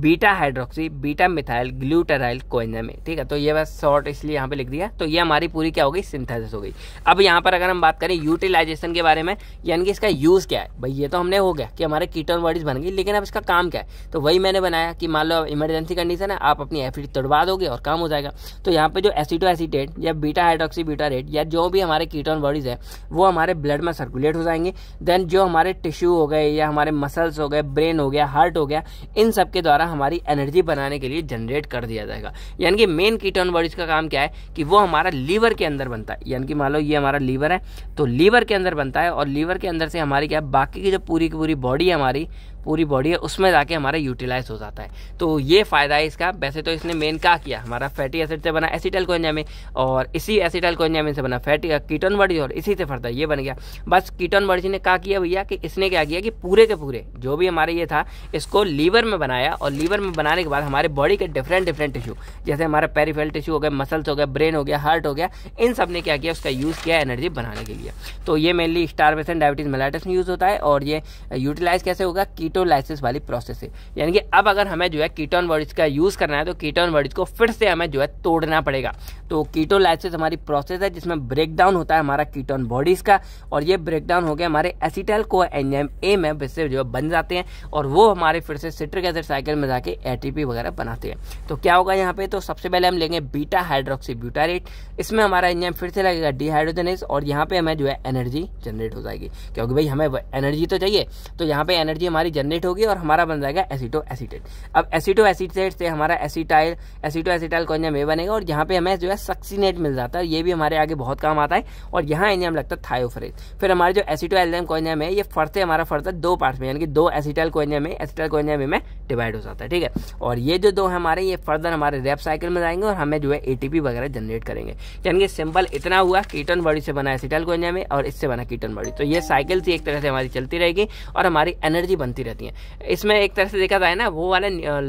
beta hydroxy beta methyl glutaryl coenzyme ठीक है तो ये बस शॉर्ट इसलिए यहाँ पे लिख दिया तो ये हमारी पूरी क्या हो गई सिंथेसिस हो गई अब यहाँ पर अगर हम बात करें यूटिलाइजेशन के बारे में यानी कि इसका यूज़ क्या है भाई ये तो हमने हो गया कि हमारे कीटोन बॉडीज बन गई लेकिन अब इसका काम क्या है तो वही मैंने बनाया कि मान लो इमरजेंसी कंडीशन है आप अपनी एफिड तोड़वा दोगे और काम हो जाएगा तो यहाँ पर जो एसिडो एसिटेट या बीटा हाइड्रोक्सी बीटा रेट या जो भी हमारे कीटोन बॉडीज है वो हमारे ब्लड में सर्कुलेट हो जाएंगे देन जो हमारे टिश्यू हो गए या हमारे मसल्स हो गए ब्रेन हो गया गया हार्ट हो गया इन सब के द्वारा हमारी एनर्जी बनाने के लिए जनरेट कर दिया जाएगा यानी कि मेन कीटोन बॉडीज का काम क्या है कि वो हमारा लीवर के अंदर बनता है यानी कि मान लो ये हमारा लीवर है तो लीवर के अंदर बनता है और लीवर के अंदर से हमारी क्या बाकी की जो पूरी की पूरी बॉडी है हमारी पूरी बॉडी है उसमें जाके हमारा यूटिलाइज हो जाता है तो ये फ़ायदा है इसका वैसे तो इसने मेन क्या किया हमारा फैटी एसिड से बना एसिटल कोंजामिन और इसी एसिटल कोंजामिन से बना फैटी कीटोन बर्जी और इसी से फर्दा ये बन गया बस कीटोन बर्जी ने क्या किया भैया कि इसने क्या किया कि पूरे के पूरे जो भी हमारे ये था इसको लीवर में बनाया और लीवर में बनाने के बाद हमारे बॉडी के डिफरेंट डिफरेंट टिश्यू जैसे हमारा पेरीफेल टिश्यू हो गया मसल्स हो गया ब्रेन हो गया हार्ट हो गया इन सब ने क्या किया उसका यूज़ किया एनर्जी बनाने के लिए तो ये मेनली स्टारवेसन डायबिटीज़ मेलाइटस में यूज़ होता है और ये यूटिलाइज कैसे होगा कीट कीटोलाइसिस वाली प्रोसेस है यानी कि अब अगर हमें जो है कीटोन वर्ड्स का यूज़ करना है तो कीटोन वर्ड्स को फिर से हमें जो है तोड़ना पड़ेगा तो कीटोलाइसिस हमारी प्रोसेस है जिसमें ब्रेक डाउन होता है हमारा कीटोन बॉडीज़ का और ये ब्रेक डाउन हो गया हमारे एसिटाइल को एनजाइम ए में से जो है बन जाते हैं और वो हमारे फिर से सिट्रिक एसिड साइकिल में जाके एटीपी वगैरह बनाते हैं तो क्या होगा यहाँ पे तो सबसे पहले हम लेंगे बीटा हाइड्रोक्सी ब्यूटारेट इसमें हमारा एनजाइम फिर से लगेगा डिहाइड्रोजनेस और यहाँ पर हमें जो है एनर्जी जनरेट हो जाएगी क्योंकि भाई हमें एनर्जी तो चाहिए तो यहाँ पर एनर्जी हमारी जनरेट होगी और हमारा बन जाएगा एसिटो एसिटेट अब एसिटो एसिटेट से हमारा एसिटाइल एसिटो एसिटाइल कोंजम ए बनेगा और यहाँ पे हमें जो है सक्सीनेट मिल जाता है ये भी हमारे आगे बहुत काम आता है और यहाँ एंजाम लगता है थायोफ्रेज फिर हमारे जो एसिटो एलम कोंजम है ये फर्ते हमारा फरता दो पार्ट में यानी कि दो एसिटाइल कोंजम है एसीटाइल कोंजम में डिवाइड हो जाता है ठीक है और ये जो दो हमारे ये फर्दर हमारे रेप साइकिल में जाएंगे और हमें जो है एटीपी वगैरह जनरेट करेंगे यानी कि सिंपल इतना हुआ कीटन बॉडी से बना एसीटाइल कोंजम और इससे बना कीटन बॉडी तो ये साइकिल थी एक तरह से हमारी चलती रहेगी और हमारी एनर्जी बनती रहेगी रहती हैं इसमें एक तरह से देखा जाए ना वो वाला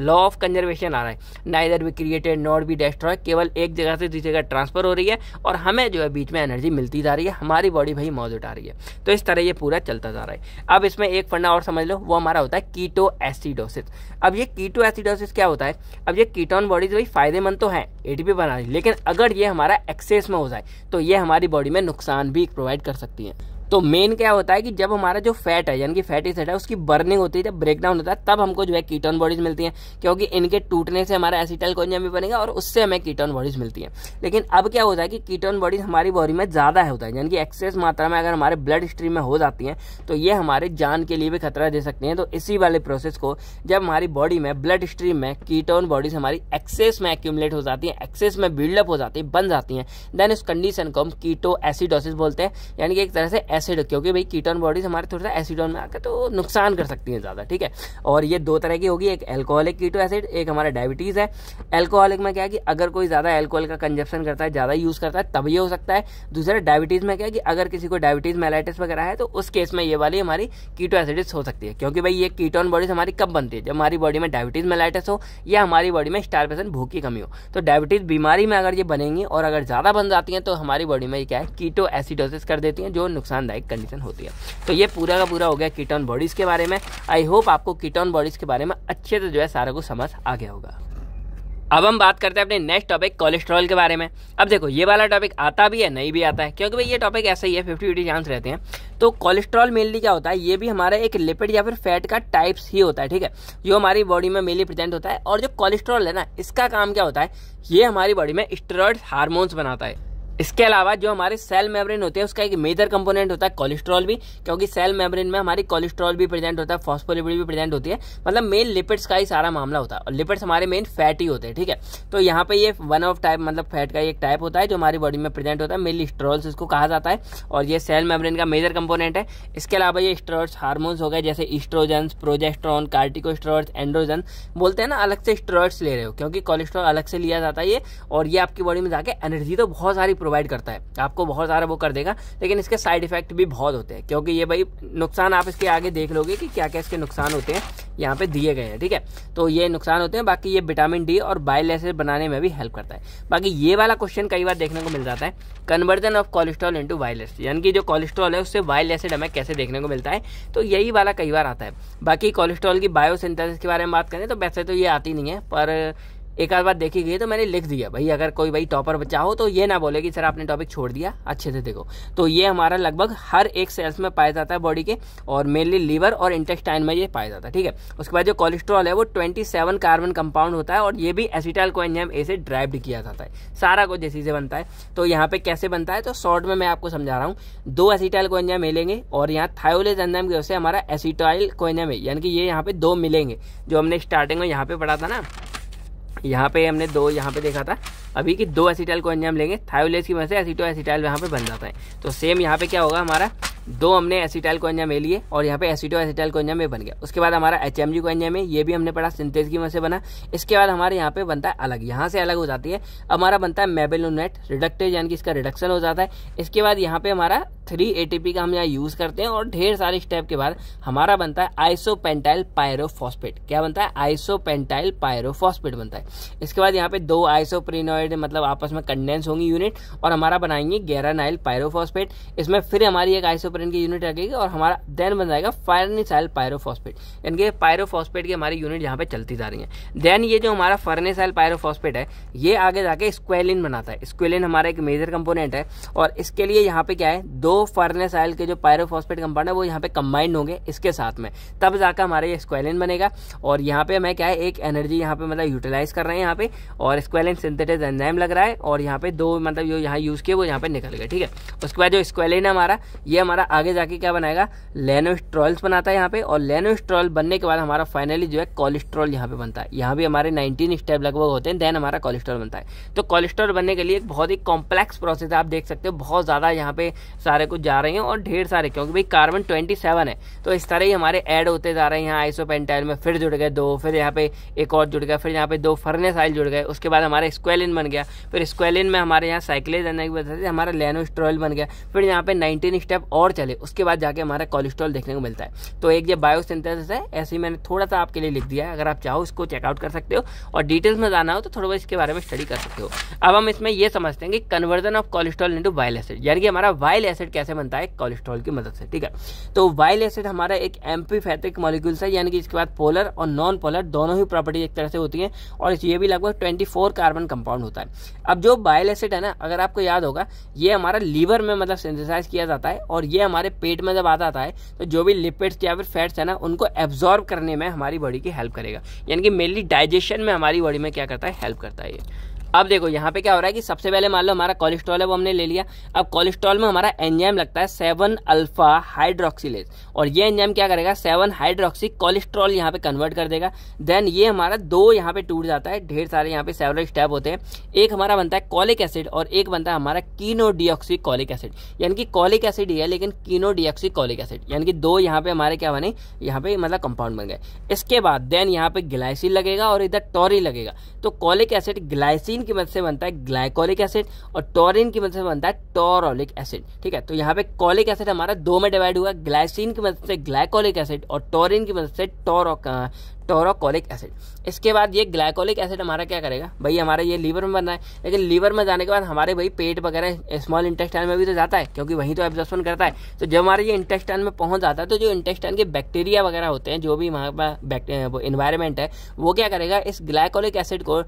लॉ ऑफ कंजर्वेशन आ रहा है neither we created not be destroy केवल एक जगह से दूसरी जगह ट्रांसफर हो रही है और हमें जो है बीच में एनर्जी मिलती जा रही है हमारी बॉडी भाई मौजूद आ रही है तो इस तरह ये पूरा चलता जा रहा है अब इसमें एक फंडा और समझ लो वो हमारा होता है कीटो एसिडोसिस अब ये कीटो एसिडोसिस क्या होता है अब ये कीटोन बॉडीज भाई फायदेमंद तो है एटीपी बना रही लेकिन अगर ये हमारा एक्सेस में हो जाए तो ये हमारी बॉडी में नुकसान भी प्रोवाइड कर सकती है तो मेन क्या होता है कि जब हमारा जो फैट है यानी कि फैटी सेट है उसकी बर्निंग होती है जब ब्रेकडाउन होता है तब हमको जो है कीटोन बॉडीज मिलती हैं क्योंकि इनके टूटने से हमारा एसिटाइल कोंजम भी बनेगा और उससे हमें कीटोन बॉडीज मिलती हैं लेकिन अब क्या होता है कि कीटोन बॉडीज हमारी बॉडी में ज़्यादा होता है यानी कि एक्सेस मात्रा में अगर हमारे ब्लड स्ट्रीम में हो जाती हैं तो ये हमारे जान के लिए भी खतरा दे सकती हैं तो इसी वाले प्रोसेस को जब हमारी बॉडी में ब्लड स्ट्रीम में कीटोन बॉडीज हमारी एक्सेस में एक्यूमलेट हो जाती हैं एक्सेस में बिल्डअप हो जाती है बन जाती हैं देन उस कंडीशन को हम कीटो एसिडोसिस बोलते हैं यानी कि एक तरह से एसिड क्योंकि भाई कीटन बॉडीज हमारे थोड़ा सा एसिडोन में आकर तो नुकसान कर सकती हैं ज़्यादा ठीक है और ये दो तरह की होगी एक एल्कोहलिक कीटो एसिड एक हमारा डायबिटीज़ है एल्कोहलिक में क्या है कि अगर कोई ज़्यादा एल्कोहल का कंजप्शन करता है ज़्यादा यूज़ करता है तब ये हो सकता है दूसरा डायबिटीज़ में क्या है कि अगर किसी को डायबिटीज़ मेलाइटिस वगैरह है तो उस केस में ये वाली हमारी कीटो एसिडिस हो सकती है क्योंकि भाई ये कीटोन बॉडीज हमारी कब बनती है जब हमारी बॉडी में डायबिटीज़ मेलाइटिस हो या हमारी बॉडी में स्टार पेसेंट भूख की कमी हो तो डायबिटीज़ बीमारी में अगर ये बनेंगी और अगर ज़्यादा बन जाती हैं तो हमारी बॉडी में क्या है कीटो एसिडोसिस कर देती हैं जो नुकसान नुकसानदायक कंडीशन होती है तो ये पूरा का पूरा हो गया कीटोन बॉडीज़ के बारे में आई होप आपको कीटोन बॉडीज़ के बारे में अच्छे से जो है सारा कुछ समझ आ गया होगा अब हम बात करते हैं अपने नेक्स्ट टॉपिक कोलेस्ट्रॉल के बारे में अब देखो ये वाला टॉपिक आता भी है नहीं भी आता है क्योंकि भाई ये टॉपिक ऐसा ही है फिफ्टी फिफ्टी चांस रहते हैं तो कोलेस्ट्रॉल मेनली क्या होता है ये भी हमारा एक लिपिड या फिर फैट का टाइप्स ही होता है ठीक है जो हमारी बॉडी में मेनली प्रेजेंट होता है और जो कोलेस्ट्रॉल है ना इसका काम क्या होता है ये हमारी बॉडी में स्टेरॉयड हार्मोन्स बनाता है इसके अलावा जो हमारे सेल मेम्ब्रेन होते हैं उसका एक मेजर कंपोनेंट होता है कोलेस्ट्रॉल भी क्योंकि सेल मेम्ब्रेन में हमारी कोलेस्ट्रॉल भी प्रेजेंट होता है फॉस्फोलिपिड भी प्रेजेंट होती है मतलब मेन लिपिड्स का ही सारा मामला होता है और लिपिड्स हमारे मेन फैट ही होते हैं ठीक है तो यहाँ पे ये वन ऑफ टाइप मतलब फैट का एक टाइप होता है जो हमारी बॉडी में प्रेजेंट होता है मेनली स्ट्रॉल्स इसको कहा जाता है और ये सेल मेम्ब्रेन का मेजर कंपोनेंट है इसके अलावा ये स्ट्रॉल्स हार्मोन्स हो गए जैसे स्ट्रोजेंस प्रोजेस्ट्रॉन कार्टिकोस्ट्रॉल्स एंड्रोजन बोलते हैं ना अलग से स्ट्रॉइड्स ले रहे हो क्योंकि कोलेस्ट्रॉल अलग से लिया जाता है ये और ये आपकी बॉडी में जाके एनर्जी तो बहुत सारी प्रोवाइड करता है आपको बहुत सारा वो कर देगा लेकिन इसके साइड इफेक्ट भी बहुत होते हैं क्योंकि ये भाई नुकसान आप इसके आगे देख लोगे कि क्या क्या इसके नुकसान होते हैं यहाँ पे दिए गए हैं ठीक है तो ये नुकसान होते हैं बाकी ये विटामिन डी और बाइल एसिड बनाने में भी हेल्प करता है बाकी ये वाला क्वेश्चन कई बार देखने को मिल जाता है conversion of cholesterol into bile acid यानी कि जो कोलेस्ट्रॉल है उससे बाइल एसिड हमें कैसे देखने को मिलता है तो यही वाला कई बार आता है बाकी कोलेस्ट्रॉल की बायोसिंथेसिस के बारे में बात करें तो वैसे तो ये आती नहीं है पर एक आध बार देखी गई तो मैंने लिख दिया भाई अगर कोई भाई टॉपर बच्चा हो तो ये ना बोले कि सर आपने टॉपिक छोड़ दिया अच्छे से देखो तो ये हमारा लगभग हर एक सेल्स में पाया जाता है बॉडी के और मेनली लीवर और इंटेस्टाइन में ये पाया जाता है ठीक है उसके बाद जो कोलेस्ट्रॉल है वो ट्वेंटी सेवन कार्बन कंपाउंड होता है और ये भी एसिटाइल को ए से ड्राइव्ड किया जाता है सारा कुछ इसी से बनता है तो यहाँ पे कैसे बनता है तो शॉर्ट में मैं आपको समझा रहा हूँ दो एसिटाइल को मिलेंगे और यहाँ थायोलेज एंजाइम की वजह से हमारा एसिटाइल को यानी कि ये यहाँ पे दो मिलेंगे जो हमने स्टार्टिंग में यहाँ पे पढ़ा था ना यहाँ पे हमने दो यहाँ पे देखा था अभी कि दो एसिटाइल को हम लेंगे थायोलेस की वजह से एसिटो एसिटाइल यहाँ पे बन जाता है तो सेम यहाँ पे क्या होगा हमारा दो हमने एसिटाइल कोएंजाइम ले लिए और यहाँ पे एसिटो एसिटाइल एंजाम ये बन गया उसके बाद हमारा एच एम जी एंजाम है ये भी हमने पढ़ा सिंथेज की वजह से बना इसके बाद हमारे यहाँ पे बनता है अलग यहाँ से अलग हो जाती है हमारा बनता है मेबेलोनेट रिडक्टेज यानी कि इसका रिडक्शन हो जाता है इसके बाद यहाँ पे हमारा थ्री पी का हम यहाँ यूज करते हैं और ढेर सारे स्टेप के बाद हमारा बनता है आइसोपेंटाइल पायरोफॉस्फेट क्या बनता है आइसोपेंटाइल पायरोफॉस्फेट बनता है इसके बाद यहाँ पे दो आइसोप्रीनोइड मतलब आपस में कंडेंस होंगी यूनिट और हमारा बनाएंगे गैरानाइल पायरोफॉस्फेट इसमें फिर हमारी एक आइसोप्रीन की यूनिट लगेगी और हमारा देन बन जाएगा फर्निसाइल पायरोफॉस्फेट इनके पायरोफॉस्फेट की हमारी यूनिट यहाँ पे चलती जा रही है देन ये जो हमारा फर्निसाइल पायरोफॉस्फेट है ये आगे जाके स्क्वेलिन बनाता है स्क्वेलिन हमारा एक मेजर कंपोनेंट है और इसके लिए यहाँ पे क्या है दो फर्नेसाइल के जो पायरोफॉस्फेट कंपाउंड है वो यहाँ पे कंबाइंड होंगे इसके साथ में तब जाकर हमारे ये स्क्वेलिन बनेगा और यहाँ पे हमें क्या है एक एनर्जी यहाँ पे मतलब यूटिलाइज कर रहे हैं यहाँ पे और स्क्वेलिन सिंथेटिस एंजाइम लग रहा है और यहाँ पे दो मतलब जो यहाँ यूज़ किए वो यहाँ पे निकल गए ठीक है उसके बाद जो स्क्वेलिन है हमारा ये हमारा आगे जाके क्या बनाएगा लेनोस्ट्रॉल्स बनाता है यहाँ पे और लेनोस्ट्रॉल बनने के बाद हमारा फाइनली जो है कोलेस्ट्रॉल यहाँ पे बनता है यहाँ भी हमारे नाइनटीन स्टेप लगभग होते हैं देन हमारा कोलेस्ट्रॉल बनता है तो कोलेस्ट्रॉल बनने के लिए एक बहुत ही कॉम्प्लेक्स प्रोसेस है आप देख सकते हो बहुत ज़्यादा यहाँ पे सारे कुछ जा रहे हैं और ढेर सारे क्योंकि भाई कार्बन ट्वेंटी सेवन है तो इस तरह ही हमारे ऐड होते जा रहे हैं यहाँ आइसोपेंटाइल में फिर जुड़ गए दो फिर यहाँ पे एक और जुड़ गया फिर यहाँ पे दो फर्नेस आइल जुड़ गए उसके बाद हमारा स्क्वेलिन बन गया फिर स्क्वेलिन में हमारे यहाँ साइकिलेज आने की वजह से हमारा लेनोस्ट्रॉयल बन गया फिर यहाँ पे नाइनटीन स्टेप और चले उसके बाद जाके हमारा कोलेस्ट्रॉल देखने को मिलता है तो एक ये बायोसिंथेसिस है ऐसे ही मैंने थोड़ा सा आपके लिए लिख दिया है अगर आप चाहो इसको चेकआउट कर सकते हो और डिटेल्स में जाना हो तो थोड़ा बहुत इसके बारे में स्टडी कर सकते हो अब हम इसमें यह समझते हैं कि conversion of cholesterol into bile acid यानी कि हमारा वाइल एसिड कैसे बनता है कोलेस्ट्रॉल की मदद से ठीक है तो वाइल एसिड हमारा एक एम्पीफेटिक मॉलिक्यूल्स है यानी कि इसके बाद पोलर और नॉन पोलर दोनों ही प्रॉपर्टी एक तरह से होती है और कुछ ये भी लगभग ट्वेंटी फोर कार्बन कंपाउंड होता है अब जो बायल एसिड है ना अगर आपको याद होगा ये हमारा लीवर में मतलब सिंथेसाइज किया जाता है और ये हमारे पेट में जब आ जाता है तो जो भी लिपिड्स या फिर फैट्स है ना उनको एब्जॉर्ब करने में हमारी बॉडी की हेल्प करेगा यानी कि मेनली डाइजेशन में हमारी बॉडी में क्या करता है हेल्प करता है ये अब देखो यहाँ पे क्या हो रहा है कि सबसे पहले मान लो हमारा कोलेस्ट्रॉल है वो हमने ले लिया अब कोलेस्ट्रॉल में हमारा एंजाइम लगता है सेवन अल्फा हाइड्रोक्सीलेज और ये एंजाइम क्या करेगा सेवन हाइड्रोक्सी कोलेस्ट्रॉल यहाँ पे कन्वर्ट कर देगा देन ये हमारा दो यहाँ पे टूट जाता है ढेर सारे यहाँ पे सेवरल स्टेप होते हैं एक हमारा बनता है कॉलिक एसिड और एक बनता है हमारा कीनो डिऑक्सी कॉलिक एसिड यानी कि कॉलिक एसिड ही है लेकिन कीनो डिऑक्सी कॉलिक एसिड यानी कि दो यहाँ पे हमारे क्या बने यहाँ पे मतलब कंपाउंड बन गए इसके बाद देन यहाँ पे ग्लाइसिन लगेगा और इधर टॉरी लगेगा तो कॉलिक एसिड ग्लाइसिन क्लोरीन की मदद से बनता है ग्लाइकोलिक एसिड और टोरिन की मदद से बनता है टोरोलिक एसिड ठीक है तो यहाँ पे कॉलिक एसिड हमारा दो में डिवाइड हुआ ग्लाइसिन की मदद से ग्लाइकोलिक एसिड और टोरिन की मदद से टोरो टोरोकोलिक एसिड इसके बाद ये ग्लाइकोलिक एसिड हमारा क्या करेगा भाई हमारा ये लीवर में बनना है लेकिन लीवर में जाने के बाद हमारे भाई पेट वगैरह स्मॉल इंटेस्टाइन में भी तो जाता है क्योंकि वहीं तो एब्जॉर्प्शन करता है तो जब हमारे ये इंटेस्टाइन में पहुंच जाता है तो जो इंटेस्टाइन के बैक्टीरिया वगैरह होते हैं जो भी वहाँ पर इन्वायरमेंट है वो क्या करेगा इस ग्लाइकोलिक एसिड को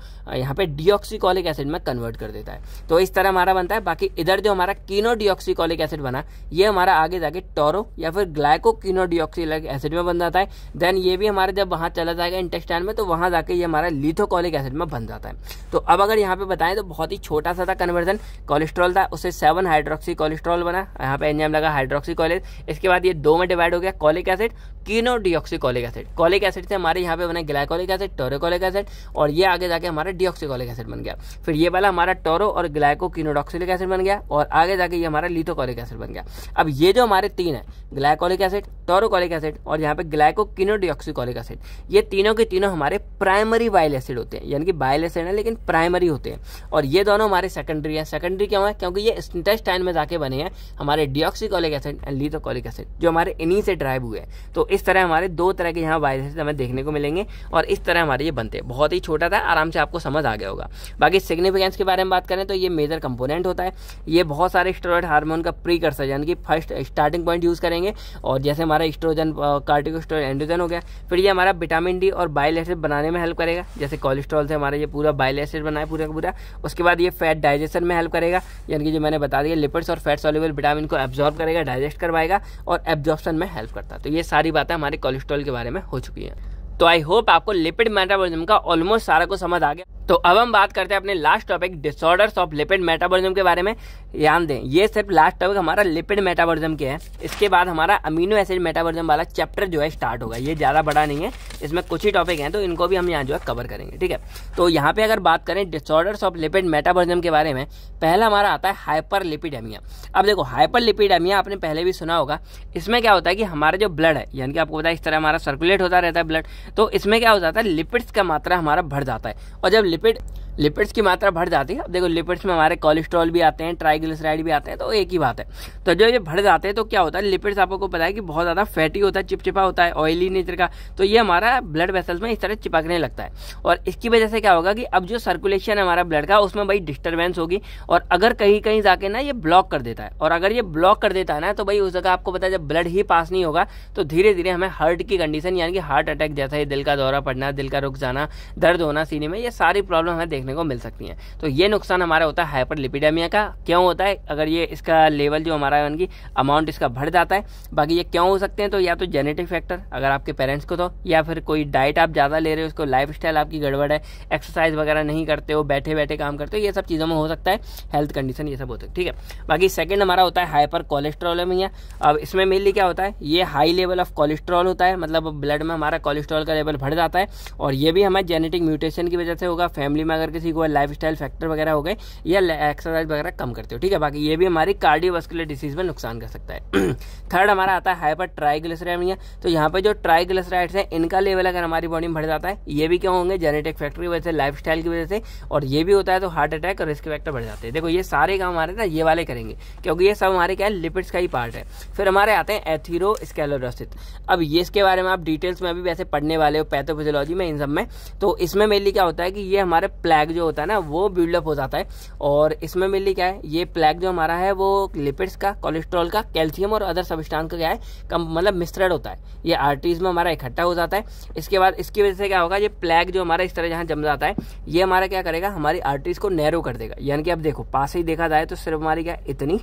यहाँ पे डिऑक्सीकोलिक एसिड में कन्वर्ट कर देता है तो इस तरह हमारा बनता है बाकी इधर जो हमारा कीनो डिऑक्सीकोलिक एसिड बना ये हमारा आगे जाके टोरो या फिर ग्लाइकोकिनो डिऑक्सीलिक एसिड में बन जाता है देन ये भी हमारे जब वहाँ चला जाएगा इंटेस्टाइन में तो वहाँ जाके ये हमारा लिथोकॉलिक एसिड में बन जाता है तो अब अगर यहाँ पे बताएं तो बहुत ही छोटा सा था कन्वर्जन कोलेस्ट्रॉल था उससे सेवन हाइड्रोक्सी कोलेस्ट्रॉल बना यहाँ पे एंजाम लगा हाइड्रोक्सी कॉलेज इसके बाद ये दो में डिवाइड हो गया cholic acid cheno deoxycholic acid cholic acid से हमारे यहाँ पे बना ग्लाइकोलिक एसिड टोरोकोलिक एसिड और ये आगे जाके हमारा डिऑक्सीकोलिक एसिड बन गया फिर ये वाला हमारा टोरो और ग्लाइको कीनोडॉक्सिलिक एसिड बन गया और आगे जाके ये हमारा लिथोकॉलिक एसिड बन गया अब ये जो हमारे तीन है ग्लाइकोलिक एसिड टोरोकोलिक एसिड और यहाँ पे ग्लाइको कीनोडियोक्सिकोलिक एसिड ये तीनों के तीनों हमारे प्राइमरी बाइल एसिड होते हैं यानी कि बाइल एसिड है लेकिन प्राइमरी होते हैं और ये दोनों हमारे सेकेंडरी हैं सेकेंडरी क्यों है क्योंकि ये इंटेस्टाइन में जाके बने हैं हमारे deoxycholic acid and lithocholic acid जो हमारे इन्हीं से ड्राइव हुए हैं तो इस तरह हमारे दो तरह के यहाँ बाइल एसिड हमें देखने को मिलेंगे और इस तरह हमारे ये बनते हैं बहुत ही छोटा था आराम से आपको समझ आ गया होगा बाकी सिग्निफिकेंस के बारे में बात करें तो ये मेजर कंपोनेंट होता है ये बहुत सारे स्टेरॉइड हार्मोन का प्री कर्सर यानी कि फर्स्ट स्टार्टिंग पॉइंट यूज़ करेंगे और जैसे हमारा स्ट्रोजन कार्टिकोस्ट्रोजन एंड्रोजन हो गया फिर ये हमारा विटामिन विटामिन डी और बाइल एसिड बनाने में हेल्प करेगा जैसे कोलेस्ट्रॉल से हमारा ये पूरा बाइल एसिड बनाए पूरा का पूरा उसके बाद ये फैट डाइजेशन में हेल्प करेगा यानी कि जो मैंने बता दिया लिपिड्स और फैट सॉल्युबल विटामिन को एब्जॉर्ब करेगा डाइजेस्ट करवाएगा और एब्जॉर्प्शन में हेल्प करता है तो ये सारी बातें हमारे कोलेस्ट्रॉल के बारे में हो चुकी हैं तो आई होप आपको लिपिड मेटाबॉलिज्म का ऑलमोस्ट सारा कुछ समझ आ गया तो अब हम बात करते हैं अपने last topic disorders of lipid metabolism के बारे में ध्यान दें ये सिर्फ लास्ट टॉपिक हमारा लिपिड मेटाबॉलिज्म के है इसके बाद हमारा अमीनो एसिड मेटाबॉलिज्म वाला चैप्टर जो है स्टार्ट होगा ये ज़्यादा बड़ा नहीं है इसमें कुछ ही टॉपिक हैं तो इनको भी हम यहाँ जो है कवर करेंगे ठीक है तो यहाँ पर अगर बात करें डिसऑर्डर्स ऑफ लिपिड मेटाबॉलिज्म के बारे में पहला हमारा आता है हाइपर लिपिडेमिया अब देखो हाइपर लिपिडेमिया आपने पहले भी सुना होगा इसमें क्या होता है कि हमारा जो ब्लड है यानी कि आपको पता है इस तरह हमारा सर्कुलेट होता रहता है ब्लड तो इसमें क्या हो जाता है लिपिड्स का मात्रा हमारा बढ़ जाता है और जब लिपिड लिपिड्स की मात्रा बढ़ जाती है अब देखो लिपिड्स में हमारे कोलेस्ट्रॉल भी आते हैं ट्राइग्लिसराइड भी आते हैं तो एक ही बात है तो जब ये बढ़ जाते हैं तो क्या होता है लिपिड्स आपको पता है कि बहुत ज़्यादा फैटी होता है चिपचिपा होता है ऑयली नेचर का तो ये हमारा ब्लड वेसल्स में इस तरह चिपकने लगता है और इसकी वजह से क्या होगा कि अब जो सर्कुलेशन है हमारा ब्लड का उसमें भाई डिस्टर्बेंस होगी और अगर कहीं कहीं जाके ना ये ब्लॉक कर देता है और अगर ये ब्लॉक कर देता है ना तो भाई उस जगह आपको पता है जब ब्लड ही पास नहीं होगा तो धीरे धीरे हमें हार्ट की कंडीशन यानी कि हार्ट अटैक जैसा ये दिल का दौरा पड़ना दिल का रुक जाना दर्द होना सीने में ये सारी प्रॉब्लम हमें देख देखने को मिल सकती हैं तो ये नुकसान हमारा होता है हाइपर लिपिडेमिया का क्यों होता है अगर ये इसका लेवल जो हमारा है उनकी अमाउंट इसका बढ़ जाता है बाकी ये क्यों हो सकते हैं तो या तो जेनेटिक फैक्टर अगर आपके पेरेंट्स को तो या फिर कोई डाइट आप ज़्यादा ले रहे हो उसको लाइफ आपकी गड़बड़ है एक्सरसाइज वगैरह नहीं करते हो बैठे बैठे काम करते हो ये सब चीज़ों में हो सकता है हेल्थ कंडीशन ये सब होते है ठीक है बाकी सेकेंड हमारा होता है हाइपर कोलेस्ट्रोलमिया अब इसमें मेनली क्या होता है ये हाई लेवल ऑफ कोलेस्ट्रॉल होता है मतलब ब्लड में हमारा कोलेस्ट्रॉल का लेवल बढ़ जाता है और ये भी हमारे जेनेटिक म्यूटेशन की वजह से होगा फैमिली में अगर किसी को लाइफ स्टाइल फैक्टर वगैरह हो गए या एक्सरसाइज वगैरह कम करते हो ठीक है बाकी ये भी हमारी कार्डियोवास्कुलर डिसीज में नुकसान कर सकता है थर्ड हमारा आता है हाइपर ट्राइग्लिसरेमिया तो यहाँ पर जो ट्राइग्लिसराइड्स हैं इनका लेवल अगर हमारी बॉडी में बढ़ जाता है ये भी क्यों होंगे जेनेटिक फैक्टर की वजह से लाइफ स्टाइल की वजह से और ये भी होता है तो हार्ट अटैक और रिस्क फैक्टर बढ़ जाते हैं देखो ये सारे काम हमारे ना ये वाले करेंगे क्योंकि ये सब हमारे क्या है लिपिड्स का ही पार्ट है फिर हमारे आते हैं एथीरो स्केलोरोसिस अब ये इसके बारे में आप डिटेल्स में अभी वैसे पढ़ने वाले हो पैथोफिजियोलॉजी में इन सब में तो इसमें मेनली क्या होता है कि ये हमारे प्लेग प्लैग जो होता है ना वो बिल्डअप हो जाता है और इसमें मिली क्या है ये प्लैग जो हमारा है वो लिपिड्स का कोलेस्ट्रॉल का कैल्शियम और अदर सबिस्टान का क्या है कम मतलब मिश्रण होता है ये आर्टरीज में हमारा इकट्ठा हो जाता है इसके बाद इसकी वजह से क्या होगा ये प्लैग जो हमारा इस तरह जहाँ जम जाता है ये हमारा क्या करेगा हमारी आर्टरीज को नैरो कर देगा यानी कि अब देखो पास ही देखा जाए तो सिर्फ हमारी क्या इतनी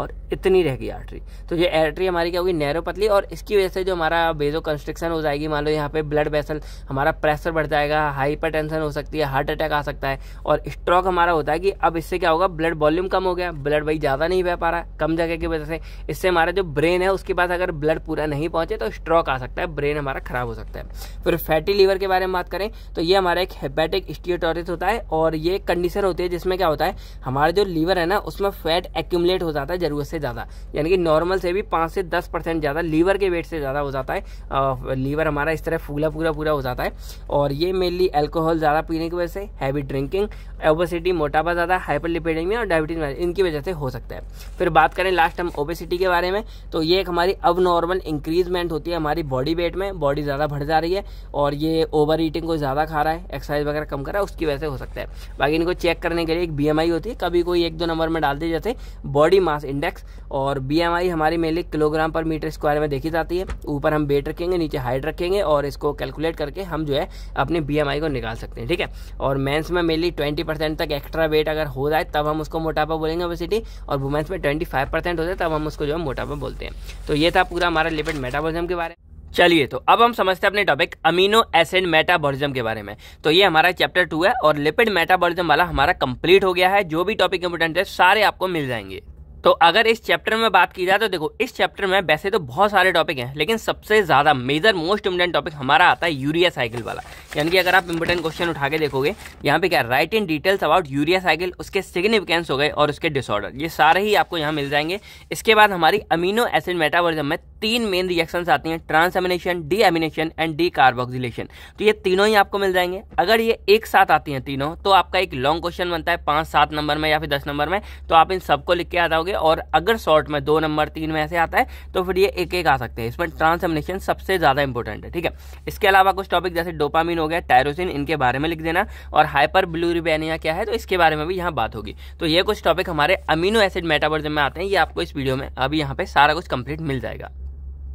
और इतनी रह गई आर्टरी तो ये आर्टरी हमारी क्या होगी नैरो पतली और इसकी वजह से जो हमारा बेजो कंस्ट्रक्शन हो जाएगी मान लो यहाँ पे ब्लड वेसल हमारा प्रेशर बढ़ जाएगा हाइपरटेंशन हो सकती है हार्ट अटैक आ सकता है और स्ट्रोक हमारा होता है कि अब इससे क्या होगा ब्लड वॉल्यूम कम हो गया ब्लड भाई ज़्यादा नहीं बह पा रहा कम जगह की वजह से इससे हमारा जो ब्रेन है उसके पास अगर ब्लड पूरा नहीं पहुँचे तो स्ट्रोक आ सकता है ब्रेन हमारा खराब हो सकता है फिर फैटी लीवर के बारे में बात करें तो ये हमारा एक हेपेटिक स्टियोटोरिस होता है और ये कंडीशन होती है जिसमें क्या होता है हमारा जो लीवर है ना उसमें फैट एक्यूमलेट हो जाता है ज़रूरत से ज़्यादा यानी कि नॉर्मल से भी पाँच से दस परसेंट ज़्यादा लीवर के वेट से ज़्यादा हो जाता है लीवर हमारा इस तरह फूला पूरा पूरा हो जाता है और ये मेनली अल्कोहल ज़्यादा पीने की वजह से हैवी ड्रिंकिंग ओबेसिटी मोटापा ज़्यादा हाइपर लिपेडिंग और डायबिटीज इनकी वजह से हो सकता है फिर बात करें लास्ट हम ओबेसिटी के बारे में तो ये एक हमारी अब नॉर्मल इंक्रीजमेंट होती है हमारी बॉडी वेट में बॉडी ज़्यादा बढ़ जा रही है और ये ओवर ईटिंग को ज़्यादा खा रहा है एक्सरसाइज वगैरह कम कर रहा है उसकी वजह से हो सकता है बाकी इनको चेक करने के लिए एक बी होती है कभी कोई एक दो नंबर में डाल डालते जैसे बॉडी मास इंडेक्स और बी हमारी mainly kilogram per meter square में देखी जाती है ऊपर हम वेट रखेंगे नीचे हाइट रखेंगे और इसको कैलकुलेट करके हम जो है अपने बी को निकाल सकते हैं ठीक है और मेन्स में मेनली ट्वेंटी परसेंट तक एक्स्ट्रा वेट अगर हो रहा है तब हम उसको मोटापा बोलेंगे ओबेसिटी और वुमेंस में ट्वेंटी फाइव परसेंट होता है तब हम उसको जो है मोटापा बोलते हैं तो ये था पूरा हमारा लिपिड मेटाबॉलिज्म के बारे में चलिए तो अब हम समझते हैं अपने टॉपिक अमीनो एसिड मेटाबॉलिज्म के बारे में तो ये हमारा चैप्टर टू है और लिपिड मेटाबॉलिज्म वाला हमारा कंप्लीट हो गया है जो भी टॉपिक इंपोर्टेंट है सारे आपको मिल जाएंगे तो अगर इस चैप्टर में बात की जाए तो देखो इस चैप्टर में वैसे तो बहुत सारे टॉपिक हैं लेकिन सबसे ज़्यादा मेजर मोस्ट इम्पोर्टेंट टॉपिक हमारा आता है यूरिया साइकिल वाला यानी कि अगर आप इम्पोर्टेंट क्वेश्चन उठा के देखोगे यहाँ पे क्या write in details about urea cycle उसके सिग्निफिकेंस हो गए और उसके डिसऑर्डर ये सारे ही आपको यहाँ मिल जाएंगे इसके बाद हमारी अमीनो एसिड मेटाबॉलिज्म में तीन मेन रिएक्शन आती हैं transamination deamination and decarboxylation तो ये तीनों ही आपको मिल जाएंगे अगर ये एक साथ आती हैं तीनों तो आपका एक लॉन्ग क्वेश्चन बनता है पाँच सात नंबर में या फिर दस नंबर में तो आप इन सबको लिख के आ जाओगे करोगे और अगर शॉर्ट में दो नंबर तीन में ऐसे आता है तो फिर ये एक एक आ सकते हैं इसमें ट्रांसमिनेशन सबसे ज़्यादा इंपॉर्टेंट है ठीक है इसके अलावा कुछ टॉपिक जैसे डोपामिन हो गया टायरोसिन इनके बारे में लिख देना और हाइपर ब्लूरिबेनिया क्या है तो इसके बारे में भी यहाँ बात होगी तो ये कुछ टॉपिक हमारे अमीनो एसिड मेटाबोलिज्म में आते हैं ये आपको इस वीडियो में अभी यहाँ पे सारा कुछ कंप्लीट मिल जाएगा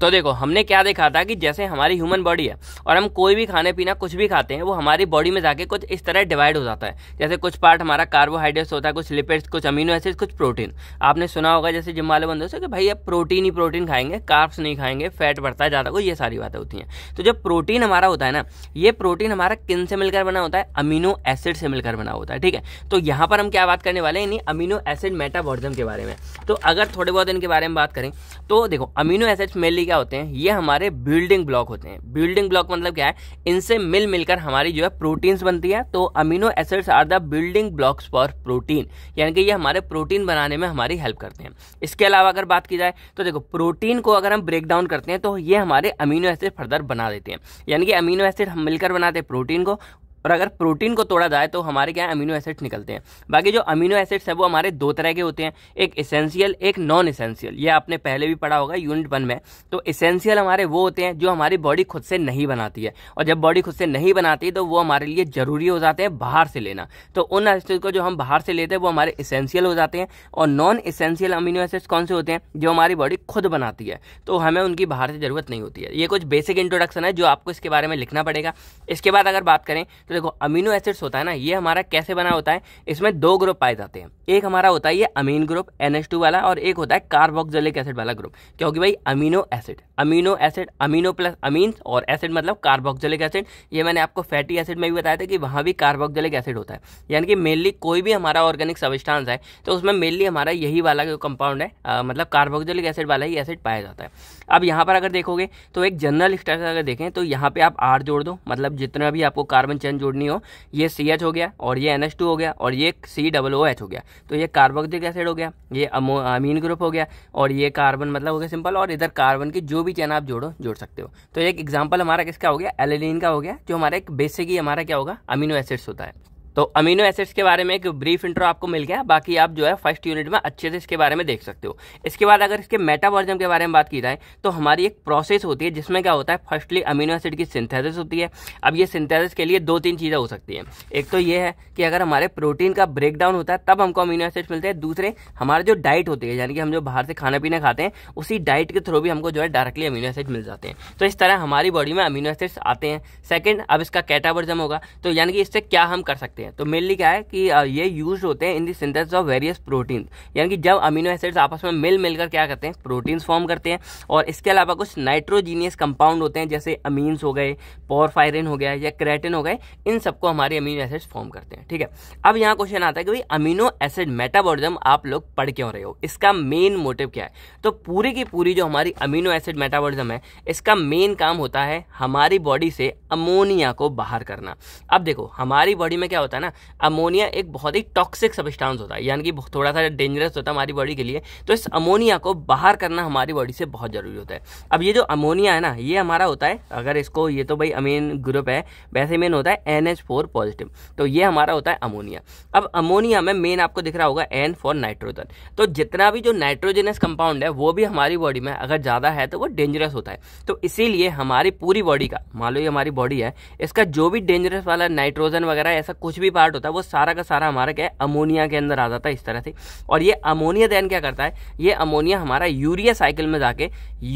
तो देखो हमने क्या देखा था कि जैसे हमारी ह्यूमन बॉडी है और हम कोई भी खाने पीना कुछ भी खाते हैं वो हमारी बॉडी में जाके कुछ इस तरह डिवाइड हो जाता है जैसे कुछ पार्ट हमारा कार्बोहाइड्रेट्स होता है कुछ लिपिड्स कुछ अमीनो एसिड कुछ प्रोटीन आपने सुना होगा जैसे जिम वाले बंदों से कि भाई अब प्रोटीन ही प्रोटीन खाएंगे कार्ब्स नहीं खाएंगे फैट बढ़ता जाता को ये सारी बातें होती हैं तो जब प्रोटीन हमारा होता है ना ये प्रोटीन हमारा किन से मिलकर बना होता है अमीनो एसिड से मिलकर बना होता है ठीक है तो यहाँ पर हम क्या बात करने वाले हैं यानी अमीनो एसिड मेटाबॉलिज्म के बारे में तो अगर थोड़े बहुत इनके बारे में बात करें तो देखो अमीनो एसिड्स मेनली बेसिकली क्या होते हैं ये हमारे बिल्डिंग ब्लॉक होते हैं बिल्डिंग ब्लॉक मतलब क्या है इनसे मिल मिलकर हमारी जो है प्रोटीन्स बनती है तो amino acids are the building blocks for protein यानी कि ये हमारे प्रोटीन बनाने में हमारी हेल्प करते हैं इसके अलावा अगर बात की जाए तो देखो प्रोटीन को अगर हम ब्रेक डाउन करते हैं तो ये हमारे अमीनो एसिड फर्दर बना देते हैं यानी कि अमीनो एसिड हम मिलकर बनाते हैं प्रोटीन को और अगर प्रोटीन को तोड़ा जाए तो हमारे क्या अमीनो एसिड्स निकलते हैं बाकी जो अमीनो एसिड्स है वो हमारे दो तरह के होते हैं एक इसेंशियल एक नॉन इसेंशियल ये आपने पहले भी पढ़ा होगा यूनिट वन में तो इसेंशियल हमारे वो होते हैं जो हमारी बॉडी खुद से नहीं बनाती है और जब बॉडी खुद से नहीं बनाती तो वो हमारे लिए ज़रूरी हो जाते हैं बाहर से लेना तो उन एसिड को जो हम बाहर से लेते हैं वो हमारे इसेंशियल हो जाते हैं और नॉन इसेंशियल अमीनो एसिड्स कौन से होते हैं जो हमारी बॉडी खुद बनाती है तो हमें उनकी बाहर से ज़रूरत नहीं होती है ये कुछ बेसिक इंट्रोडक्शन है जो आपको इसके बारे में लिखना पड़ेगा इसके बाद अगर बात करें तो देखो अमीनो एसिड्स होता है ना ये हमारा कैसे बना होता है इसमें दो ग्रुप पाए जाते हैं एक हमारा होता है ये अमीन ग्रुप एन वाला और एक होता है कार्बोक्सिलिक एसिड वाला ग्रुप क्योंकि भाई amino acid amino acid amino plus amine और एसिड मतलब कार्बोक्जलिक एसिड ये मैंने आपको फैटी एसिड में भी बताया था कि वहाँ भी कार्बोक्जलिक एसिड होता है यानी कि मेनली कोई भी हमारा ऑर्गेनिक सबस्टांस है तो उसमें मेनली हमारा यही वाला जो कंपाउंड है आ, मतलब कार्बोक्जलिक एसिड वाला ही एसिड पाया जाता है अब यहाँ पर अगर देखोगे तो एक जनरल स्ट्रक्चर अगर देखें तो यहाँ पर आप आर जोड़ दो मतलब जितना भी आपको कार्बन चेन जोड़नी हो ये सी हो गया और ये एन हो गया और ये सी डबल ओ एच हो गया तो ये कार्बोक्जिक एसिड हो गया ये अमीन ग्रुप हो गया और ये कार्बन मतलब हो गया सिंपल और इधर कार्बन की जो भी चैन आप जोड़ो जोड़ सकते हो तो एक एग्जाम्पल हमारा किसका हो गया एलिन e का हो गया जो हमारा एक बेसिक ही हमारा क्या होगा अमीनो एसिड्स होता है तो अमीनो एसिड्स के बारे में एक ब्रीफ इंट्रो आपको मिल गया बाकी आप जो है फर्स्ट यूनिट में अच्छे से इसके बारे में देख सकते हो इसके बाद अगर इसके मेटाबॉलिज्म के बारे में बात की जाए तो हमारी एक प्रोसेस होती है जिसमें क्या होता है फर्स्टली अमीनो एसिड की सिंथेसिस होती है अब ये सिंथेसिस के लिए दो तीन चीज़ें हो सकती हैं एक तो ये है कि अगर हमारे प्रोटीन का ब्रेकडाउन होता है तब हमको अमीनो एसिड मिलते हैं दूसरे हमारे जो डाइट होती है यानी कि हम जो बाहर से खाना पीना खाते हैं उसी डाइट के थ्रू भी हमको जो है डायरेक्टली अमीनो एसिड मिल जाते हैं तो इस तरह हमारी बॉडी में अमीनो एसिड्स आते हैं सेकेंड अब इसका कैटाबॉलिज्म होगा तो यानी कि इससे क्या हम कर सकते हैं हैं तो मेनली क्या है कि ये यूज होते हैं in the synthesis of various protein यानी कि जब अमीनो एसिड्स आपस में मिल मिलकर क्या करते हैं प्रोटीन्स फॉर्म करते हैं और इसके अलावा कुछ नाइट्रोजीनियस कंपाउंड होते हैं जैसे अमीन्स हो गए पोरफायरिन हो गया या क्रेटिन हो गए इन सबको हमारे अमीनो एसिड्स फॉर्म करते हैं ठीक है अब यहाँ क्वेश्चन आता है कि भाई अमीनो एसिड मेटाबॉलिज्म आप लोग पढ़ क्यों रहे हो इसका मेन मोटिव क्या है तो पूरी की पूरी जो हमारी अमीनो एसिड मेटाबॉलिज्म है इसका मेन काम होता है हमारी बॉडी से अमोनिया को बाहर करना अब देखो हमारी बॉडी में क्या होता है होता है ना अमोनिया एक बहुत ही टॉक्सिक सब्सटेंस होता है यानी कि थोड़ा सा डेंजरस होता है हमारी बॉडी के लिए तो इस अमोनिया को बाहर करना हमारी बॉडी से बहुत ज़रूरी होता है अब ये जो अमोनिया है ना ये हमारा होता है अगर इसको ये तो भाई अमीन ग्रुप है वैसे मेन होता है एन पॉजिटिव तो ये हमारा होता है अमोनिया अब अमोनिया में मेन आपको दिख रहा होगा एन फॉर नाइट्रोजन तो जितना भी जो नाइट्रोजनस कंपाउंड है वो भी हमारी बॉडी में अगर ज़्यादा है तो वो डेंजरस होता है तो इसीलिए हमारी पूरी बॉडी का मान लो ये हमारी बॉडी है इसका जो भी डेंजरस वाला नाइट्रोजन वगैरह ऐसा कुछ भी पार्ट होता है वो सारा का सारा हमारा क्या है अमोनिया के अंदर आ जाता है इस तरह से और ये अमोनिया देन क्या करता है ये अमोनिया हमारा यूरिया साइकिल में जाके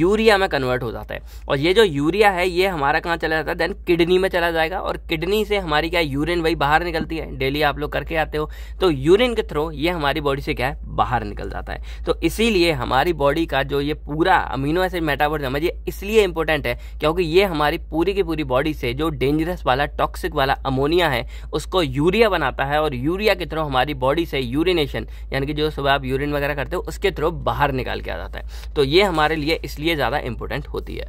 यूरिया में कन्वर्ट हो जाता है और ये जो यूरिया है ये हमारा कहाँ चला जाता है देन किडनी में चला जाएगा और किडनी से हमारी क्या यूरिन वही बाहर निकलती है डेली आप लोग करके आते हो तो यूरिन के थ्रू ये हमारी बॉडी से क्या है बाहर निकल जाता है तो इसीलिए हमारी बॉडी का जो ये पूरा अमीनो एसिड मेटाबॉलिज्म है ये इसलिए इंपॉर्टेंट है क्योंकि ये हमारी पूरी की पूरी बॉडी से जो डेंजरस वाला टॉक्सिक वाला अमोनिया है उसको यूरिया बनाता है और यूरिया के थ्रू हमारी बॉडी से यूरिनेशन यानी कि जो सुबह आप यूरिन वगैरह करते हो उसके थ्रू बाहर निकाल के आ जाता है तो ये हमारे लिए इसलिए ज़्यादा इंपॉर्टेंट होती है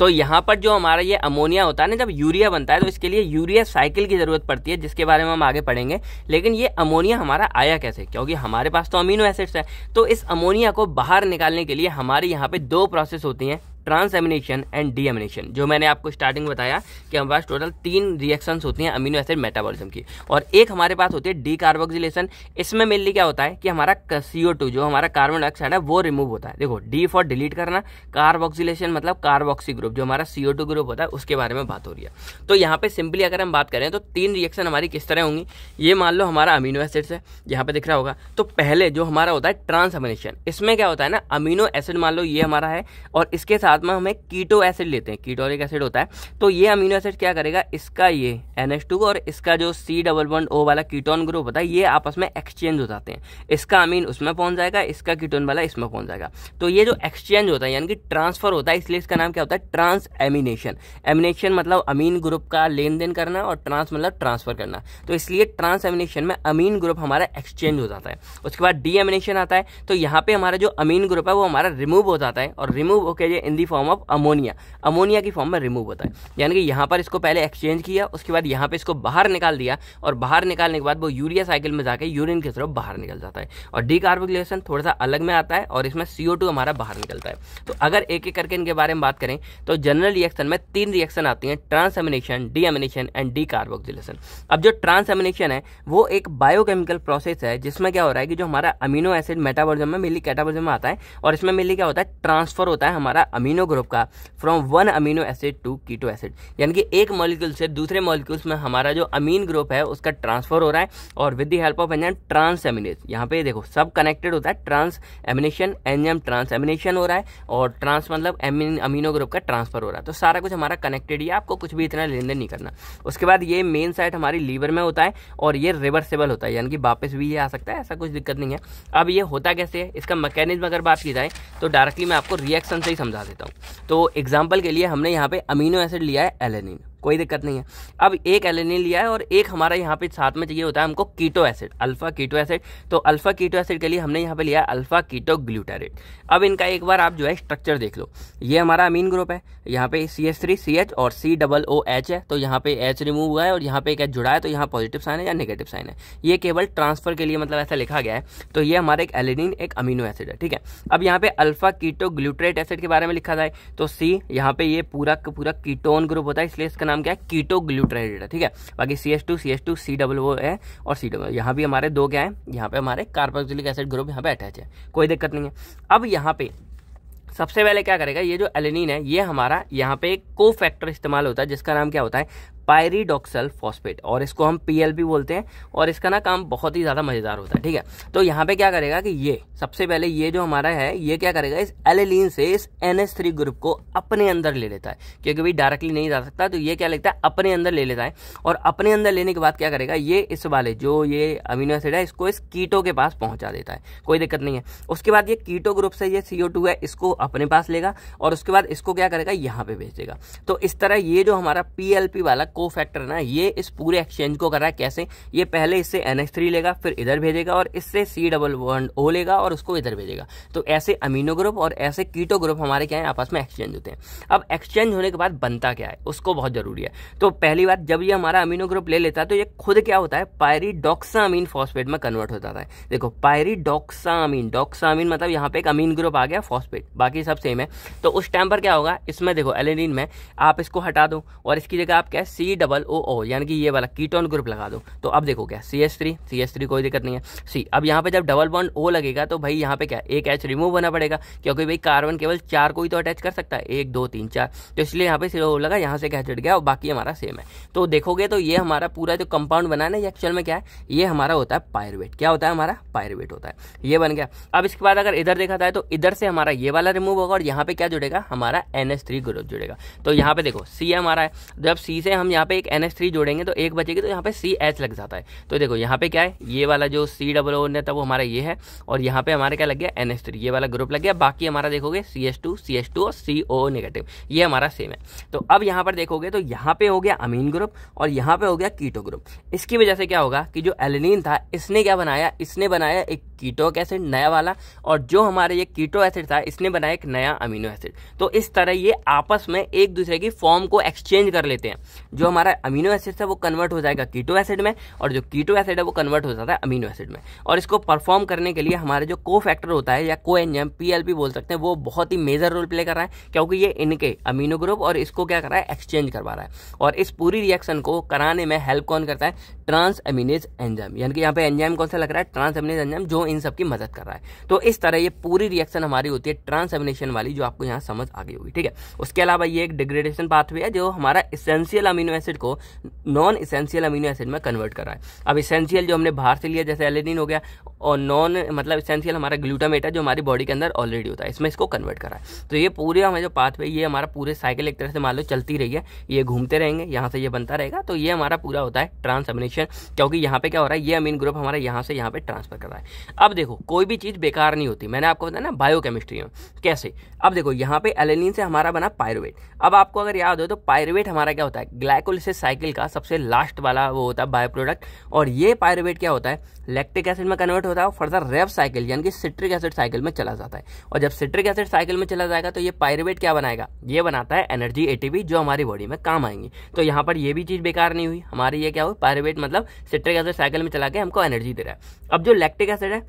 तो यहाँ पर जो हमारा ये अमोनिया होता है ना जब यूरिया बनता है तो इसके लिए यूरिया साइकिल की ज़रूरत पड़ती है जिसके बारे में हम आगे पढ़ेंगे लेकिन ये अमोनिया हमारा आया कैसे क्योंकि हमारे पास तो अमीनो एसिड्स है तो इस अमोनिया को बाहर निकालने के लिए हमारे यहाँ पे दो प्रोसेस होती हैं ट्रांसएमिनेशन एंड डीएमिनेशन जो मैंने आपको स्टार्टिंग में बताया कि हमारे पास टोटल तीन रिएक्शंस होती हैं अमीनो एसिड मेटाबॉलिज्म की और एक हमारे पास होती है डी कार्बोक्सिलेशन इसमें मेनली क्या होता है कि हमारा सी जो हमारा कार्बन डाइऑक्साइड है वो रिमूव होता है देखो डी फॉर डिलीट करना कार्बोक्सिलेशन मतलब कार्बोक्सी ग्रुप जो हमारा सी ग्रुप होता है उसके बारे में बात हो रही है तो यहाँ पर सिंपली अगर हम बात करें तो तीन रिएक्शन हमारी किस तरह होंगी ये मान लो हमारा अमीनो एसिड्स है यहाँ पर दिख रहा होगा तो पहले जो हमारा होता है ट्रांसएमिनेशन इसमें क्या होता है ना अमीनो एसिड मान लो ये हमारा है और इसके साथ साथ में हमें कीटो एसिड लेते हैं कीटोरिक एसिड होता है तो ये अमीनो एसिड क्या करेगा इसका ये एन और इसका जो सी डबल वन ओ वाला कीटोन ग्रुप होता है ये आपस में एक्सचेंज हो जाते हैं इसका अमीन उसमें पहुंच जाएगा इसका कीटोन वाला इसमें पहुंच जाएगा तो ये जो एक्सचेंज होता है यानी कि ट्रांसफर होता है इसलिए इसका नाम क्या होता है ट्रांस एमिनेशन एमिनेशन मतलब अमीन ग्रुप का लेन देन करना और ट्रांस मतलब ट्रांसफर करना तो इसलिए ट्रांस एमिनेशन में अमीन ग्रुप हमारा एक्सचेंज हो जाता है उसके बाद डी एमिनेशन आता है तो यहाँ पे हमारा जो अमीन ग्रुप है वो हमारा रिमूव हो जाता है और रिमूव होकर in the form of ammonia ammonia की फॉर्म में रिमूव होता है यानी कि यहाँ पर इसको पहले एक्सचेंज किया उसके बाद यहाँ पर इसको बाहर निकाल दिया और बाहर निकालने के बाद वो यूरिया साइकिल में जाकर यूरिन के तरफ बाहर निकल जाता है और डिकार्बोक्लेशन थोड़ा सा अलग में आता है और इसमें सी हमारा बाहर निकलता है तो अगर एक एक करके इनके बारे में बात करें तो जनरल रिएक्शन में तीन रिएक्शन आती हैं ट्रांसएमिनेशन डीएमिनेशन एंड डीकार्बोक्सिलेशन अब जो ट्रांसएमिनेशन है वो एक बायोकेमिकल प्रोसेस है जिसमें क्या हो रहा है कि जो हमारा अमीनो एसिड मेटाबॉलिज्म में मिली कैटाबॉलिज्म में आता है और इसमें मिली क्या होता है ट्रांसफर होता है हमारा अमीनो अमीनो ग्रुप का from one amino acid to keto acid यानी कि एक मॉलिक्यूल से दूसरे मॉलिक्यूल्स में हमारा जो अमीन ग्रुप है उसका ट्रांसफर हो रहा है और with the help of enzyme transaminase यहाँ पे देखो सब कनेक्टेड होता है transamination enzyme transamination हो रहा है और ट्रांस मतलब अमीनो ग्रुप का ट्रांसफर हो रहा है तो सारा कुछ हमारा कनेक्टेड ही है आपको कुछ भी इतना लेन देन नहीं करना उसके बाद ये मेन साइट हमारी लीवर में होता है और ये रिवर्सेबल होता है यानी कि वापस भी ये आ सकता है ऐसा कुछ दिक्कत नहीं है अब ये होता कैसे है इसका मैकेनिज्म अगर बात की जाए तो डायरेक्टली मैं आपको रिएक्शन से ही समझा देता हूँ देता हूँ तो एग्जाम्पल के लिए हमने यहाँ पे अमीनो एसिड लिया है एलेनिन कोई दिक्कत नहीं है अब एक एलेनिन लिया है और एक हमारा यहाँ पे साथ में चाहिए होता है हमको keto acid alpha keto acid तो अल्फा कीटो एसिड के लिए हमने यहाँ पे लिया है अल्फा कीटो ग्लूटारेट अब इनका एक बार आप जो है स्ट्रक्चर देख लो ये हमारा अमीन ग्रुप है यहाँ पे C S three C H और सी डबल ओ एच है तो यहाँ पे एच रिमूव हुआ है और यहाँ पे एक एच जुड़ा है तो यहाँ पॉजिटिव साइन है या नेगेटिव साइन है ये केवल ट्रांसफर के लिए मतलब ऐसा लिखा गया है तो ये हमारा एक एलेनिन एक अमीनो एसिड है ठीक है अब यहाँ पे अल्फा कीटो ग्लूटरेट एसिड के बारे में लिखा जाए तो सी यहाँ पे ये पूरा पूरा कीटोन ग्रुप होता है इसलिए इसका नाम क्या है कीटो ग्लूट्राइड ठीक है बाकी C S two C S two C double वो है और सी डबल यहाँ भी हमारे दो क्या है यहाँ पे हमारे कार्बोक्सिलिक एसिड ग्रुप यहाँ पे अटैच है कोई दिक्कत नहीं है अब यहाँ पे सबसे पहले क्या करेगा ये जो एलिनिन है ये हमारा यहाँ पे एक को फैक्टर इस्तेमाल होता है जिसका नाम क्या होता है पायरीडॉक्सल फॉस्फेट और इसको हम पी बोलते हैं और इसका ना काम बहुत ही ज़्यादा मज़ेदार होता है ठीक है तो यहाँ पे क्या करेगा कि ये सबसे पहले ये जो हमारा है ये क्या करेगा इस एलिन से इस एन ग्रुप को अपने अंदर ले लेता है क्योंकि भाई डायरेक्टली नहीं जा सकता तो ये क्या लगता है अपने अंदर ले लेता है और अपने अंदर लेने के बाद क्या करेगा ये इस वाले जो ये अमीनो एसिड है इसको इस कीटो के पास पहुँचा देता है कोई दिक्कत नहीं है उसके बाद ये कीटो ग्रुप से ये सी है इसको अपने पास लेगा और उसके बाद इसको क्या करेगा यहाँ पे भेज देगा तो इस तरह ये जो हमारा पी वाला को फैक्टर ना ये इस पूरे एक्सचेंज को कर रहा है कैसे ये पहले इससे एन एक्स थ्री लेगा फिर इधर भेजेगा और इससे सी डबल वन ओ लेगा और उसको इधर भेजेगा तो ऐसे अमीनो ग्रुप और ऐसे कीटो ग्रुप हमारे क्या है आपस में एक्सचेंज होते हैं अब एक्सचेंज होने के बाद बनता क्या है उसको बहुत ज़रूरी है तो पहली बात जब ये हमारा अमीनो ग्रुप ले लेता है तो ये खुद क्या होता है अमीन फॉस्फेट में कन्वर्ट होता है देखो अमीन डॉक्सा अमीन मतलब यहाँ पे एक अमीन ग्रुप आ गया फॉस्फेट बाकी सब सेम है तो उस टाइम पर क्या होगा इसमें देखो एलेनिन में आप इसको हटा दो और इसकी जगह आप क्या है सी सी डबल ओ ओ यानी कि ये वाला कीटोन ग्रुप लगा दो तो अब देखो क्या C S three C S three कोई दिक्कत नहीं है सी अब यहाँ पे जब डबल बॉन्ड ओ लगेगा तो भाई यहाँ पे क्या एक एच रिमूव होना पड़ेगा क्योंकि भाई कार्बन केवल चार को ही तो अटैच कर सकता है एक दो तीन चार तो इसलिए यहाँ पे सी ओ लगा यहाँ से क्या हट गया और बाकी हमारा सेम है तो देखोगे तो ये हमारा पूरा जो कंपाउंड बना ना ये एक्चुअल में क्या है ये हमारा होता है पायरवेट क्या होता है हमारा पायरवेट होता है ये बन गया अब इसके बाद अगर इधर देखा जाए तो इधर से हमारा ये वाला रिमूव होगा और यहाँ पे क्या जुड़ेगा हमारा एन एस थ्री ग्रुप जुड़ेगा तो यहाँ पे देखो सी हमारा है जब सी से हम यहाँ पे एक एन एच थ्री जोड़ेंगे तो एक बचेगी तो यहाँ पे सी एच लग जाता है तो देखो यहाँ पे क्या है ये वाला जो सी डबल ओ ने था वो हमारा ये है और यहाँ पे हमारे क्या लग गया एन एच थ्री ये वाला ग्रुप लग गया बाकी हमारा देखोगे C S two C S two और सी ओ नेगेटिव ये हमारा सेम है तो अब यहाँ पर देखोगे तो यहाँ पे हो गया अमीन ग्रुप और यहाँ पे हो गया कीटो ग्रुप इसकी वजह से क्या होगा कि जो एलिनिन था इसने क्या बनाया इसने बनाया एक कीटोक एसिड नया वाला और जो हमारे ये कीटो एसिड था इसने बनाया एक नया अमीनो एसिड तो इस तरह ये आपस में एक दूसरे की फॉर्म को एक्सचेंज कर लेते हैं जो हमारा अमीनो एसिड था वो कन्वर्ट हो जाएगा कीटो एसिड में और जो कीटो एसिड है वो कन्वर्ट हो जाता है अमीनो एसिड में और इसको परफॉर्म करने के लिए हमारे जो को फैक्टर होता है या को एंजम पी बोल सकते हैं वो बहुत ही मेजर रोल प्ले कर रहा है क्योंकि ये इनके अमीनो ग्रुप और इसको क्या कर रहा है एक्सचेंज करवा रहा है और इस पूरी रिएक्शन को कराने में हेल्प कौन करता है ट्रांस अमीनेज एंजाम यानी कि यहाँ पे एंजाम कौन सा लग रहा है ट्रांस अमीनेज एंजाम जो इन सब की मदद कर रहा है तो इस तरह ये पूरी रिएक्शन हमारी होती है ट्रांसमिनेशन वाली जो आपको यहाँ समझ आ गई होगी ठीक है उसके अलावा ये एक डिग्रेडेशन पाथवे है जो हमारा इसेंशियल अमीनो एसिड को नॉन इसेंशियल अमीनो एसिड में कन्वर्ट कर रहा है अब इसेंशियल जो हमने बाहर से लिया जैसे एलिडिन हो गया और नॉन मतलब इसेंशियल हमारा ग्लूटामेट है जो हमारी बॉडी के अंदर ऑलरेडी होता है इसमें इसको कन्वर्ट करा है तो ये पूरे हमारे जो पाथवे ये हमारा पूरे साइकिल एक तरह से मान लो चलती रही है ये घूमते रहेंगे यहाँ से ये बनता रहेगा तो ये हमारा पूरा होता है ट्रांसमिनेशन क्योंकि यहाँ पे क्या हो रहा है ये अमीन ग्रुप हमारा यहाँ से यहाँ पे ट्रांसफर कर रहा है अब देखो कोई भी चीज़ बेकार नहीं होती मैंने आपको बताया ना केमिस्ट्री में कैसे अब देखो यहाँ पे एलेनिन से हमारा बना पायरोवेट अब आपको अगर याद हो तो पायरोवेट हमारा क्या होता है ग्लाइकोलिसिस साइकिल का सबसे लास्ट वाला वो होता है बायो प्रोडक्ट और ये पायरोवेट क्या होता है लैक्टिक एसिड में कन्वर्ट होता है वो फर्दर रेव साइकिल यानी कि सिट्रिक एसिड साइकिल में चला जाता है और जब सिट्रिक एसिड साइकिल में चला जाएगा तो ये पायरेवेट क्या बनाएगा ये बनाता है एनर्जी ए जो हमारी बॉडी में काम आएंगी तो यहाँ पर यह भी चीज़ बेकार नहीं हुई हमारी ये क्या हुई पायरेवेट मतलब सिट्रिक एसिड साइकिल में चला के हमको एनर्जी दे रहा है अब जो लैक्टिक एसिड है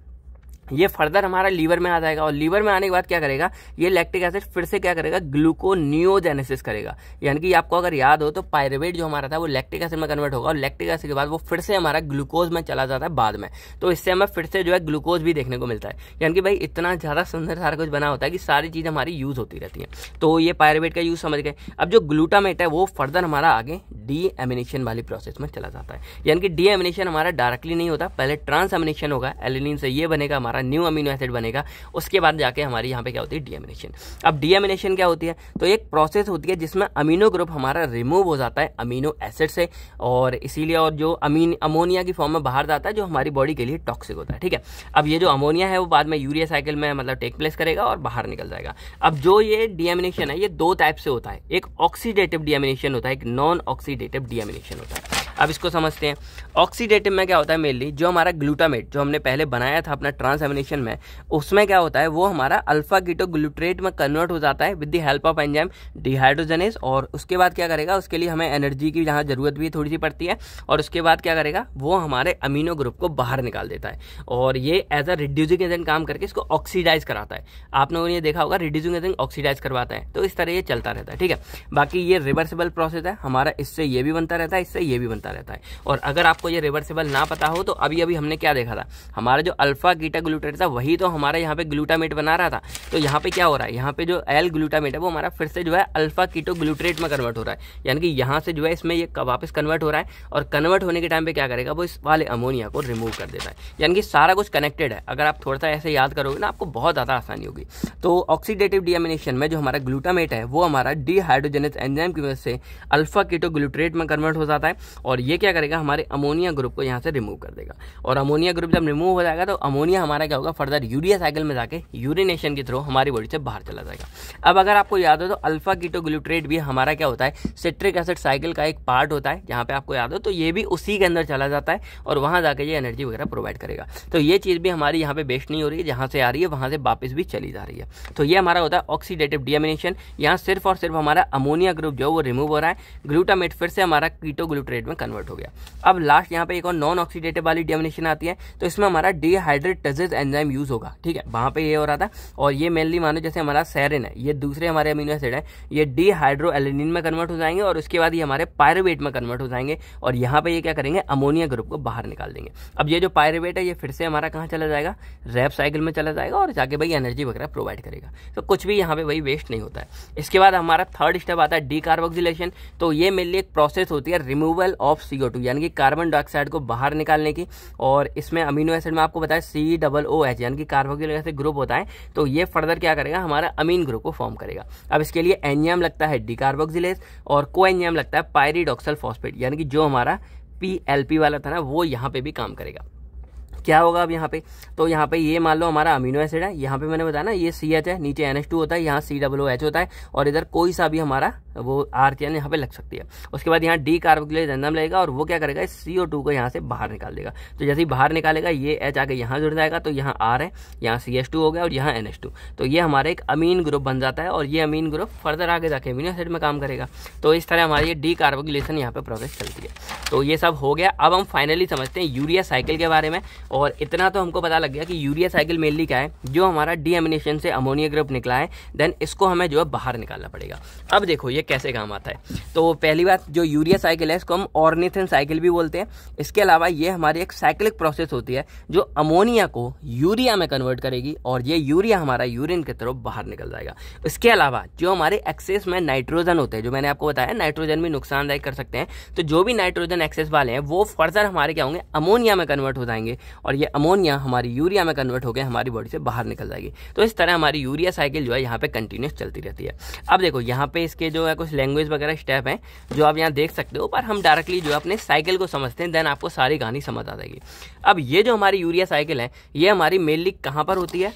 ये फर्दर हमारा लीवर में आ जाएगा और लीवर में आने के बाद क्या करेगा ये लैक्टिक एसिड फिर से क्या करेगा ग्लूकोनियोजेनेसिस करेगा यानी कि आपको अगर याद हो तो पायरेवेट जो हमारा था वो लैक्टिक एसिड में कन्वर्ट होगा और लैक्टिक एसिड के बाद वो फिर से हमारा ग्लूकोज में चला जाता है बाद में तो इससे हमें फिर से जो है ग्लूकोज भी देखने को मिलता है यानी कि भाई इतना ज़्यादा सुंदर सारा कुछ बना होता है कि सारी चीज़ हमारी यूज़ होती रहती है तो ये पायरेवेट का यूज़ समझ गए अब जो ग्लूटामेट है वो फर्दर हमारा आगे डी एमिनेशन वाली प्रोसेस में चला जाता है यानी कि डी एमिनेशन हमारा डायरेक्टली नहीं होता पहले ट्रांस एमिनेशन होगा एलिनिन से ये बनेगा हमारा न्यू अमीनो एसिड बनेगा उसके बाद जाके हमारी यहाँ पे क्या होती है डीएमिनेशन अब डीएमिनेशन क्या होती है तो एक प्रोसेस होती है जिसमें अमीनो ग्रुप हमारा रिमूव हो जाता है अमीनो एसिड से और इसीलिए और जो अमीन अमोनिया की फॉर्म में बाहर जाता है जो हमारी बॉडी के लिए टॉक्सिक होता है ठीक है अब ये जो अमोनिया है वो बाद में यूरिया साइकिल में मतलब टेक प्लेस करेगा और बाहर निकल जाएगा अब जो ये डीएमिनेशन है ये दो टाइप से होता है एक ऑक्सीडेटिव डीएमिनेशन होता है एक नॉन ऑक्सीडेटिव डीएमिनेशन होता है अब इसको समझते हैं ऑक्सीडेटिव में क्या होता है मेनली जो हमारा ग्लूटामेट जो हमने पहले बनाया था अपना ट्रांसएमिनेशन में उसमें क्या होता है वो हमारा अल्फा ग्लूट्रेट में कन्वर्ट हो जाता है with the help of enzyme dehydrogenase और उसके बाद क्या करेगा उसके लिए हमें एनर्जी की जहाँ ज़रूरत भी थोड़ी सी पड़ती है और उसके बाद क्या करेगा वो हमारे अमीनो ग्रुप को बाहर निकाल देता है और ये एज अ रिड्यूसिंग एजेंट काम करके इसको ऑक्सीडाइज कराता है आप लोगों ने देखा होगा रिड्यूसिंग एजेंट ऑक्सीडाइज करवाता है तो इस तरह ये चलता रहता है ठीक है बाकी ये रिवर्सिबल प्रोसेस है हमारा इससे ये भी बनता रहता है इससे ये भी बनता रहता है और अगर आप आपको ये रिवर्सिबल ना पता हो तो अभी अभी हमने क्या देखा था हमारा जो अल्फा गीटा ग्लूटेट था वही तो हमारा यहाँ पे ग्लूटामेट बना रहा था तो यहाँ पे क्या हो रहा है यहाँ पे जो एल ग्लूटामेट है वो हमारा फिर से जो है अल्फा कीटो ग्लूट्रेट में कन्वर्ट हो रहा है यानी कि यहाँ से जो है इसमें ये वापस कन्वर्ट हो रहा है और कन्वर्ट होने के टाइम पे क्या करेगा वो इस वाले अमोनिया को रिमूव कर देता है यानी कि सारा कुछ कनेक्टेड है अगर आप थोड़ा सा ऐसे याद करोगे ना आपको बहुत ज़्यादा आसानी होगी तो ऑक्सीडेटिव डिमिनेशन में जो हमारा ग्लूटामेट है वो हमारा डीहाइड्रोजनिक एंजाइम की वजह से अल्फा कीटो ग्लूट्रेट में कन्वर्ट हो जाता है और ये क्या करेगा हमारे अमोनिया अमोनिया ग्रुप को यहाँ से रिमूव कर देगा और अमोनिया ग्रुप जब रिमूव हो जाएगा तो अमोनिया हमारा क्या होगा फर्दर यूरिया साइकिल में जाके यूरिनेशन के थ्रू हमारी बॉडी से बाहर चला जाएगा अब अगर आपको याद हो तो अल्फा कीटोग्लूट्रेट भी हमारा क्या होता है सिट्रिक एसिड साइकिल का एक पार्ट होता है जहाँ पे आपको याद हो तो ये भी उसी के अंदर चला जाता है और वहाँ जाकर ये एनर्जी वगैरह प्रोवाइड करेगा तो ये चीज़ भी हमारी यहाँ पे बेस्ट नहीं हो रही है जहाँ से आ रही है वहाँ से वापस भी चली जा रही है तो ये हमारा होता है ऑक्सीडेटिव डिमिनेशन यहाँ सिर्फ और सिर्फ हमारा अमोनिया ग्रुप जो है वो रिमूव हो रहा है ग्लूटामेट फिर से हमारा कीटोग्लूट्रेट में कन्वर्ट हो गया अब लास्ट लास्ट यहाँ पे एक और नॉन ऑक्सीडेटिव वाली डेमिनेशन आती है तो इसमें हमारा डीहाइड्रेटेजेज एंजाइम यूज होगा ठीक है वहां पे ये हो रहा था और ये मेनली मानो जैसे हमारा सैरिन है ये दूसरे हमारे अमीनो एसिड है ये एलिनिन में कन्वर्ट हो जाएंगे और उसके बाद ये हमारे पायरोवेट में कन्वर्ट हो जाएंगे और यहाँ पे ये क्या करेंगे अमोनिया ग्रुप को बाहर निकाल देंगे अब ये जो पायरोवेट है ये फिर से हमारा कहाँ चला जाएगा रैप साइकिल में चला जाएगा और जाके भाई एनर्जी वगैरह प्रोवाइड करेगा तो कुछ भी यहाँ पे भाई वेस्ट नहीं होता है इसके बाद हमारा थर्ड स्टेप आता है डी तो ये मेनली एक प्रोसेस होती है रिमूवल ऑफ सीओ यानी कि कार्बन डाइऑक्साइड को बाहर निकालने की और इसमें अमीनो एसिड में आपको बताया सी डबल ओ एच यानी कि कार्बोक्सिलिक एसिड ग्रुप होता है तो ये फर्दर क्या करेगा हमारा अमीन ग्रुप को फॉर्म करेगा अब इसके लिए एनियम लगता है डिकार्बोक्सिलेस और को एनजाम लगता है पायरीडॉक्सल फॉस्फेट यानी कि जो हमारा पी वाला था ना वो यहाँ पर भी काम करेगा क्या होगा अब यहाँ पे तो यहाँ पे ये मान लो हमारा अमीनो एसिड है यहाँ पे मैंने बताया ना ये सी एच है नीचे एन एच टू होता है यहाँ सी डब्लो एच होता है और इधर कोई सा भी हमारा वो आर चैन यहाँ पे लग सकती है उसके बाद यहाँ डी कार्बोक्लोरिक एंजाइम लगेगा और वो क्या करेगा सी ओ टू को यहाँ से बाहर निकाल देगा तो जैसे ही बाहर निकालेगा ये एच आके यहाँ जुड़ जाएगा तो यहाँ आर है यहाँ सी एच टू हो गया और यहाँ एन एच टू तो ये हमारा एक अमीन ग्रुप बन जाता है और ये अमीन ग्रुप फर्दर आगे जाके अमीनो एसिड में काम करेगा तो इस तरह हमारी ये डी कार्बोक्लेशन यहाँ पर प्रोसेस चलती है तो ये सब हो गया अब हम फाइनली समझते हैं यूरिया साइकिल के बारे में और इतना तो हमको पता लग गया कि यूरिया साइकिल मेनली क्या है जो हमारा डीएमिनेशन से अमोनिया ग्रुप निकला है देन इसको हमें जो है बाहर निकालना पड़ेगा अब देखो ये कैसे काम आता है तो पहली बात जो यूरिया साइकिल है इसको हम ऑर्निथिन साइकिल भी बोलते हैं इसके अलावा ये हमारी एक साइकिलिक प्रोसेस होती है जो अमोनिया को यूरिया में कन्वर्ट करेगी और ये यूरिया हमारा यूरिन के तरफ बाहर निकल जाएगा इसके अलावा जो हमारे एक्सेस में नाइट्रोजन होते हैं जो मैंने आपको बताया नाइट्रोजन भी नुकसानदायक कर सकते हैं तो जो भी नाइट्रोजन एक्सेस वाले हैं वो फर्दर हमारे क्या होंगे अमोनिया में कन्वर्ट हो जाएंगे और ये अमोनिया हमारी यूरिया में कन्वर्ट होकर हमारी बॉडी से बाहर निकल जाएगी तो इस तरह हमारी यूरिया साइकिल जो है यहाँ पे कंटिन्यूस चलती रहती है अब देखो यहाँ पे इसके जो है कुछ लैंग्वेज वगैरह स्टेप हैं जो आप यहाँ देख सकते हो पर हम डायरेक्टली जो है अपने साइकिल को समझते हैं देन आपको सारी कहानी समझ आ जाएगी अब ये जो हमारी यूरिया साइकिल है ये हमारी मेनली कहाँ पर होती है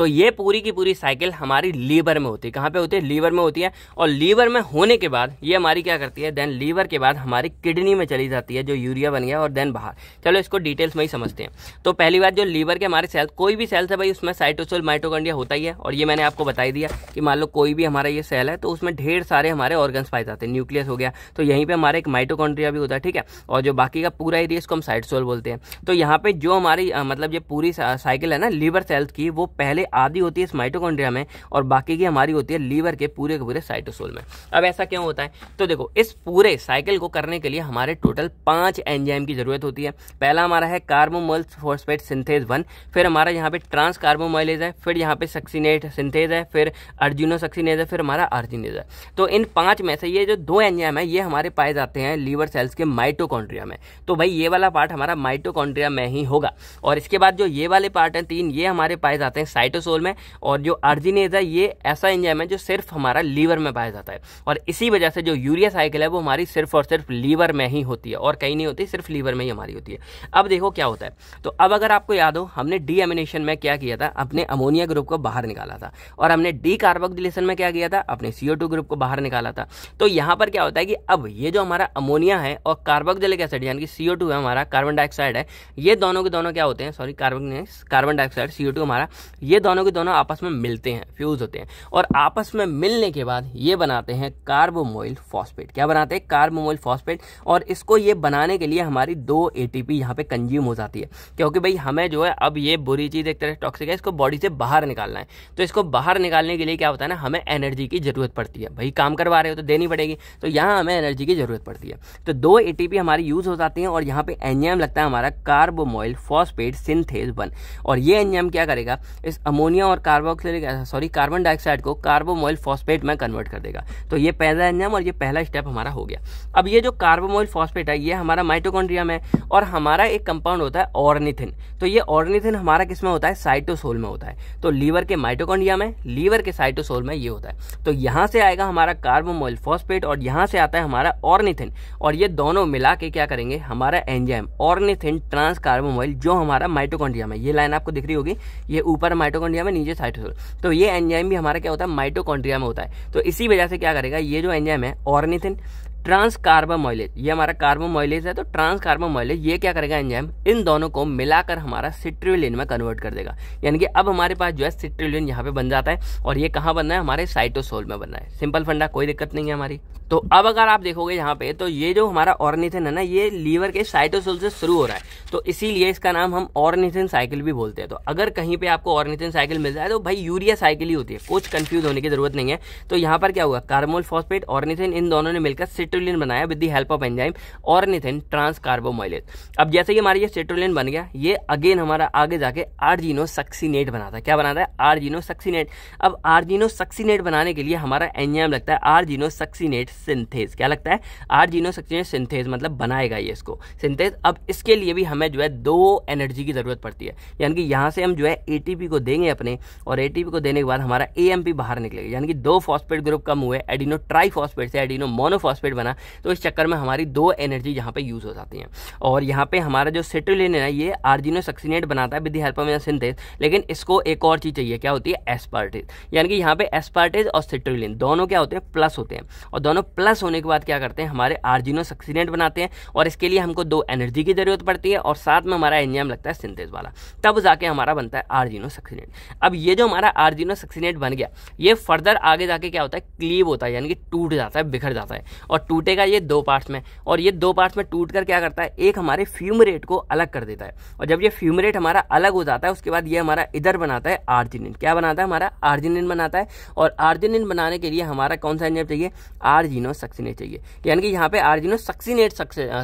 तो ये पूरी की पूरी साइकिल हमारी लीवर में होती है कहाँ पे होती है लीवर में होती है और लीवर में होने के बाद ये हमारी क्या करती है देन लीवर के बाद हमारी किडनी में चली जाती है जो यूरिया बन गया और देन बाहर चलो इसको डिटेल्स में ही समझते हैं तो पहली बात जो लीवर के हमारे सेल कोई भी सेल्स है भाई उसमें साइटोसोल माइटोकॉन्ड्रिया होता ही है और ये मैंने आपको बताई दिया कि मान लो कोई भी हमारा ये सेल है तो उसमें ढेर सारे हमारे ऑर्गन्स पाए जाते हैं न्यूक्लियस हो गया तो यहीं पर हमारा एक माइटोकॉन्ड्रिया भी होता है ठीक है और जो बाकी का पूरा एरिया इसको हम साइटोसोल बोलते हैं तो यहाँ पर जो हमारी मतलब ये पूरी साइकिल है ना लीवर सेल्स की वो पहले आधी होती है इस माइटोकॉन्ड्रिया में और बाकी की हमारी होती है लीवर के पूरे के पूरे साइटोसोल में अब ऐसा क्यों होता है तो देखो इस पूरे साइकिल को करने के लिए हमारे टोटल पांच एंजाइम की जरूरत होती है पहला हमारा है कार्बोमोल फॉस्फेट सिंथेज वन फिर हमारा यहाँ पे ट्रांस कार्बोमोलेज है फिर यहाँ पे सक्सीनेट सिंथेज है फिर अर्जुनो सक्सीनेज है फिर हमारा अर्जिनेज है तो इन पांच में से ये जो दो एंजाइम है ये हमारे पाए जाते हैं लीवर सेल्स के माइटोकॉन्ड्रिया में तो भाई ये वाला पार्ट हमारा माइटोकॉन्ड्रिया में ही होगा और इसके बाद जो ये वाले पार्ट है तीन ये हमारे पाए जाते हैं साइटो कोर्टिसोल में और जो अर्जिनेज है ये ऐसा एंजाइम है जो सिर्फ हमारा लीवर में पाया जाता है और इसी वजह से जो यूरिया साइकिल है वो हमारी सिर्फ और सिर्फ लीवर में ही होती है और कहीं नहीं होती सिर्फ लीवर में ही हमारी होती है अब देखो क्या होता है तो अब अगर आपको याद हो हमने डीएमिनेशन में क्या किया था अपने अमोनिया ग्रुप को बाहर निकाला था और हमने डी कार्बोक्सिलेशन में क्या किया था अपने सीओ ग्रुप को बाहर निकाला था तो यहाँ पर क्या होता है कि अब ये जो हमारा अमोनिया है और कार्बोक्सिलिक एसिड यानी कि सीओ है हमारा कार्बन डाइऑक्साइड है ये दोनों के दोनों क्या होते हैं sorry carbon carbon dioxide CO हमारा ये दोनों के दोनों आपस में मिलते हैं फ्यूज होते हैं और आपस में मिलने के बाद ये बनाते हैं कार्बोमोइल फॉस्फेट क्या बनाते हैं कार्बोमोइल फॉस्फेट और इसको ये बनाने के लिए हमारी दो ए टी यहाँ पे कंज्यूम हो जाती है क्योंकि भाई हमें जो है अब ये बुरी चीज़ एक तरह टॉक्सिक है इसको बॉडी से बाहर निकालना है तो इसको बाहर निकालने के लिए क्या होता है ना हमें एनर्जी की ज़रूरत पड़ती है भाई काम करवा रहे हो तो देनी पड़ेगी तो यहाँ हमें एनर्जी की ज़रूरत पड़ती है तो दो ए हमारी यूज़ हो जाती है और यहाँ पर एनजीएम लगता है हमारा कार्बोमोइल फॉस्फेट सिंथेज वन और ये एनजीएम क्या करेगा इस अमोनिया और कार्बोक्सिलिक सॉरी कार्बन डाइऑक्साइड को कार्बोमोइल फॉस्फेट में कन्वर्ट कर देगा तो ये पहला एंजाइम और ये पहला स्टेप हमारा हो गया अब ये जो कार्बोमोइल फॉस्फेट है ये हमारा माइटोकॉन्ड्रिया में और हमारा एक कंपाउंड होता है ऑर्निथिन तो ये ऑर्निथिन हमारा किस में होता है साइटोसोल में होता है तो लीवर के माइटोकॉन्ड्रिया में लीवर के साइटोसोल में ये होता है तो यहाँ से आएगा हमारा कार्बोमोइल फॉस्फेट और यहाँ से आता है हमारा ऑर्निथिन और ये दोनों मिला के क्या करेंगे हमारा एंजाइम ऑर्निथिन ट्रांस कार्बोमोइल जो हमारा माइटोकॉन्ड्रिया में ये लाइन आपको दिख रही होगी ये ऊपर माइटो माइटोकॉन्ड्रिया में नीचे साइटोसोल तो ये एंजाइम भी हमारा क्या होता है माइटोकॉन्ड्रिया में होता है तो इसी वजह से क्या करेगा ये जो एंजाइम है ऑर्निथिन ट्रांस मॉइलेज ये हमारा मॉइलेज है तो ट्रांस मॉइलेज ये क्या करेगा एंजाइम इन दोनों को मिलाकर हमारा सिट्रिलिन में कन्वर्ट कर देगा यानी कि अब हमारे पास जो है सिट्रिलिन यहाँ पे बन जाता है और ये कहाँ बनना है हमारे साइटोसोल में बनना है सिंपल फंडा कोई दिक्कत नहीं है हमारी तो अब अगर आप देखोगे यहाँ पे तो ये जो हमारा ऑर्निथिन है ना ये लीवर के साइटोसोल से शुरू हो रहा है तो इसीलिए इसका नाम हम ऑर्निथिन साइकिल भी बोलते हैं तो अगर कहीं पे आपको ऑर्निथिन साइकिल मिल जाए तो भाई यूरिया साइकिल ही होती है कुछ कंफ्यूज होने की जरूरत नहीं है तो यहाँ पर क्या हुआ कार्मोल फॉस्फेट ऑर्निथिन इन दोनों ने मिलकर सेट्रोलिन बनाया with the help of enzyme और निथिन ट्रांस कार्बोमाइलेज अब जैसे ही हमारा ये सेट्रोलिन बन गया ये अगेन हमारा आगे जाके आर्जिनो सक्सीनेट बनाता है क्या बनाता है आर्जिनो सक्सीनेट अब आर्जिनो सक्सीनेट बनाने के लिए हमारा एंजाइम लगता है आर्जिनो सक्सीनेट सिंथेज क्या लगता है आर्जिनो सक्सीनेट सिंथेज मतलब बनाएगा ये इसको सिंथेज अब इसके लिए भी हमें जो है दो एनर्जी की ज़रूरत पड़ती है यानी कि यहाँ से हम जो है ए को देंगे अपने और ए को देने के बाद हमारा ए बाहर निकलेगा यानी कि दो फॉस्फेट ग्रुप कम हुए एडिनो ट्राईफॉस्फेट से एडिनो मोनोफॉस्फेट बना तो इस चक्कर में हमारी दो एनर्जी यहाँ पे यूज़ हो जाती है और यहाँ पे हमारा जो सेटुलिन है ये आर्जिनो सक्सिनेट बनाता है विद हेल्प ऑफ सिंथेस लेकिन इसको एक और चीज़ चाहिए क्या होती है एस्पार्टेज यानी कि यहाँ पे एस्पार्टेज और सेटुलिन दोनों क्या होते हैं प्लस होते हैं और दोनों प्लस होने के बाद क्या करते हैं हमारे आर्जिनो सक्सिनेट बनाते हैं और इसके लिए हमको दो एनर्जी की ज़रूरत पड़ती है और साथ में हमारा एंजाम लगता है सिंथेस वाला तब जाके हमारा बनता है आर्जिनो सक्सिनेट अब ये जो हमारा आर्जिनो सक्सिनेट बन गया ये फर्दर आगे जाके क्या होता है क्लीव होता है यानी कि टूट जाता है बिखर जाता है और टूटेगा ये दो पार्ट्स में और ये दो पार्ट्स में टूट कर क्या करता है एक हमारे फ्यूम रेट को अलग कर देता है और जब ये फ्यूम रेट हमारा अलग हो जाता है उसके बाद ये हमारा इधर बनाता है आर्जिनिन क्या बनाता है हमारा आर्जिनिन बनाता है और आर्जिनिन बनाने के लिए हमारा कौन सा एंजाइम चाहिए आर्जिनो सक्सीनेट चाहिए यानी कि यहाँ पे आर्जिनो सक्सीनेट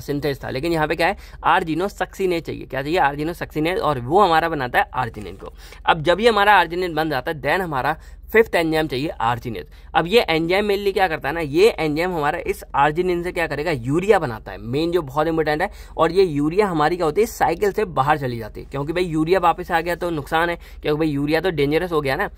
सिंथेस था लेकिन यहाँ पे क्या है आर्जिनो सक्सीनेट चाहिए क्या चाहिए आर्जिनो सक्सीनेट और वो हमारा बनाता है आर्जिनिन को अब जब ये हमारा आर्जिनिन बन जाता है देन हमारा फिफ्थ एंजाइम चाहिए आर्जिनेज अब ये एंजाइम मेनली क्या करता है ना ये एंजाइम हमारा इस आर्जिनिन से क्या करेगा यूरिया बनाता है मेन जो बहुत इंपॉर्टेंट है और ये यूरिया हमारी क्या होती है साइकिल से बाहर चली जाती है क्योंकि भाई यूरिया वापस आ गया तो नुकसान है क्योंकि भाई यूरिया तो डेंजरस हो गया ना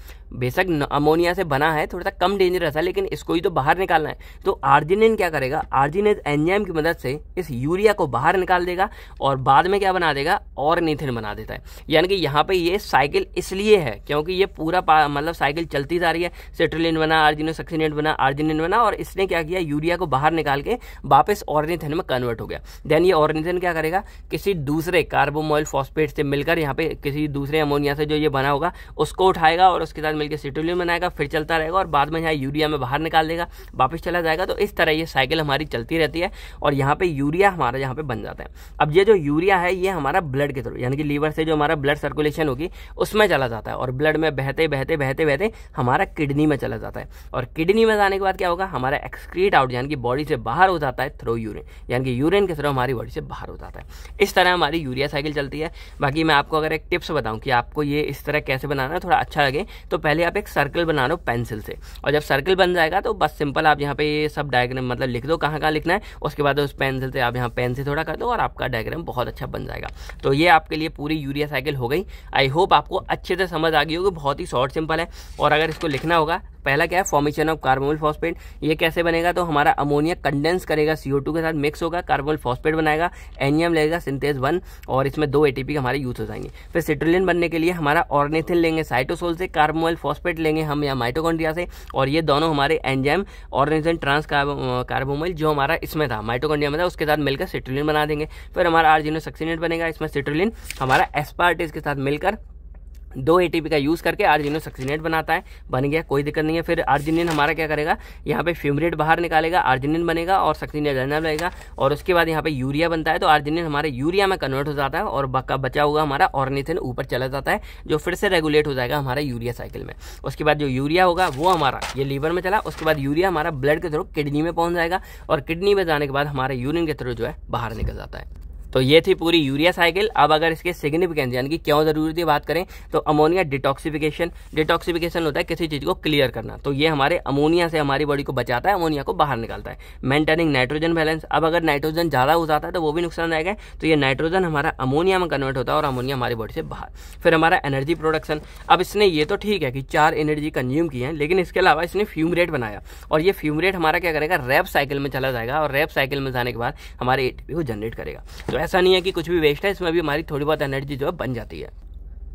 बेशक अमोनिया से बना है थोड़ा सा कम डेंजरस है लेकिन इसको ही तो बाहर निकालना है तो आर्जिनिन क्या करेगा आर्जिनेज एंजाइम की मदद से इस यूरिया को बाहर निकाल देगा और बाद में क्या बना देगा और निथिन बना देता है यानी कि यहाँ पर ये साइकिल इसलिए है क्योंकि ये पूरा मतलब साइकिल चलती जा रही है सेट्रोलिन बना आर्जिनो सक्सिनेट बना आर्जिनिन बना और इसने क्या किया यूरिया को बाहर निकाल के वापस ऑर्निथन में कन्वर्ट हो गया देन ये ऑर्निथन क्या करेगा किसी दूसरे कार्बोमोइल फॉस्फेट से मिलकर यहाँ पे किसी दूसरे अमोनिया से जो ये बना होगा उसको उठाएगा और उसके साथ मिलकर सिटोलिन बनाएगा फिर चलता रहेगा और बाद में यहाँ यूरिया में बाहर निकाल देगा वापस चला जाएगा तो इस तरह ये साइकिल हमारी चलती रहती है और यहाँ पे यूरिया हमारा यहाँ पे बन जाता है अब ये जो यूरिया है ये हमारा ब्लड के थ्रू यानी कि लीवर से जो हमारा ब्लड सर्कुलेशन होगी उसमें चला जाता है और ब्लड में बहते बहते बहते बहते हमारा किडनी में चला जाता है और किडनी में जाने के बाद क्या होगा हमारा एक्सक्रीट आउट यानी कि बॉडी से बाहर हो जाता है थ्रो यूरिन यानी कि यूरिन के थ्रो हमारी बॉडी से बाहर हो जाता है इस तरह हमारी यूरिया साइकिल चलती है बाकी मैं आपको अगर एक टिप्स बताऊँ कि आपको ये इस तरह कैसे बनाना है थोड़ा अच्छा लगे तो पहले आप एक सर्कल बना लो पेंसिल से और जब सर्कल बन जाएगा तो बस सिंपल आप यहाँ पर ये सब डायग्राम मतलब लिख दो कहाँ कहाँ लिखना है उसके बाद उस पेंसिल से आप यहाँ पेन से थोड़ा कर दो और आपका डायग्राम बहुत अच्छा बन जाएगा तो ये आपके लिए पूरी यूरिया साइकिल हो गई आई होप आपको अच्छे से समझ आ गई होगी बहुत ही शॉर्ट सिंपल है और अगर इसको लिखना होगा पहला क्या है फॉर्मेशन ऑफ कार्बोल फॉस्फेट ये कैसे बनेगा तो हमारा अमोनिया कंडेंस करेगा सीओ के साथ मिक्स होगा कार्बोल फॉस्फेट बनाएगा एनियम e लेगा सिंथेस वन और इसमें दो एटीपी हमारे यूज हो जाएंगे फिर सिट्रोलिन बनने के लिए हमारा ऑर्नेथिन लेंगे साइटोसोल से कार्बोल फॉस्फेट लेंगे हम या माइटोकॉन्ड्रिया से और ये दोनों हमारे एंजाइम ऑर्नेथिन ट्रांस कार्बोमोल जो हमारा इसमें था माइटोकॉन्ड्रिया में था उसके साथ मिलकर सिट्रोलिन बना देंगे फिर हमारा आर्जिनो सक्सीनेट बनेगा इसमें सिट्रोलिन हमारा एस्पार्टिस के साथ मिलकर दो ए का यूज़ करके आर्जिनियन सक्सीनेट बनाता है बन गया कोई दिक्कत नहीं है फिर आर्जिनियन हमारा क्या करेगा यहाँ पे फ्यूमरेट बाहर निकालेगा आर्जिनियन बनेगा और सक्सीनेट जनरल रहेगा और उसके बाद यहाँ पे यूरिया बनता है तो आर्जिनियन हमारे यूरिया में कन्वर्ट हो जाता है और बचा हुआ हमारा ऑर्निथिन ऊपर चला जाता है जो फिर से रेगुलेट हो जाएगा हमारे यूरिया साइकिल में उसके बाद जो यूरिया होगा वो हमारा ये लीवर में चला उसके बाद यूरिया हमारा ब्लड के थ्रू किडनी में पहुँच जाएगा और किडनी में जाने के बाद हमारे यूरिन के थ्रू जो है बाहर निकल जाता है तो ये थी पूरी यूरिया साइकिल अब अगर इसके सिग्निफिकेंस यानी कि क्यों ज़रूरी थी बात करें तो अमोनिया डिटॉक्सिफिकेशन डिटॉक्सिफिकेशन होता है किसी चीज़ को क्लियर करना तो ये हमारे अमोनिया से हमारी बॉडी को बचाता है अमोनिया को बाहर निकालता है मेंटेनिंग नाइट्रोजन बैलेंस अब अगर नाइट्रोजन ज़्यादा हो जाता है तो वो भी नुकसानदायक है तो ये नाइट्रोजन हमारा अमोनिया में कन्वर्ट होता है और अमोनिया हमारी बॉडी से बाहर फिर हमारा एनर्जी प्रोडक्शन अब इसने ये तो ठीक है कि चार एनर्जी कंज्यूम की है लेकिन इसके अलावा इसने फ्यूम रेट बनाया और ये फ्यूम रेट हमारा क्या करेगा रैप साइकिल में चला जाएगा और रैप साइकिल में जाने के बाद हमारे एटीपी को जनरेट करेगा तो ऐसा नहीं है कि कुछ भी वेस्ट है इसमें भी हमारी थोड़ी बहुत एनर्जी जो है बन जाती है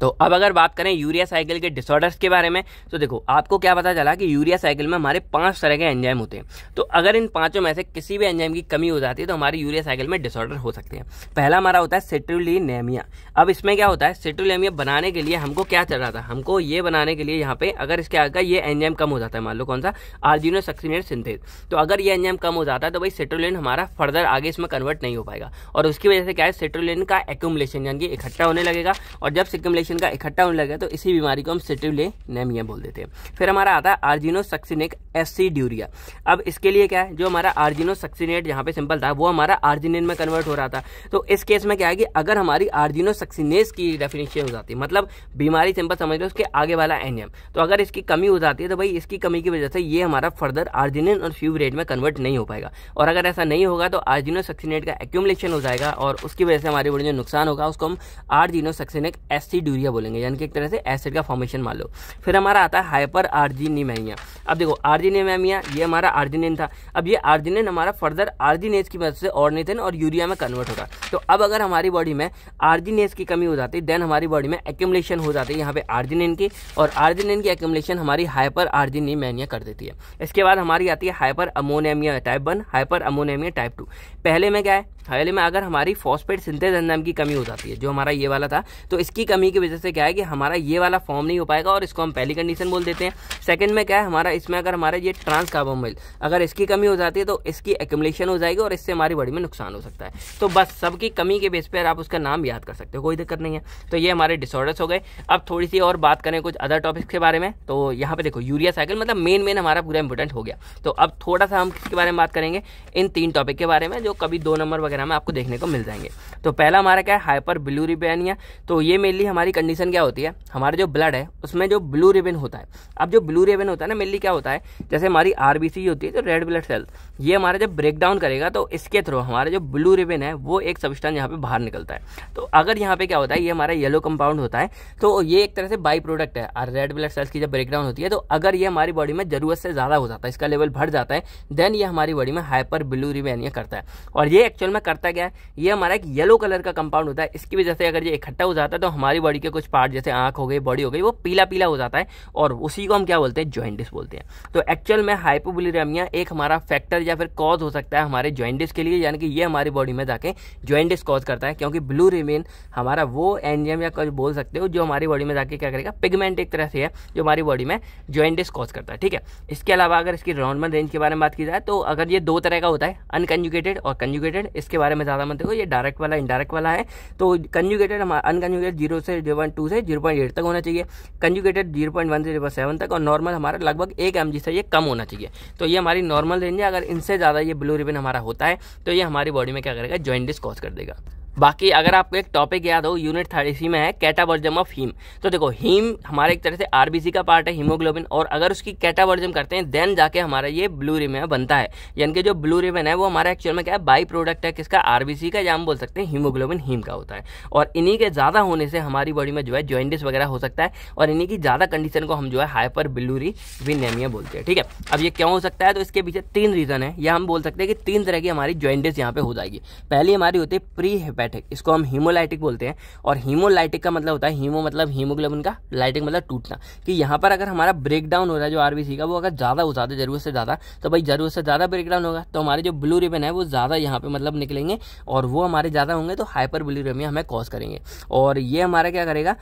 तो अब अगर बात करें यूरिया साइकिल के डिसऑर्डर्स के बारे में तो देखो आपको क्या पता चला कि यूरिया साइकिल में हमारे पांच तरह के एंजाइम होते हैं तो अगर इन पांचों में से किसी भी एंजाइम की कमी हो जाती है तो हमारी यूरिया साइकिल में डिसऑर्डर हो सकते हैं पहला हमारा होता है सिट्रुलिनेमिया अब इसमें क्या होता है सेट्रोलेमिया बनाने के लिए हमको क्या चल रहा था हमको ये बनाने के लिए यहाँ पे अगर इसके आगे ये एंजाइम कम हो जाता है मान लो कौन सा आर्जिनो सक्सीनेट सिंथेज तो अगर ये एंजाइम कम हो जाता है तो भाई सेट्रोलिन हमारा फर्दर आगे इसमें कन्वर्ट नहीं हो पाएगा और उसकी वजह से क्या है सेट्रोलिन का एक्यूमलेशन यानी कि इकट्ठा होने लगेगा और जब सिक्यूमलेशन इंफेक्शन का इकट्ठा होने लगा तो इसी बीमारी को हम सिटिवले नेमिया बोल देते हैं फिर हमारा आता है आर्जिनो सक्सिनेक एसिड्यूरिया अब इसके लिए क्या है जो हमारा आर्जिनो सक्सिनेट यहाँ पे सिंपल था वो हमारा आर्जिनिन में कन्वर्ट हो रहा था तो इस केस में क्या है कि अगर हमारी आर्जिनो सक्सिनेस की डेफिनेशन हो जाती है मतलब बीमारी सिंपल समझ लो उसके आगे वाला एनियम तो अगर इसकी कमी हो जाती है तो भाई इसकी कमी की वजह से ये हमारा फर्दर आर्जिनिन और फ्यूबरेट में कन्वर्ट नहीं हो पाएगा और अगर ऐसा नहीं होगा तो आर्जिनो सक्सिनेट का एक्यूमलेशन हो जाएगा और उसकी वजह से हमारे बॉडी जो नुकसान होगा उसको हम आर्जिनो सक्सिनेक एसिड यूरिया बोलेंगे यानी कि एक तरह से एसिड का फॉर्मेशन मान लो फिर हमारा आता है हाइपर आर्जीनिमैमिया अब देखो आर्जीनिमैमिया ये हमारा आर्जिनिन था अब ये आर्जिनिन हमारा फर्दर आर्जिनेस की मदद से ऑर्निथिन और यूरिया में कन्वर्ट होगा तो अब अगर हमारी बॉडी में आर्जिनेस की कमी हो जाती देन हमारी बॉडी में एक्यूमलेशन हो जाती है यहाँ पे आर्जिनिन की और आर्जिनिन की एक्यूमलेशन हमारी हाइपर आर्जिनिमेनिया कर देती है इसके बाद हमारी आती है hyperammonemia type one hyperammonemia type two पहले में क्या है हवेली में अगर हमारी फॉस्फेट सिंथेज एंजाइम की कमी हो जाती है जो हमारा ये वाला था तो इसकी कमी की वजह से क्या है कि हमारा ये वाला फॉर्म नहीं हो पाएगा और इसको हम पहली कंडीशन बोल देते हैं सेकंड में क्या है हमारा इसमें अगर हमारा ये ट्रांस कार्बोमिल अगर इसकी कमी हो जाती है तो इसकी एक्यूमुलेशन हो जाएगी और इससे हमारी बॉडी में नुकसान हो सकता है तो बस सबकी कमी के बेस पर आप उसका नाम याद कर सकते हो कोई दिक्कत नहीं है तो ये हमारे डिसऑर्डर्स हो गए अब थोड़ी सी और बात करें कुछ अदर टॉपिक्स के बारे में तो यहाँ पर देखो यूरिया साइकिल मतलब मेन मेन हमारा पूरा इंपॉर्टेंट हो गया तो अब थोड़ा सा हम किसके बारे में बात करेंगे इन तीन टॉपिक के बारे में जो कभी दो नंबर वगैरह में आपको देखने को मिल जाएंगे तो पहला हमारा क्या है हाइपर ब्लू रिबेनिया तो ये मेनली हमारी कंडीशन क्या होती है हमारे जो ब्लड है उसमें जो ब्लू रिबेन होता है अब जो ब्लू रिबेन होता है ना मेनली क्या होता है जैसे हमारी आर होती है तो रेड ब्लड सेल्स ये हमारा जब ब्रेक डाउन करेगा तो इसके थ्रू हमारे जो ब्लू रिबेन है वो एक सब्सटेंस यहाँ पर बाहर निकलता है तो अगर यहाँ पे क्या होता है ये हमारा येलो कंपाउंड होता है तो ये एक तरह से बाई प्रोडक्ट है और रेड ब्लड सेल्स की जब ब्रेक डाउन होती है तो अगर ये हमारी बॉडी में जरूरत से ज़्यादा हो जाता है इसका लेवल बढ़ जाता है देन ये हमारी बॉडी में हाइपर ब्लू रिबेनिया करता है और ये एक्चुअल में करता गया ये हमारा एक येलो कलर का कंपाउंड होता है इसकी वजह से अगर ये इकट्ठा हो जाता है तो हमारी बॉडी के कुछ पार्ट जैसे आंख हो गई बॉडी हो गई वो पीला पीला हो जाता है और उसी को हम क्या बोलते हैं जॉइंटिस बोलते हैं तो एक्चुअल में हाइपोबुलिरेमिया एक हमारा फैक्टर या फिर कॉज हो सकता है हमारे जॉइंटिस के लिए यानी कि ये हमारी बॉडी में जाके जॉइंटिस कॉज करता है क्योंकि ब्लू रिमेन हमारा वो एंजियम या कुछ बोल सकते हो जो हमारी बॉडी में जाके क्या करेगा पिगमेंट एक तरह से है जो हमारी बॉडी में जॉइंटिस कॉज करता है ठीक है इसके अलावा अगर इसकी नॉर्मल रेंज के बारे में बात की जाए तो अगर ये दो तरह का होता है अनकंजुकेटेड और कंजुकेटेड इसके इसके बारे में ज़्यादा मत देखो ये डायरेक्ट वाला इनडायरेक्ट वाला है तो कंजुगेटेड हमारा अनकंजुगेटेड जीरो से जीरो पॉइंट टू से जीरो पॉइंट एट तक होना चाहिए कंजुगेटेड जीरो पॉइंट वन से जीरो पॉइंट सेवन तक और नॉर्मल हमारा लगभग एक एम से ये कम होना चाहिए तो ये हमारी नॉर्मल रेंज है अगर इनसे ज़्यादा ये ब्लू रिबन हमारा होता है तो ये हमारी बॉडी में क्या करेगा जॉइंट कॉज कर देगा बाकी अगर आपको एक टॉपिक याद हो यूनिट थर्टी सी में है कैटावर्जम ऑफ हीम तो देखो हीम हमारे एक तरह से आरबीसी का पार्ट है हीमोग्लोबिन और अगर उसकी कैटावर्जम करते हैं देन जाके हमारा ये ब्लू रिमेन बनता है यानी कि जो ब्लू रिमेन है वो हमारा एक्चुअल में क्या है बाई प्रोडक्ट है किसका आरबीसी का या हम बोल सकते हैं हीमोग्लोबिन हीम का होता है और इन्हीं के ज़्यादा होने से हमारी बॉडी में जो है ज्वाइंटिस वगैरह हो सकता है और इन्हीं की ज़्यादा कंडीशन को हम जो है हाइपर बिलूरी विनेमिया बोलते हैं ठीक है अब ये क्यों हो सकता है तो इसके पीछे तीन रीज़न है या हम बोल सकते हैं कि तीन तरह की हमारी ज्वाइंटिस यहाँ पे हो जाएगी पहली हमारी होती है प्री हेपेटिक इसको हम हीमोलाइटिक बोलते हैं और हीमोलाइटिक का मतलब होता है हीमो मतलब हीमोग्लोबिन का लाइटिक मतलब टूटना कि यहाँ पर अगर हमारा ब्रेक डाउन हो रहा है जो आरबीसी का वो अगर ज़्यादा हो जाता है जरूरत से ज़्यादा तो भाई ज़रूरत से ज़्यादा ब्रेक डाउन होगा तो हमारे जो ब्लू रिबन है वो ज़्यादा यहाँ पे मतलब निकलेंगे और वो हमारे ज़्यादा होंगे तो हाइपर ब्लू रिबन हमें कॉज करेंगे और ये हमारा क्या करेगा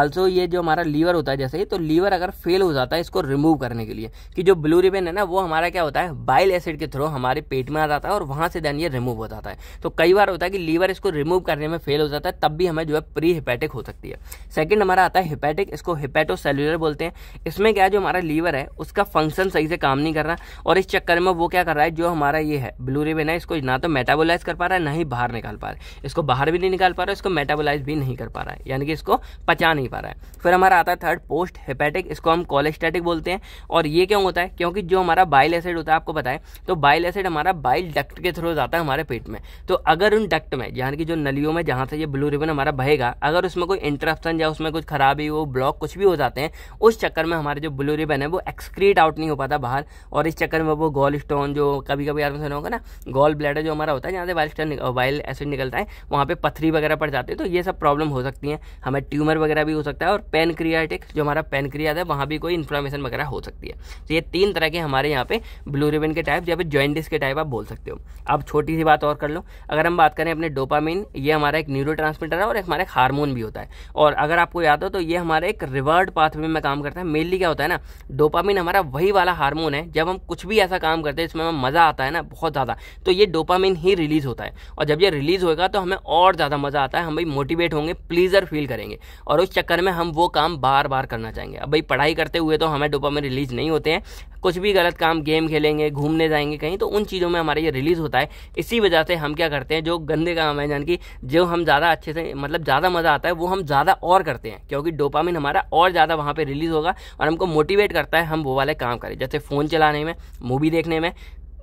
आल्सो ये जो हमारा लीवर होता है जैसे ही तो लीवर अगर फेल हो जाता है इसको रिमूव करने के लिए कि जो ब्लू रिबन है ना वो हमारा क्या होता है बाइल एसिड के थ्रू हमारे पेट में आ जाता है और वहां से देन ये रिमूव हो जाता है तो कई बार होता है कि लीवर इसको रिमूव करने में फेल हो जाता है तब भी हमें जो है प्री हिपैटिक हो सकती है सेकंड हमारा आता है हिपैटिक इसको हिपैटो सेल्यूलर बोलते हैं इसमें क्या है जो हमारा लीवर है उसका फंक्शन सही से काम नहीं कर रहा और इस चक्कर में वो क्या कर रहा है जो हमारा ये है ब्लू रिबन है इसको ना तो मेटाबोलाइज कर पा रहा है ना ही बाहर निकाल पा रहा है इसको बाहर भी नहीं निकाल पा रहा है इसको मेटाबोलाइज भी नहीं कर पा रहा है यानी कि इसको पचा नहीं पा रहा है फिर हमारा आता है थर्ड पोस्ट हिपैटिक इसको हम कोलेस्टेटिक बोलते हैं और ये क्यों होता है क्योंकि जो हमारा बाइल एसिड होता है आपको बताएं तो बाइल एसिड हमारा बाइल डक्ट के थ्रू जाता है हमारे पेट में तो अगर उन डक्ट में यानी कि की जो नलियों में जहाँ से ये ब्लू रिबन हमारा बहेगा अगर उसमें कोई इंटरप्शन या उसमें कुछ खराबी हो ब्लॉक कुछ भी हो जाते हैं उस चक्कर में हमारे जो ब्लू रिबन है वो एक्सक्रीट आउट नहीं हो पाता बाहर और इस चक्कर में वो गोल स्टोन जो कभी कभी आपने सुना होगा ना गोल ब्लैडर जो हमारा होता है जहाँ से वाइल स्टोन वाइल एसिड निकलता है वहाँ पर पथरी वगैरह पड़ जाती है तो ये सब प्रॉब्लम हो सकती है हमें ट्यूमर वगैरह भी हो सकता है और पेनक्रियाटिक जो हमारा पेनक्रियाज है वहाँ भी कोई इन्फ्लामेशन वगैरह हो सकती है तो ये तीन तरह के हमारे यहाँ पे ब्लू रिबन के टाइप या फिर ज्वाइंटिस के टाइप आप बोल सकते हो अब छोटी सी बात और कर लो अगर हम बात करें अपने डोपामिन डोपामिन ये हमारा एक न्यूरो ट्रांसमीटर है और एक हमारा एक हार्मोन भी होता है और अगर आपको याद हो तो ये हमारे एक रिवर्ड पाथवे में काम करता है मेनली क्या होता है ना डोपामिन हमारा वही वाला हार्मोन है जब हम कुछ भी ऐसा काम करते हैं जिसमें हमें मज़ा आता है ना बहुत ज़्यादा तो ये डोपामिन ही रिलीज़ होता है और जब ये रिलीज़ होगा तो हमें और ज़्यादा मज़ा आता है हम भाई मोटिवेट होंगे प्लीज़र फील करेंगे और उस चक्कर में हम वो काम बार बार करना चाहेंगे अब भाई पढ़ाई करते हुए तो हमें डोपामिन रिलीज़ नहीं होते हैं कुछ भी गलत काम गेम खेलेंगे घूमने जाएंगे कहीं तो उन चीज़ों में हमारा ये रिलीज़ होता है इसी वजह से हम क्या करते हैं जो गंदे काम है कि जो हम ज़्यादा अच्छे से मतलब ज़्यादा मज़ा आता है वो हम ज़्यादा और करते हैं क्योंकि डोपामिन हमारा और ज़्यादा वहाँ पर रिलीज़ होगा और हमको मोटिवेट करता है हम वो वाले काम करें जैसे फ़ोन चलाने में मूवी देखने में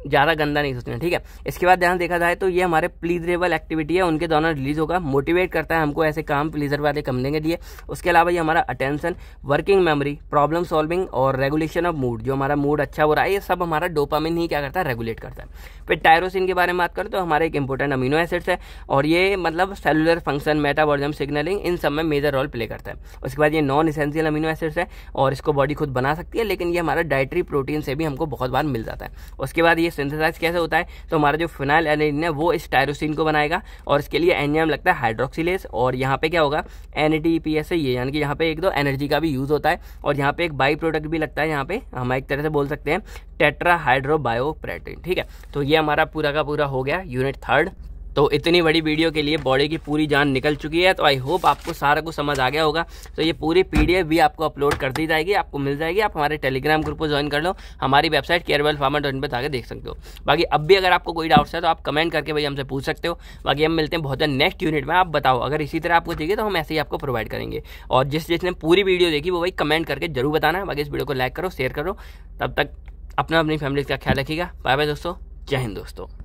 ज़्यादा गंदा नहीं सोचना ठीक है इसके बाद ध्यान देखा जाए तो ये हमारे प्लीजरेबल एक्टिविटी है उनके द्वारा रिलीज होगा मोटिवेट करता है हमको ऐसे काम प्लीजर वाले कमने के लिए उसके अलावा ये हमारा attention working memory problem solving और रेगुलेशन ऑफ मूड जो हमारा मूड अच्छा हो रहा है ये सब हमारा डोपामिन ही क्या करता है रेगुलेट करता है फिर टायरोसिन के बारे में बात करें तो हमारे एक इंपॉर्टेंट अमीनो एसिड्स है और ये मतलब सेलुलर फंक्शन मेटाबॉलिज्म सिग्नलिंग इन सब में मेजर रोल प्ले करता है उसके बाद ये नॉन इसेंशियल अमीनो एसिड्स है और इसको बॉडी खुद बना सकती है लेकिन ये हमारा डायट्री प्रोटीन से भी हमको बहुत बार मिल जाता है उसके बाद ये सिंथेसाइज कैसे होता है तो हमारा जो फिनाइल एलिन है वो इस टायरोसिन को बनाएगा और इसके लिए एनजीएम लगता है हाइड्रोक्सीलेस और यहाँ पे क्या होगा एन से ये यानी कि यहाँ पे एक दो तो एनर्जी का भी यूज़ होता है और यहाँ पे एक बाई प्रोडक्ट भी लगता है यहाँ पे हम एक तरह से बोल सकते हैं टेट्रा हाइड्रोबायोप्रेटिन ठीक है तो ये हमारा पूरा का पूरा हो गया यूनिट थर्ड तो इतनी बड़ी वीडियो के लिए बॉडी की पूरी जान निकल चुकी है तो आई होप आपको सारा कुछ समझ आ गया होगा तो ये पूरी पीडीएफ भी आपको अपलोड कर दी जाएगी आपको मिल जाएगी आप हमारे टेलीग्राम ग्रुप को ज्वाइन कर लो हमारी वेबसाइट केयरवेल फार्मा डॉट पर जाकर देख सकते हो बाकी अब भी अगर आपको कोई डाउट्स है तो आप कमेंट करके भाई हमसे पूछ सकते हो बाकी हम मिलते हैं बहुत नेक्स्ट यूनिट में आप बताओ अगर इसी तरह आपको चाहिए तो हम ऐसे ही आपको प्रोवाइड करेंगे और जिस जिसने पूरी वीडियो देखी वो भाई कमेंट करके जरूर बताना बाकी इस वीडियो को लाइक करो शेयर करो तब तक अपना अपनी फैमिली का ख्याल रखिएगा बाय बाय दोस्तों जय हिंद दोस्तों